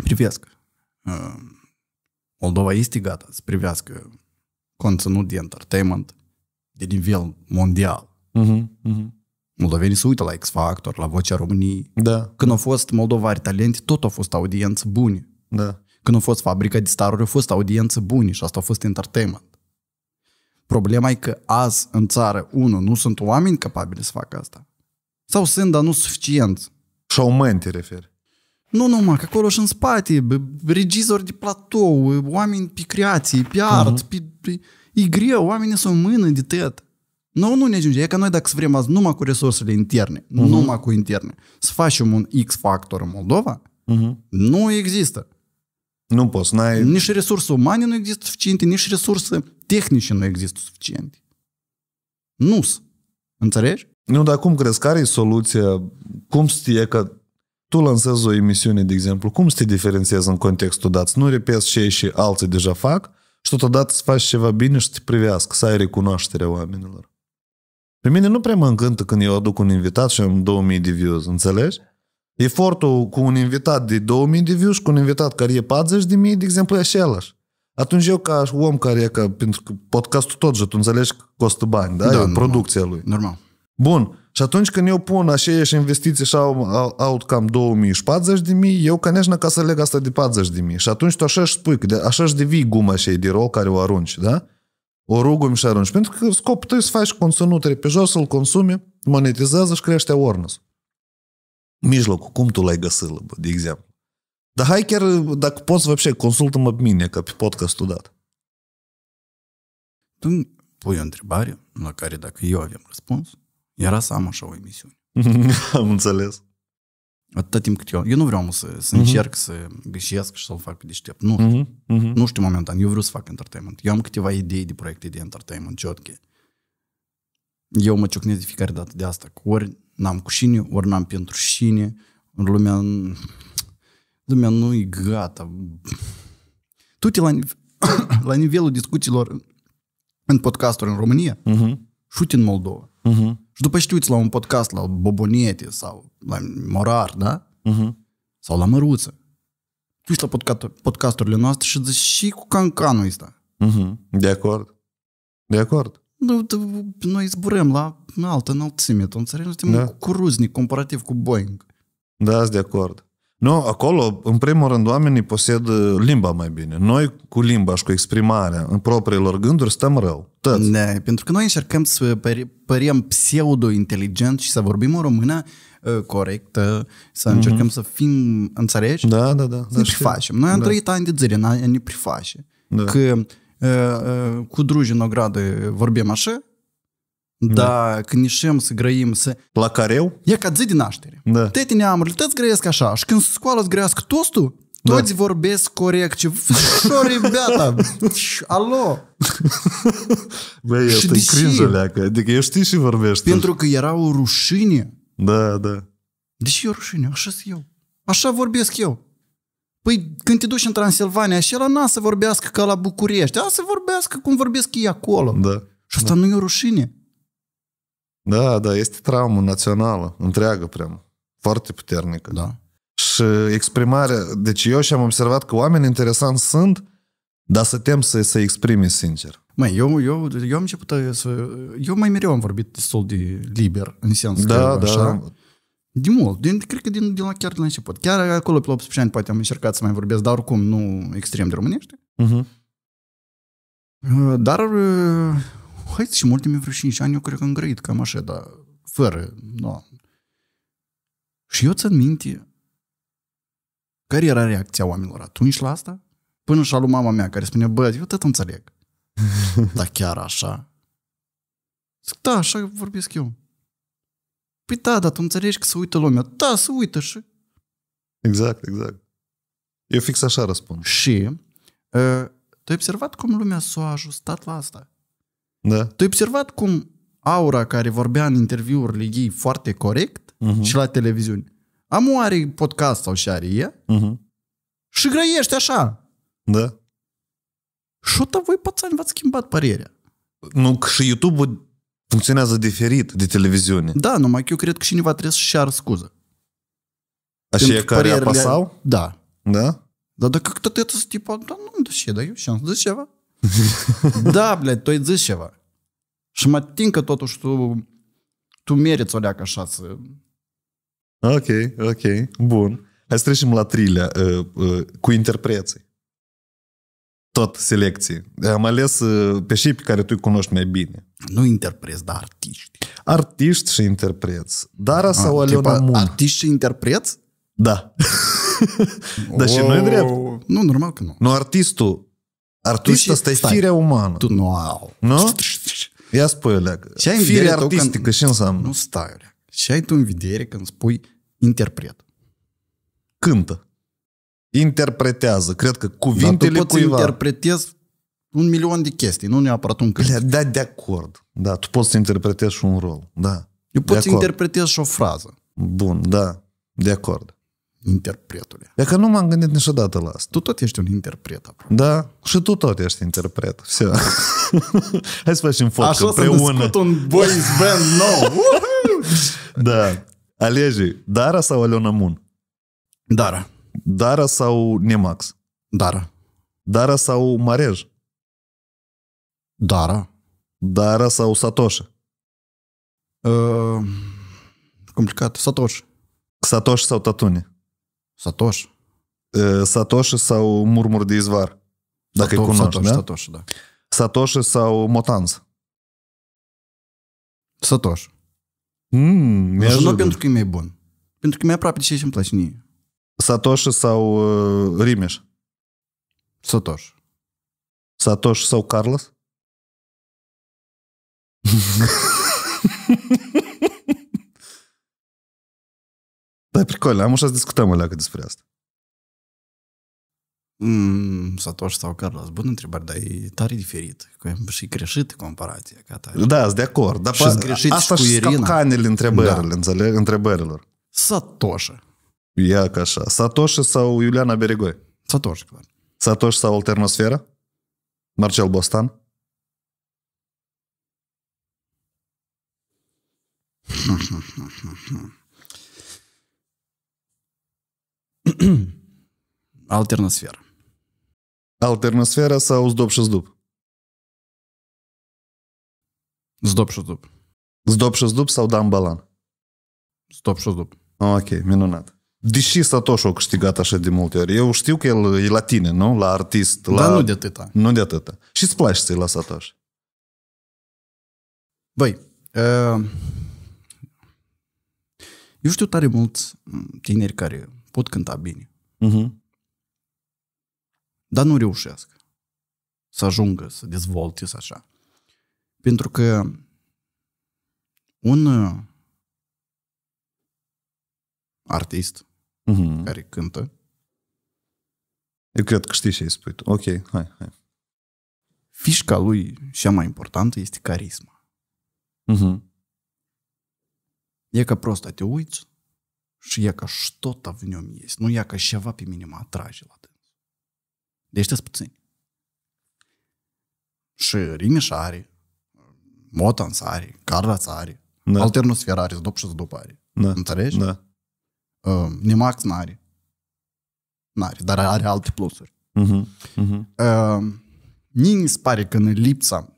privească. Ehm, Moldova este gata să privească conținut de entertainment de nivel mondial. Uh-huh, uh-huh. Moldovenii se uită la X-Factor, la Vocea României. Da. Când au fost Moldova are talent, tot au fost audiență bune. Da. Când a fost fabrica de staruri, a fost audiență bună și asta a fost entertainment. Problema e că azi în țară, unu, nu sunt oameni capabili să facă asta. Sau sunt, dar nu suficienți. Showman te referi. Nu numai, că acolo și în spate, regizori de platou, oameni pe creație, pe art, uh-huh. pe, pe... E greu, oamenii sunt s-o mână de tăt. Noi nu ne ajunge. E că noi dacă să vrem azi numai cu resursele interne, uh-huh. numai cu interne, să facem un X-factor în Moldova, uh-huh. nu există. Nu poți, n-ai... Nici resurse umane nu există suficiente, nici resurse tehnice nu există suficiente. Nu-s. Înțelegi? Nu, dar cum crezi? Care e soluția? Cum știe că tu lansezi o emisiune, de exemplu, cum să te diferențiezi în contextul dat? nu repes ce și alții deja fac și totodată să faci ceva bine și să te privească, să ai recunoașterea oamenilor. Pe mine nu prea mă încântă când eu aduc un invitat și am 2000 de views, înțelegi? Efortul cu un invitat de 2000 de views și cu un invitat care e 40 de mii, de exemplu, e același. Atunci eu ca om care e ca, pentru că podcastul tot, tu înțelegi că costă bani, da? da e normal, producția lui. Normal. Bun. Și atunci când eu pun aceeași investiție și cam 2040 de mii, eu caneșnă ca să leg asta de 40 de mii. Și atunci tu așa și spui, că de, așa și devii guma și de rol care o arunci, da? O rugăm și arunci. Pentru că scopul tău e să faci conținut jos, să-l consumi, monetizează și crește awareness. Mijlocul, cum tu l-ai găsit, de exemplu. Dar hai chiar, dacă poți, вообще, consultă-mă pe mine, ca pe podcastul dat. Tu pui o întrebare la care dacă eu avem răspuns, era să am așa o emisiune. *laughs* am înțeles. Atâta timp cât eu... Eu nu vreau să, să uh-huh. încerc să găsesc și să-l fac pe deștept. Nu. Uh-huh. Uh-huh. Nu știu momentan. Eu vreau să fac entertainment. Eu am câteva idei de proiecte de entertainment ciotche. Eu mă ciocnesc de fiecare dată de asta. Că ori n-am cu șine, ori n-am pentru șine. Lumea... Lumea nu e gata. Tu te la, *coughs* la nivelul discuțiilor în podcasturi în România uh-huh. și în Moldova. Uh-huh. Și după știuți la un podcast la Bobonete sau la Morar, da? Uh-huh. Sau la Măruță. Tu ești la podcasturile noastre și zici și cu cancanul ăsta. Uh-huh. De acord. De acord. Nu, noi zburăm la altă înălțime, tu înțelegi? Suntem da. cu ruznic comparativ cu Boeing. Da, sunt de acord. Nu, acolo, în primul rând, oamenii posed uh, limba mai bine. Noi, cu limba și cu exprimarea în propriilor gânduri, stăm rău. Tăți. Da, pentru că noi încercăm să părem pseudo-inteligent și să vorbim o română uh, corectă, uh, să mhm. încercăm mm-hmm. să fim, înțelegi? Da, da, da. Ne ne da, prefacem. Noi am da. trăit ani de zile, ne prefacem. Da. Că cu drugi în ogradă vorbim așa, da, când ieșim să grăim, să... La careu? E ca zi de naștere. Da. Tete neamurile, tăți grăiesc așa. Și când se scoală îți grăiască tostul, toți da. vorbesc corect. Ce șori, beata! Alo! Băi, este cringe leacă. Adică eu știi și vorbești. Pentru că era o rușine. Da, da. ce e o rușine, așa sunt eu. Așa vorbesc eu. Păi când te duci în Transilvania și la n-a să vorbească ca la București, a să vorbească cum vorbesc ei acolo. Da. Și asta da. nu e o rușine. Da, da, este traumă națională, întreagă prea, foarte puternică. Da. Și exprimarea, deci eu și-am observat că oameni interesanți sunt, dar să tem să se exprime sincer. Mai eu, eu, eu am început să... Eu mai mereu am vorbit destul de liber, în sens da, că, da, așa, de mult, din, cred că din, din la chiar de la început. Chiar acolo pe 18 ani poate am încercat să mai vorbesc, dar oricum nu extrem de românește. Uh-huh. Dar hai și în ultimii vreo 5 ani eu cred că am grăit cam așa, dar fără, nu. Și eu ți-am minte care era reacția oamenilor atunci la asta, până și lui mama mea care spune, bă, eu tot înțeleg. *laughs* dar chiar așa? Zic, da, așa vorbesc eu. Păi da, dar tu înțelegi că se uită lumea. Da, se uită și... Exact, exact. Eu fix așa răspund. Și uh, tu ai observat cum lumea s-a ajustat la asta? Da. Tu ai observat cum Aura, care vorbea în interviurile ei foarte corect uh-huh. și la televiziune, amu are podcast sau și are ea uh-huh. și grăiește așa. Da. Și tot voi pățani v-ați schimbat părerea. Nu, că și YouTube-ul funcționează diferit de televiziune. Da, numai că eu cred că cineva trebuie să-și ar scuză. Așa care apăsau? Da. Da? Dar dacă tot это, tipul da, nu, de ce, dar eu am de ceva. *laughs* da, блядь, tu ai zis ceva. Și mă ating că totuși tu, tu meriți o leacă așa să... Ok, ok, bun. Hai să trecem la trilea uh, uh, cu interpreții. Tot selecție. Am ales uh, pe cei pe care tu îi cunoști mai bine. Nu interpreți, dar artiști. Artiști și interpreți. Dara sau A, ah, Aliona tipa, Mun? Artiști și interpreți? Da. *laughs* dar și nu e drept. Nu, normal că nu. Nu, artistul Artistă asta e fire umană. Tu, nu, au. Nu? Ia spui, Oleg. Ce ai în Fire artistică, când... ce înseamnă? Nu stai, Oleg. Ce ai tu în vedere când spui interpret? Cântă. Interpretează. Cred că cuvintele Dar tu poți cuiva... interpretezi un milion de chestii, nu neapărat un cântec. Da, de acord. Da, tu poți să interpretezi și un rol. Da. Eu pot să interpretez și o frază. Bun, da. De acord interpretule. Dacă nu m-am gândit niciodată la asta. Tu tot ești un interpret acum. Da, și tu tot ești interpret. Se. *laughs* Hai să facem fotcă Așa împreună. Așa un boys *laughs* band nou. da. Alege, Dara sau Aleona Mun? Dara. Dara sau Nemax? Dara. Dara sau Marej? Dara. Dara sau Satoshi? Uh, complicat. Satoshi. Satoshi sau Tatune? Satoș. Satoș sau Murmur de Izvar. Dacă Satoș, îi cunoști, Satoș, da? Satoș, da. Satoș sau Motanz. Satoș. Mm, Dar nu pentru că e mai bun. Pentru că mi-e aproape de ce îmi place mie. Satoș sau uh, Rimeș. Satoș. Satoș sau Carlos? *laughs* Păi pricole, am așa să discutăm alea despre asta. Mm, Satoshi sau Carlos, bună întrebare, dar e tare diferit. Și greșit comparația ca tare. Da, sunt de acord. Dar și greșit asta și cu Irina. capcanele întrebările, da. înțeleg? Întrebărilor. Satoshi. Ia ca așa. Satoshi sau Iuliana Beregoi? Satoshi, clar. Satoshi sau Alternosfera? Marcel Bostan? *laughs* Alternosfera. *clears throat* Alternosfera sau zdob și zdub? zdob. și zdub. Zdob și zdub sau dam Balan? Zdob și zdub. Ok, minunat. Deși s a câștigat așa de multe ori, eu știu că el e la tine, nu? La artist, da, la... Dar nu de atâta. Nu de atâta. Și îți place să-i la Satoshi? Băi, ă, eu știu tare mulți tineri care pot cânta bine. Uh-huh. Dar nu reușesc să ajungă, să dezvolte, să așa. Pentru că un uh, artist uh-huh. care cântă eu cred că știi ce ai spui tu. Ok, hai, hai. Fișca lui cea mai importantă este carisma. Uh-huh. E ca prost, te uiți și e ca ștota în om este. Nu e ca ceva pe mine mă atrage la tine. Deci sunt puțin. Și rimișare, are, carlațare, da. Alternosfera are, Zdop și Zdop are. Da. Înțelegi? Da. Uh, Nimax n-are. N-are, dar are alte plusuri. Uh-huh. Uh-huh. Uh, mie se pare că în lipsa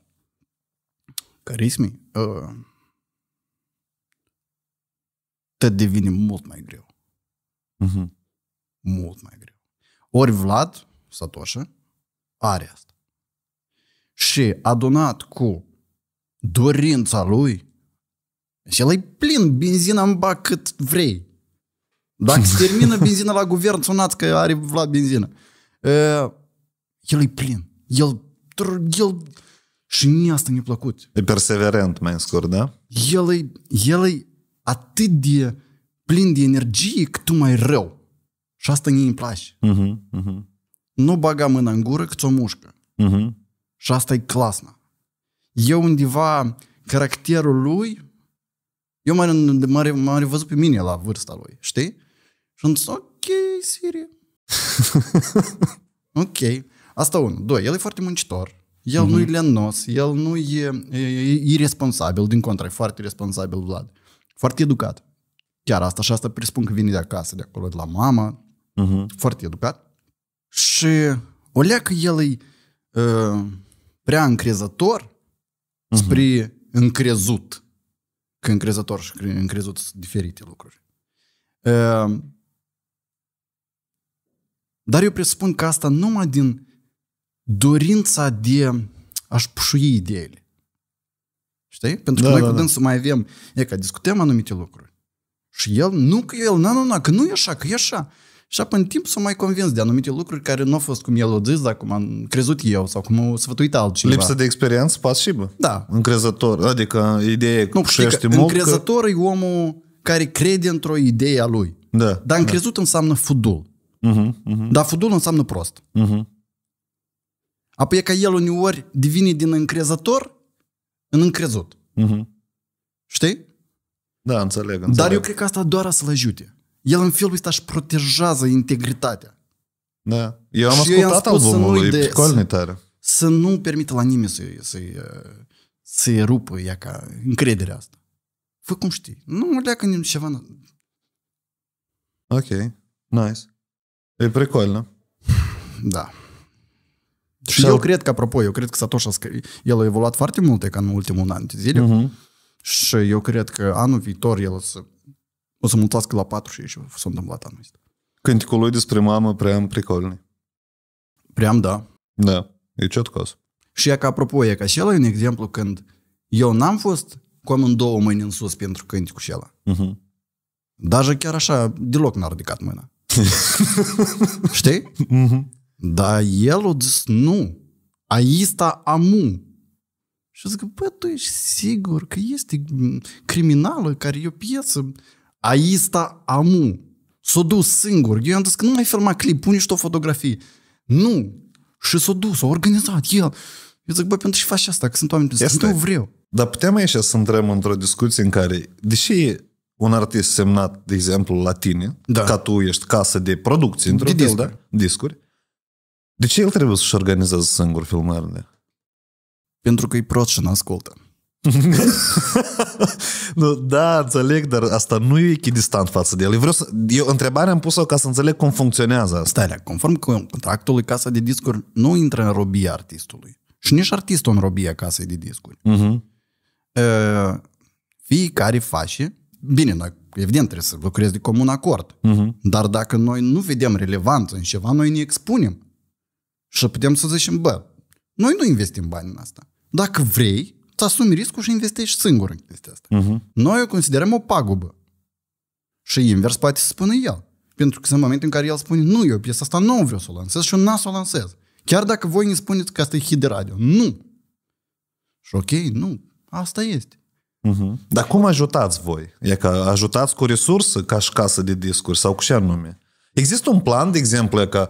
carismei, uh, tot devine mult mai greu. Uh-huh. Mult mai greu. Ori Vlad, Satoșa, are asta. Și adunat cu dorința lui, și el e plin benzina în bac cât vrei. Dacă se termină *laughs* benzina la guvern, sunați că are Vlad benzină. El e plin. El, el și mie asta mi-a plăcut. E perseverent, mai în scurt, da? El e, el e atât de plin de energie cât tu mai rău. Și asta ne îmi place. Uh-huh, uh-huh. Nu baga mâna în gură cât o mușcă. Uh-huh. Și asta e clasna. Eu undeva, caracterul lui, eu m-am, m m-a revăzut pe mine la vârsta lui, știi? Și am zis, ok, Siri. *laughs* ok. Asta unul. Doi, el e foarte muncitor. El uh-huh. nu e lenos, el nu e, e, e irresponsabil, din contră, e foarte responsabil, Vlad. Uh, foarte educat. Chiar asta și asta presupun că vine de acasă, de acolo, de la mama. Uh-huh. Mhm. Foarte educat. Și o leacă el e uh, ă, prea încrezător uh-huh. spre încrezut. Că încrezător și încrezut sunt diferite lucruri. Uh, dar eu presupun că asta numai din dorința de a-și pușui ideile. Știi? Pentru că da, noi da, cu da. dânsul da. mai avem, e ca discutăm anumite lucruri. Și el, nu că el, nu, nu, nu, că nu e așa, că e așa. Și apoi în timp s-a mai convins de anumite lucruri care nu au fost cum el o zis, dar cum am crezut eu sau cum o sfătuit altcineva. Lipsă de experiență bă. Da. Încrezător. Adică ideea nu, știi că mult încrezător că... e omul care crede într-o idee a lui. Da. Dar da. încrezut da. înseamnă fudul. Uh-huh, uh-huh. Dar fudul înseamnă prost. Uh-huh. Apoi e ca el uneori devine din încrezător în încrezut. Uh-huh. Știi? Da, înțeleg, înțeleg. Dar eu cred că asta doar să-l ajute. El în felul ăsta își protejează integritatea. Da. Eu am și ascultat eu albumul, e de, să, tare. Să nu permită la nimeni să-i, să-i, să-i rupă ea ca încrederea asta. Fă cum știi. Nu leacă nimeni ceva. Ok. Nice. E nu? Da. Și Sau... eu cred că, apropo, eu cred că Satoshi, el a evoluat foarte mult ca în ultimul an de zile uh-huh. și eu cred că anul viitor el o să, o să mulțească la 4 și s-a întâmplat anul ăsta. Cânticul lui despre mamă prea pricolne. Прям da. Da, e ciotcos. Și e ca apropo, e ca și un exemplu când eu n-am fost cu două mâini în sus pentru cânticul acela. Uh-huh. Mhm. Dar chiar așa, deloc n-a ridicat mâna. *laughs* Știi? Uh-huh. Dar el a zis, nu, aista amu. Și zic, bă, tu ești sigur că este criminală care e o piesă aista amu. S-a dus singur. Eu am zis că nu mai filma clip, pune și o fotografie. Nu. Și s-a dus, a organizat el. Eu zic, bă, pentru ce faci asta? Că sunt oameni pe nu vreau. Dar putem aici să intrăm într-o discuție în care, deși un artist semnat, de exemplu, la tine, da. ca tu ești casă de producție, într-un fel, da? Discuri. De ce el trebuie să-și organizeze singur filmările? Pentru că e prost și n-ascultă. *laughs* nu, da, înțeleg, dar asta nu e echidistant față de el. Eu, vreau să, eu întrebarea am pus-o ca să înțeleg cum funcționează asta. Starea, conform cu contractului, casa de discuri nu intră în robia artistului. Și nici artistul în robia casei de discuri. Uh-huh. Uh, fiecare face, bine, evident trebuie să lucrezi de comun acord, uh-huh. dar dacă noi nu vedem relevanță în ceva, noi ne expunem. Și putem să zicem, bă, noi nu investim bani în asta. Dacă vrei, îți asumi riscul și investești singur în chestia asta. Uh-huh. Noi o considerăm o pagubă. Și invers poate să spună el. Pentru că sunt momente în care el spune, nu, eu piesa asta nu vreau să o lansez și eu n să o lansez. Chiar dacă voi ne spuneți că asta e hit de radio. Nu! Și ok, nu, asta este. Uh-huh. Dar cum ajutați voi? E că ajutați cu resursă ca și casă de discuri sau cu ce anume? Există un plan, de exemplu, că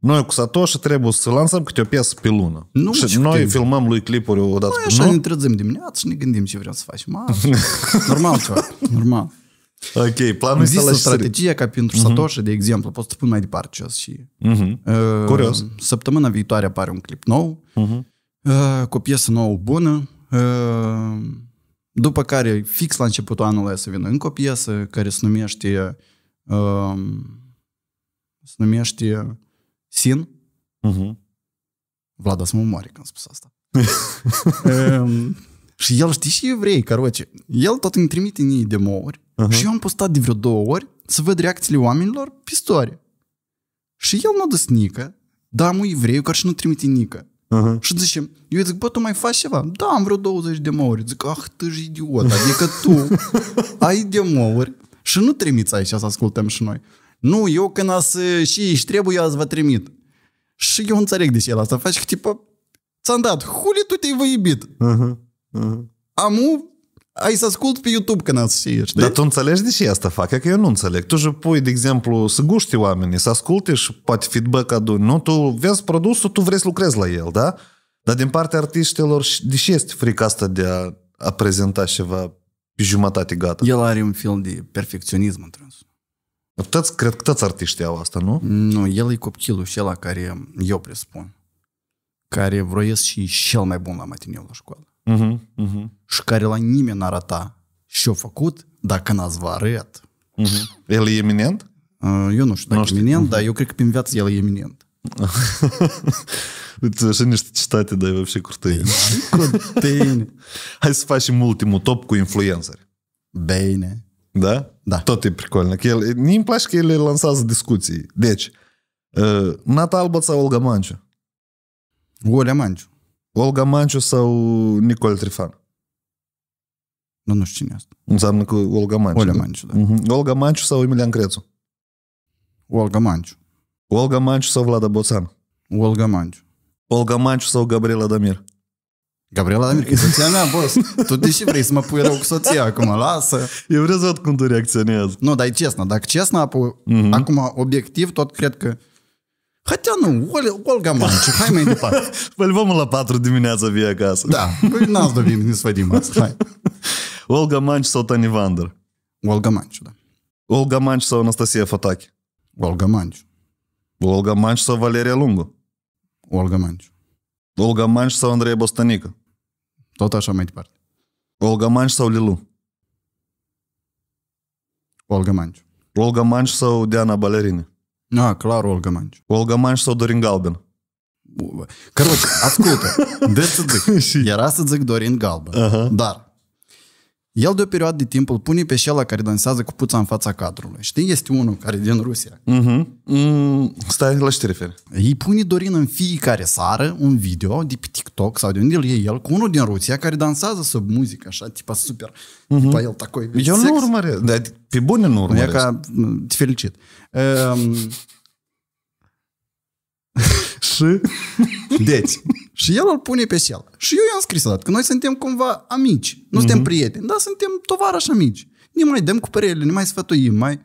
noi cu Satoshi trebuie să lansăm câte o piesă pe lună. Nu, și noi timp. filmăm lui clipuri păi odată. Noi pe lună. ne trezim dimineața și ne gândim ce vrem să facem. *laughs* normal ceva, normal. Ok, planul este la strategia ca pentru uh-huh. Satoshi, de exemplu, pot să pun mai departe ce și Uh-huh. Mhm. Uh, Curios. Săptămâna viitoare apare un clip nou, uh-huh. uh, cu o piesă nouă bună, uh, după care fix la începutul anului să vină încă o piesă care se numește uh, se numește Sin. Uh-huh. Vlad, să mă moare când spus asta. um, *laughs* și el știe și evrei, caroce. El tot îmi trimite ei de uh-huh. Mhm. și eu am postat de vreo două ori să văd reacțiile oamenilor pe istorie. Și el nu a dus nică, dar am un evreu care și nu trimite nică. Uh-huh. Și zicem, eu zic, bă, tu mai faci ceva? Da, am vreo 20 de mauri. Zic, ah, tu ești idiot, adică tu *laughs* ai de și nu trimiți aici să ascultăm și noi. Nu, eu când as, și își trebuie, eu azi vă trimit. Și eu înțeleg de ce el asta face, că tipă, ți-am dat, huli tu te-ai văibit. Uh-huh. Mhm, mhm. Uh-huh. Amu, ai să ascult pe YouTube când ați și ești. Dar tu înțelegi de ce asta fac? Că eu nu înțeleg. Tu și pui, de exemplu, să guști oamenii, să asculte și poate feedback aduni, nu? Tu vezi produsul, tu vrei să lucrezi la el, da? Dar din partea artiștilor, de ce este frica asta de a, a prezenta ceva pe jumătate gata? El are un film de perfecționism într-un toți, cred că toți artiștii au asta, nu? Nu, el e copilul și la care eu presupun, care vroiesc și cel mai bun la matineu la școală. Uh-huh, uh-huh. Și care la nimeni n arăta ce-a făcut dacă n-ați vă arăt. Uh-huh. El e eminent? Uh, eu nu știu dacă nu știu. eminent, uh-huh. dar eu cred că prin viață el e eminent. *laughs* Uite, așa niște citate, dar e вообще curtei. Da, curtei. *laughs* Hai să facem ultimul top cu influenceri. Bine. Da? Da. Tot e pricolnic. Că mie îmi place că ele lansează discuții. Deci, uh, Nata Albăț sau Olga Manciu? Olga Manciu. Olga Manciu sau Nicol Trifan? Nu, nu știu cine asta. Înseamnă că Olga Manciu. Olga Manciu, da. Uh-huh. Olga Manciu sau Emilian Crețu? Olga Manciu. Olga Manciu sau Vlada Boțan? Olga Manciu. Olga Manciu sau Gabriela Damir? Gabriela Damircă, soția mea, boss. Tu de ce vrei să mă pui rău cu soția acum? Lasă. Eu vreau să văd cum tu reacționezi. Nu, dar e cesnă. Dacă cesnă, uh-huh. Mhm. acum, obiectiv, tot cred că Хотя, nu, Olga Manciu, hai mai departe. *laughs* Păi vom la 4 dimineața vii acasă. Da, păi n-ați dobim, ne sfădim asta, hai. *laughs* Olga Manciu sau Tani Vander? Olga Manciu, da. Olga Manciu sau Anastasia Fatache? Olga Manciu. Olga Manciu sau Valeria Lungu? Olga Manciu. Olga Manciu sau Andrei Bostanică? Tot așa mai departe. Olga Manci sau Lilu? Olga Manci. Olga Manci sau Diana Balerine? A, clar Olga Manci. Olga Manci sau Dorin Galben? Короче, ascultă, de să zic, *laughs* era să zic Dorin Galben, uh-huh. dar el de o perioadă de timp îl pune pe șela care dansează cu puța în fața cadrului. Știi, este unul care e din Rusia. Uh-huh. Mm, stai, la ce te referi? Îi pune Dorin în fiecare sară un video de pe TikTok sau de unde îl e el cu unul din Rusia care dansează sub muzică, așa, tipa super. Uh-huh. Tipa el tacoi. Deci eu sex. nu urmăresc, Da, pe bune nu urmăresc. E ca, te felicit. Um... *laughs* Și? *laughs* Deci, și el îl pune pe sel. Și eu i-am scris odată că noi suntem cumva amici. Nu uh-huh. suntem mhm. prieteni, dar suntem tovarăși amici. Ne mai dăm cu părerile, ne mai sfătuim, mai...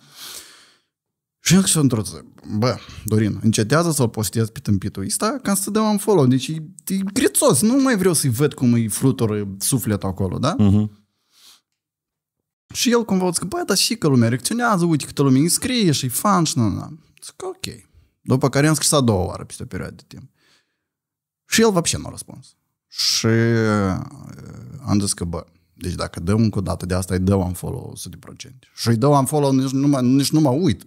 Și eu sunt într-o zi, bă, Dorin, încetează să-l postez pe tâmpitul ăsta ca să dăm un follow. Deci e, e grețos, nu mai vreau să-i văd cum îi flutură sufletul acolo, da? Uh-huh. Și el cumva zic, bă, dar și că lumea reacționează, uite câtă lume îi scrie și-i fan și na, na. Zic, ok. După care am scris a doua oară peste o perioadă de timp. Și el вообще nu a răspuns. Și uh, am zis că, bă, deci dacă dăm încă o dată de asta, îi dăm follow 100%. Și îi dăm follow, nici nu mă, nici nu mă uit.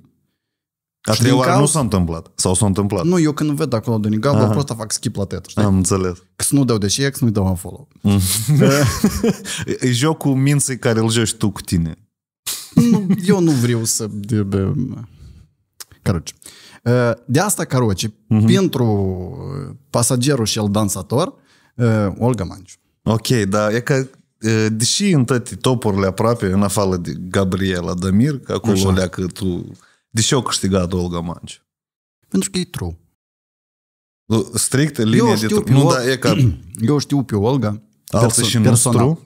A trei oară nu s-a întâmplat? Sau s-a întâmplat? Nu, eu când văd acolo de Nigal, doar prost fac skip la tet, știi? Am înțeles. Că nu dau de ce, că nu-i dau follow. Mm. *laughs* e jocul minții care îl joci tu cu tine. nu, eu nu vreau să... Caruci. Ă, de asta, caroci, uh-huh. Mhm. pentru ă, pasagerul și el dansator, ă, Olga Manciu. Ok, da, e că deși în toate topurile aproape, în afară de Gabriela Damir, că acolo Așa. leacă tu... De ce au câștigat Olga Manciu? Pentru că e true. Strict, linia de tru. Nu, da, e ca... *clears throat* Eu știu pe Olga, Altă perso- și personal.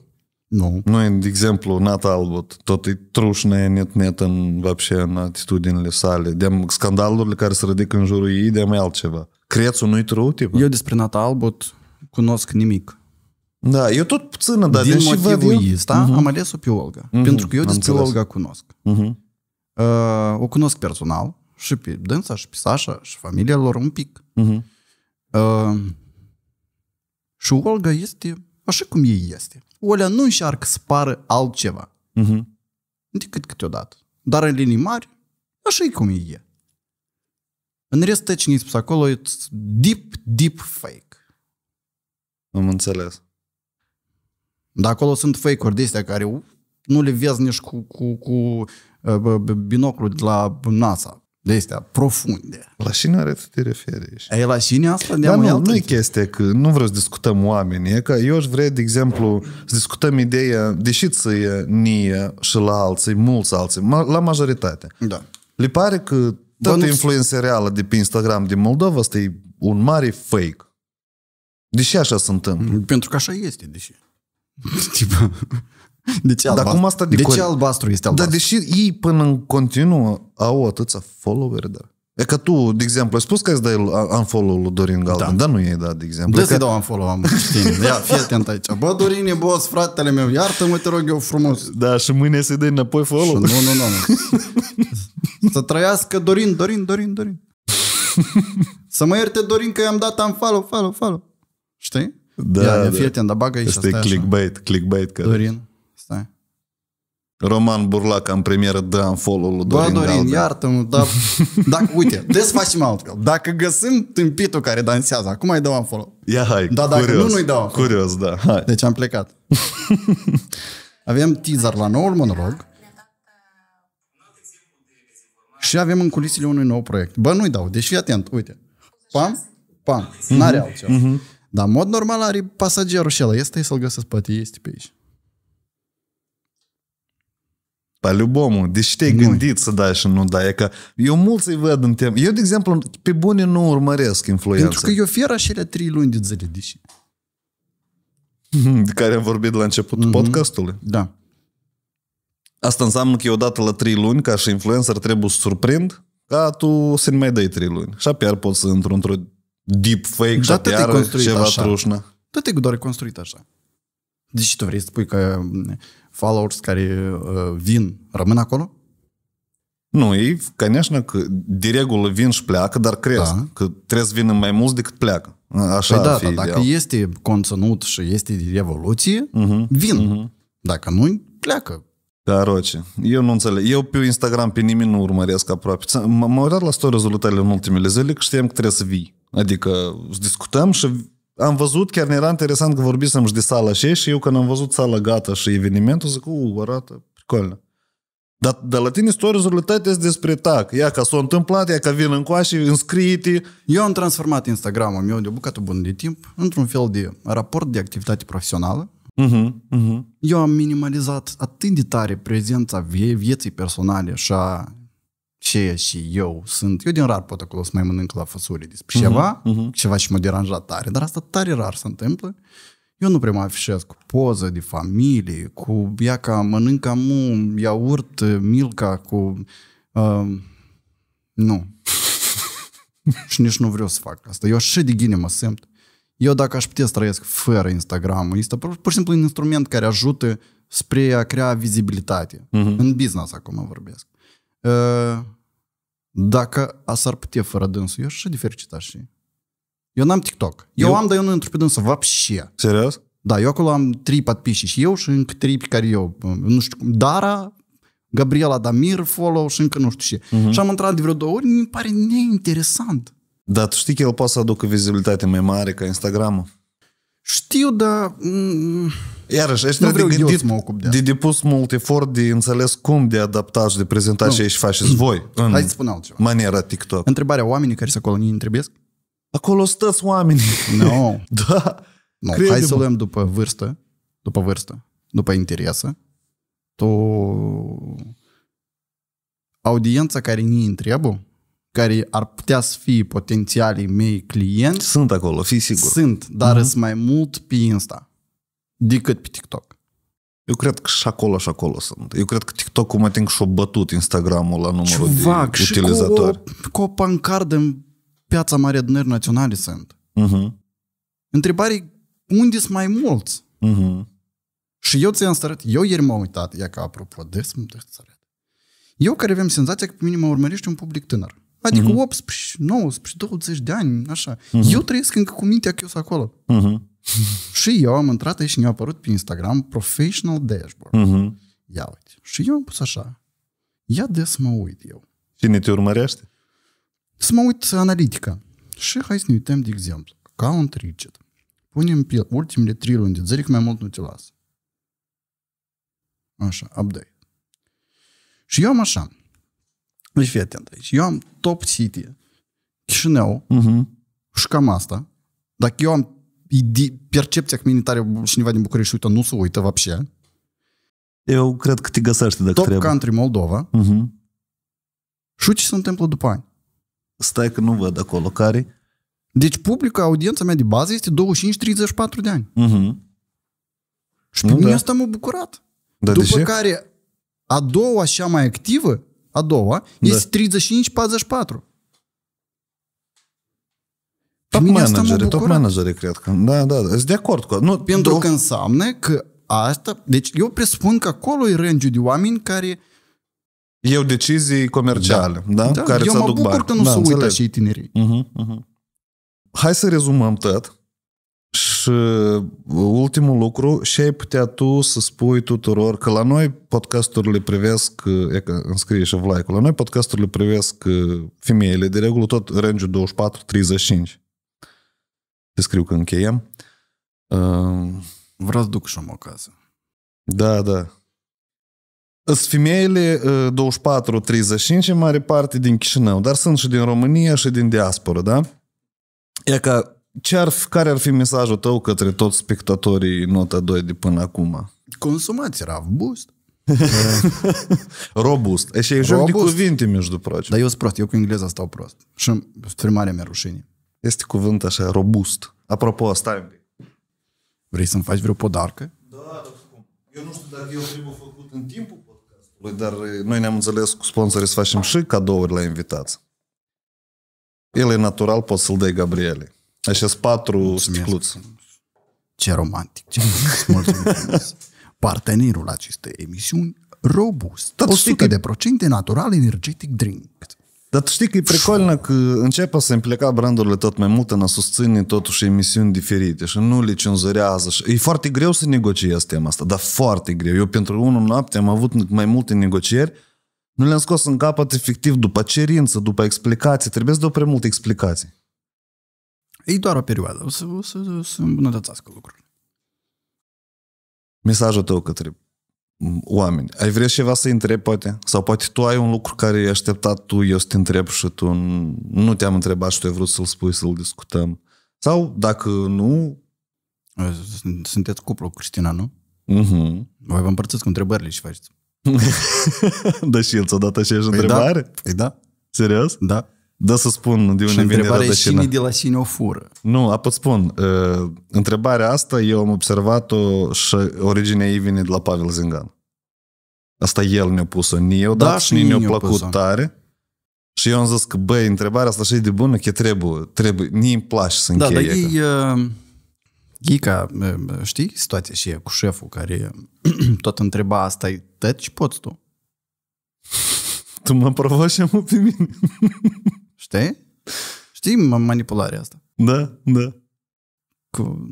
Nu. Noi, de exemplu, Nat Albot, tot e trușne net-net în, вообще, în atitudinile sale. de scandalurile care se ridică în jurul ei, de-am altceva. Crețul nu-i true, tipă? Eu despre Nat Albot cunosc nimic. Da, eu tot puțină, dar Din motivul ăsta da? uh-huh. Mhm. am ales-o pe Olga. Uh-huh. Pentru că eu despre înțeles. Olga cunosc. Uh-huh. Uh, o cunosc personal, și pe dânsa, și pe Sasha, și familia lor un pic. Uh-huh. Uh, și Olga este așa cum ei este olea nu încearcă să pară altceva uh-huh. decât câteodată. Dar în linii mari, așa e cum e. În rest, tot ce spus acolo e deep, deep fake. Am înțeles. Dar acolo sunt fake-uri de astea care uh, nu le vezi nici cu, cu, cu uh, binoclul de la NASA de astea profunde. La cine are să te referi? E la cine asta? Dar nu, nu e chestia că nu vreau să discutăm oameni. E că eu aș vrea, de exemplu, să discutăm ideea, deși e nie și la alții, mulți alții, la majoritate. Da. Le pare că toată influența reală de pe Instagram din Moldova asta e un mare fake. Deși așa se întâmplă? Pentru că așa este, deși. *laughs* Tipa, de ce, albastru? Dar cum asta de, de ce albastru este albastru? Dar deși ei până în continuu au atâția followeri, dar... E că tu, de exemplu, ai spus că îți dai unfollow lui Dorin Galben, da. dar nu i-ai dat, de exemplu. Da, că... să dau unfollow, am știind. *laughs* Ia, fii atent aici. Bă, Dorin e boss, fratele meu, iartă-mă, te rog eu frumos. Da, și mâine să-i dai înapoi follow. Și nu, nu, nu. nu. să trăiască Dorin, Dorin, Dorin, Dorin. să mă ierte Dorin că i-am dat unfollow, follow, follow. Știi? Da, Ia, da. fii atent, dar bagă aici. Este clickbait, așa. clickbait. că Dorin. Roman Burlac în premieră dă în follow lui Dorin Bă, Dorin, Galben. iartă-mă, dar... *laughs* Dacă, uite, des facem altfel. Dacă găsim tâmpitul care dansează, acum îi dau în follow. Ia hai, Da, dacă curios, nu, nu-i dau unfollow. Curios, da, hai. Deci am plecat. *laughs* avem teaser la noul monolog. Și avem în culisele unui nou proiect. Bă, nu-i dau, deci fii atent, uite. Pam, pam, n-are mhm, altceva. Mhm. Dar în mod normal are pasagerul și ăla. Este să-l găsesc, pe este pe aici. По-любому. Deci te-ai gândit să dai și nu dai. E că eu mulți îi văd în timp. Eu, de exemplu, pe bune nu urmăresc influența. Pentru că eu fier așa trei luni de zile, deși. De care am vorbit la începutul mm-hmm. podcastului. Da. Asta înseamnă că eu odată la trei luni, ca și influencer, trebuie să surprind ca tu să nu mai dai trei luni. Și apoi poți să intru într-o deep fake da, și iar ceva așa. trușnă. Tot e doar construit așa. Deci tu vrei să spui că followers care uh, vin, rămân acolo? Nu, ei, конечно, că de regulă vin și pleacă, dar cresc. Da. Că trebuie să vină mai mulți decât pleacă. Așa păi da, fi da, dacă este conținut și este evoluție, uh-huh. Mhm, vin. Uh-huh. Dacă nu, pleacă. Da, roce. Eu nu înțeleg. Eu pe Instagram pe nimeni nu urmăresc aproape. M-am uitat la stories ul în ultimele zile că știam că trebuie să vii. Adică discutăm și am văzut, chiar ne era interesant că vorbisem și de sala și și eu când am văzut sala gata și evenimentul, zic, u, arată pricolnă. Dar de la tine stories tăi este despre tac. Ia ca s-a întâmplat, ia ca vin în coașe, înscriite. Eu am transformat Instagram-ul meu de o bucată bună de timp într-un fel de raport de activitate profesională. Uh-huh, uh-huh. Eu am minimalizat atât de tare prezența vie- vieții personale și a ce și eu sunt, eu din rar pot acolo să mai mănânc la fasole, despre mhm, ceva, uh-huh, uh-huh. ceva și mă deranja tare, dar asta tare rar se întâmplă. Eu nu prea mă afișez cu poză de familie, cu ea ca mănânc amu, iaurt, eh, milca, cu... Uh, nu. *laughs* și nici nu vreau să fac asta. Eu așa de ghine mă simt. Eu dacă aș putea să trăiesc fără Instagram, este pur, pur și simplu un instrument care ajută spre a crea vizibilitate. Uh-huh. În business acum vorbesc. Ă, dacă s-ar putea fără dânsul. Eu și de fericit aș fi. Eu n-am TikTok. Eu, eu am, dar eu nu intru pe dânsul, вообще. Serios? Da, eu acolo am trei patpiși și eu și încă trei pe care eu, nu știu cum, Dara, Gabriela Damir, follow și încă nu știu ce. Uh-huh. Și am intrat de vreo două ori, mi pare neinteresant. Da, tu știi că el poate să aducă vizibilitate mai mare ca Instagram-ul. Știu, dar... Mm, Iarăși, ești nu de gândit, mă ocup de, de depus mult efort, de înțeles cum de adaptat și de prezentat ce și faceți voi *clears throat* în Hai să spun altceva. maniera TikTok. Întrebarea oamenii care sunt acolo, nu întrebesc? Acolo stăți oamenii. Nu. No. *laughs* da. No. Hai să luăm după vârstă, după vârstă, după interesă. Tu... Audiența care ne întreabă care ar putea să fie potențialii mei clienți. Sunt acolo, fii sigur. Sunt, dar uh-huh. sunt mai mult pe Insta decât pe TikTok. Eu cred că și acolo și acolo sunt. Eu cred că TikTok-ul mai tine și-a bătut Instagram-ul la numărul Ceva, de utilizatori. Și cu, o, cu o pancardă în piața Mare Adunări Naționale sunt. Uh-huh. Întrebare, unde sunt mai mulți? Uh-huh. Și eu ți-am stărat, eu ieri m-am uitat, ia că apropo, des des. Eu care avem senzația că pe mine mă urmărește un public tânăr. Adică uh-huh. 18, 19, 20 de ani, așa. Uh-huh. Eu trăiesc încă cu mintea că eu sunt acolo. Uh-huh. *laughs* și eu am intrat aici și mi-a apărut pe Instagram Professional Dashboard. Uh-huh. Ia uite. Și eu am pus așa. Ia de să mă uit eu. Cine te urmărește? Să mă uit analitica. Și hai să ne uităm, de exemplu, account rigid. Punem pe ultimele trei luni de zări, că mai mult nu te las. Așa, update. Și eu am așa. Deci fii atent aici. Eu am Top City, Chișinău uh-huh. și cam asta. Dacă eu am percepția că mine tare cineva din București, uită, nu se uită вообще. Eu cred că te găsești dacă Top trebuie. Country Moldova. Uh-huh. Și ce se întâmplă după ani? Stai că nu văd acolo care. Deci publicul, audiența mea de bază este 25-34 de ani. Uh-huh. Și pe nu, mine da. asta m-a bucurat. Da, După care a doua cea mai activă a doua, da. este 35-44. Top manageri, top manageri, cred că. Da, da, da. Sunt de acord cu... Nu, Pentru do- că înseamnă că asta... Deci eu presupun că acolo e rândul de oameni care... Eu decizii comerciale, da? da? da. Care eu mă bucur bani. că nu da, se uită și tinerii. Uh-huh, uh-huh. Hai să rezumăm tot. Și ultimul lucru, și ai putea tu să spui tuturor că la noi podcasturile privesc, e că înscrie și Vlaicu, la noi podcasturile privesc femeile, de regulă tot range 24-35. Te scriu că încheiem. Vreau să duc și o casă. Da, da. Sunt femeile 24-35 în mare parte din Chișinău, dar sunt și din România și din diaspora, da? E ca ce ar fi, care ar fi mesajul tău către toți spectatorii nota 2 de până acum? Consumați RAV Boost. *laughs* Robust. E și e joc de cuvinte, mi Dar eu sunt prost, eu cu engleza stau prost. Și primarea mea rușine. Este cuvânt așa, robust. Apropo, stai un pic. Vrei să-mi faci vreo podarcă? Da, da, da Eu nu știu dacă eu primul făcut în timpul podcastului, dar eh, noi ne-am înțeles cu sponsorii să facem și cadouri la invitați. El e natural, poți să-l dai Gabriele. Așa patru sticluți. Ce romantic. Ce Mulțumesc. Partenerul acestei emisiuni, Robust. Dar 100% de procente natural energetic drink. Dar tu știi că e pricolnă că începe să implica brandurile tot mai mult în a susține totuși emisiuni diferite și nu le cenzurează. Și e foarte greu să negociezi tema asta, dar foarte greu. Eu pentru unul noapte am avut mai multe negocieri, nu le-am scos în capăt efectiv după cerință, după explicații. Trebuie să dau prea multe explicații. E doar o perioadă, o să, o să, o să îmbunătățească lucrurile. Mesajul tău către oameni. Ai vrea ceva să întreb, poate? Sau poate tu ai un lucru care ai așteptat tu, eu să te întreb și tu nu te-am întrebat și tu ai vrut să-l spui, să-l discutăm. Sau, dacă nu... Ă, sunteți cuplu cu Cristina, nu? Uh-huh. Voi vă împărțiți cu întrebările și faceți. *laughs* da și el ți-a dat aceeași păi întrebare? Da. Păi da. Serios? Da. Da să spun de unde și vine rădăcina. Și de la sine o fură. Nu, a pot spun. Întrebarea asta eu am observat-o și originea ei vine de la Pavel Zingan. Asta el ne-a pus-o. Ni eu da, și ni ne-a plăcut pus-o. tare. Și eu am zis că, băi, întrebarea asta așa e de bună, că trebuie, trebuie, ni îmi place să încheie. Da, dar ei, că... ei ca, știi, situația și e cu șeful care *clears throat* tot întreba asta, tăci poți tu. tu mă provoci pe mine. *laughs* Știi? Știi manipularea asta? Da, da. Cu...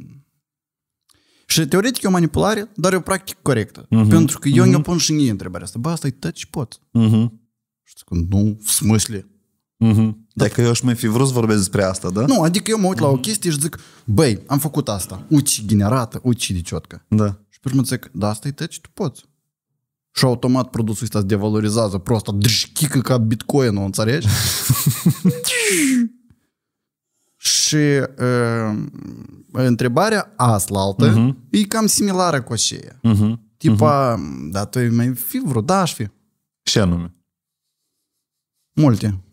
Și teoretic e o manipulare, dar e o practică corectă. Uh-huh. Pentru că eu uh-huh. Mhm. ne pun și mie întrebarea asta. Ba, tot ce pot. Uh-huh. Mhm. Și nu, în смысле? Uh-huh. Da. Dacă eu aș mai fi vrut să vorbesc despre asta, da? Nu, adică eu mă uit uh-huh. la o chestie și zic, băi, am făcut asta. Uci generată, uci de ciotcă. Da. Și pe urmă zic, da, tot ce tu poți. Și automat produsul ăsta se devalorizează, prosta, drșchică ca bitcoinul, înțelegi? *laughs* și e, ehm, întrebarea aslaltă uh-huh. e cam similară cu aceea. Uh-huh. Tipa, uh-huh. da, tu mai fi vreo, da, aș fi. Ce anume? Multe.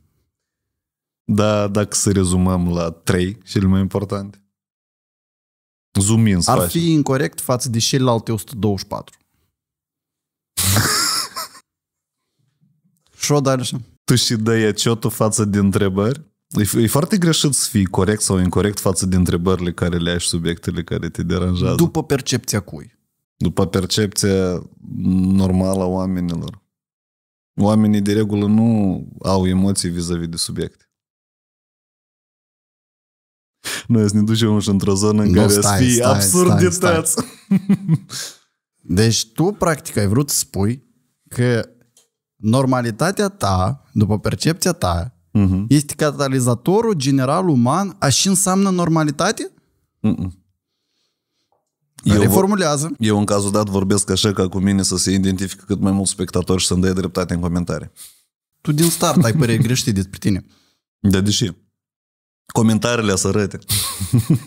Da, dacă să rezumăm la trei cele mai importante. Zoom in Ar fi incorrect față de celelalte 124. Și o Danișa. Tu și dai aciotul față de întrebări? E, e foarte greșit să fii corect sau incorrect față de întrebările care le ai și subiectele care te deranjează. După percepția cui? După percepția normală a oamenilor. Oamenii de regulă nu au emoții vis-a-vis de subiecte. Noi să ne ducem și într-o zonă în nu, care să fii stai, absurdități. stai. *laughs* Deci tu, practic, ai vrut să spui că Normalitatea ta, după percepția ta, uh-huh. este catalizatorul general uman a și înseamnă normalitate? Uh-uh. Eu, reformulează. Eu în cazul dat vorbesc așa ca cu mine să se identifică cât mai mulți spectatori și să-mi dea dreptate în comentarii. Tu din start ai păreri greșite despre tine. Da, deși. Comentariile să arăte.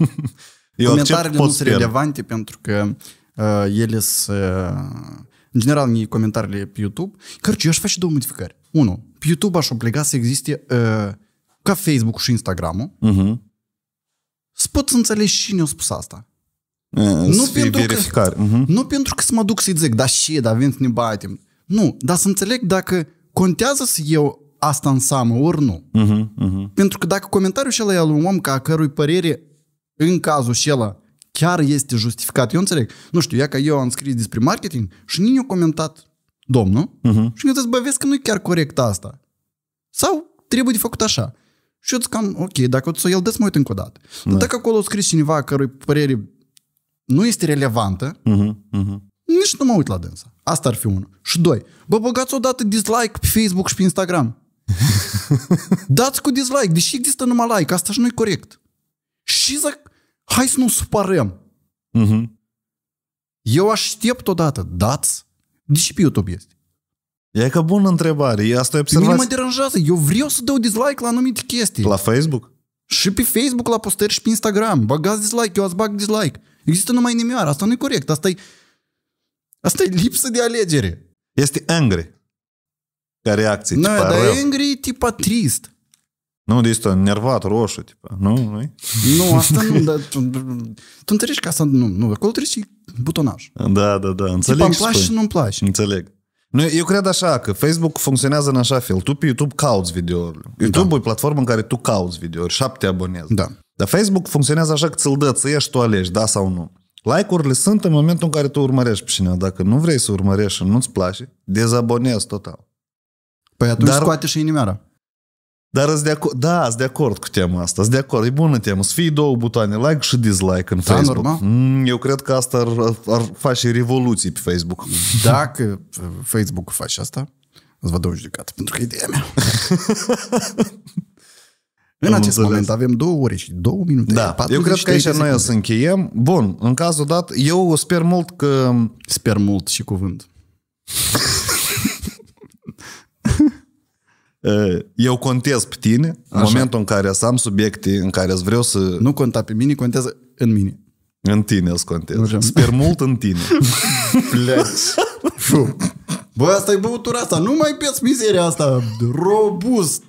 *laughs* Comentariile nu sunt relevante pentru că uh, ele sunt uh, în general în comentariile pe YouTube, Cărci, eu aș face două modificări. Unu, pe YouTube aș obliga să existe uh, ca Facebook și Instagram-ul, uh-huh. să pot să înțelegi cine a spus asta. E, uh, nu, pentru că, uh-huh. nu pentru că să mă duc să-i zic, da și, da, vin să ne batem. Nu, dar să înțeleg dacă contează să eu asta în seamă, ori nu. Uh-huh, uh-huh. Pentru că dacă comentariul și ăla e al un om ca a cărui părere în cazul și ăla chiar este justificat. Eu înțeleg. Nu știu, ea că eu am scris despre marketing și nimeni a comentat domnul uh-huh. și mi-a zis, bă, vezi că nu e chiar corect asta. Sau trebuie de făcut așa. Și eu zic cam, ok, dacă o să el des mă uit încă o dată. Da. Dacă acolo a scris cineva cărui părere nu este relevantă, uh-huh, uh-huh. nici nu mă uit la dânsa. Asta ar fi unul. Și doi, bă, băgați odată dislike pe Facebook și pe Instagram. *laughs* Dați cu dislike, deși există numai like, asta și nu e corect. Și zic, hai să nu supărăm. Uh-huh. Eu aștept odată, dați. De ce pe YouTube este? E că bună întrebare, asta e observație. Pe mă deranjează, eu vreau să dau dislike la anumite chestii. La Facebook? Și pe Facebook la postări și pe Instagram. Băgați dislike, eu ați bag dislike. Există numai inimioară, asta nu e corect, asta e... Asta e lipsă de alegere. Este angry. Ca reacție. Nu, no, dar rău. angry e tipa trist. Nu, de asta nervat, roșu, tipa. Nu, nu Nu, asta nu, dar tu, tu înțelegi că asta nu, nu, acolo trebuie și butonaj. Da, da, da, înțeleg. Tipa, îmi place și nu-mi place. Înțeleg. Nu, eu cred așa, că Facebook funcționează în așa fel. Tu pe YouTube cauți videourile. YouTube da. e platforma în care tu cauți videouri, șapte abonezi. Da. Dar Facebook funcționează așa că ți-l dă, să ieși tu alegi, da sau nu. Like-urile sunt în momentul în care tu urmărești pe cineva. Dacă nu vrei să urmărești și nu-ți place, dezabonezi total. Păi atunci Dar... scoate și inimioara. Dar îți de acord, da, sunt de acord cu tema asta, sunt de acord, e bună tema. să fie două butoane, like și dislike în da, Facebook. Normal. Mm, eu cred că asta ar, ar face revoluții pe Facebook. Dacă Facebook face asta, îți vă dau judecată, pentru că e ideea mea. *laughs* În acest înțeles. moment avem două ore și două minute. Da, eu cred că aici noi o să încheiem. Bun, în cazul dat, eu sper mult că... Sper mult și cuvânt. Eh, eu contez pe tine Așa. în momentul în care să am subiecte în care îți vreau să... Nu conta pe mine, contează în mine. În tine îți contez. Sper mult în tine. *laughs* Bă, asta e băutura asta. Nu mai pierzi mizeria asta. Robust.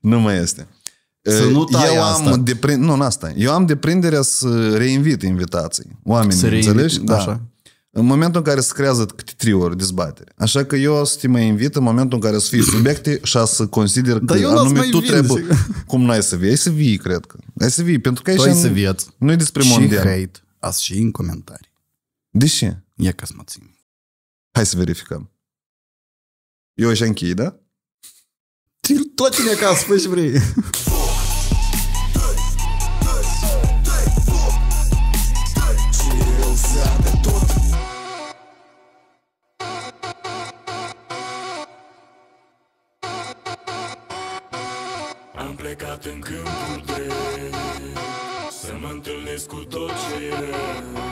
Nu mai este. Să eh, nu tai eu asta. de Deprind... Nu, asta. Eu am deprinderea să reinvit invitații. Oamenii, să înțelegi? Da. Așa. În momentul în care se creează câte trei ori dezbatere. Așa că eu să te mai invit în momentul în care să fii subiecte și să consider că Dar eu anume tu vin, trebuie... Zic. *laughs* Cum n-ai să vii? Ai să vii, cred că. Ai să vii, pentru că tu ai să vieți. Nu e despre și mondial. Și hate, azi și în comentarii. De ce? E ca să mă țin. Hai să verificăm. Eu așa închei, da? Tot tine acasă, fă ce vrei. *laughs* plecat în câmpul drept Să mă întâlnesc cu tot ce e rău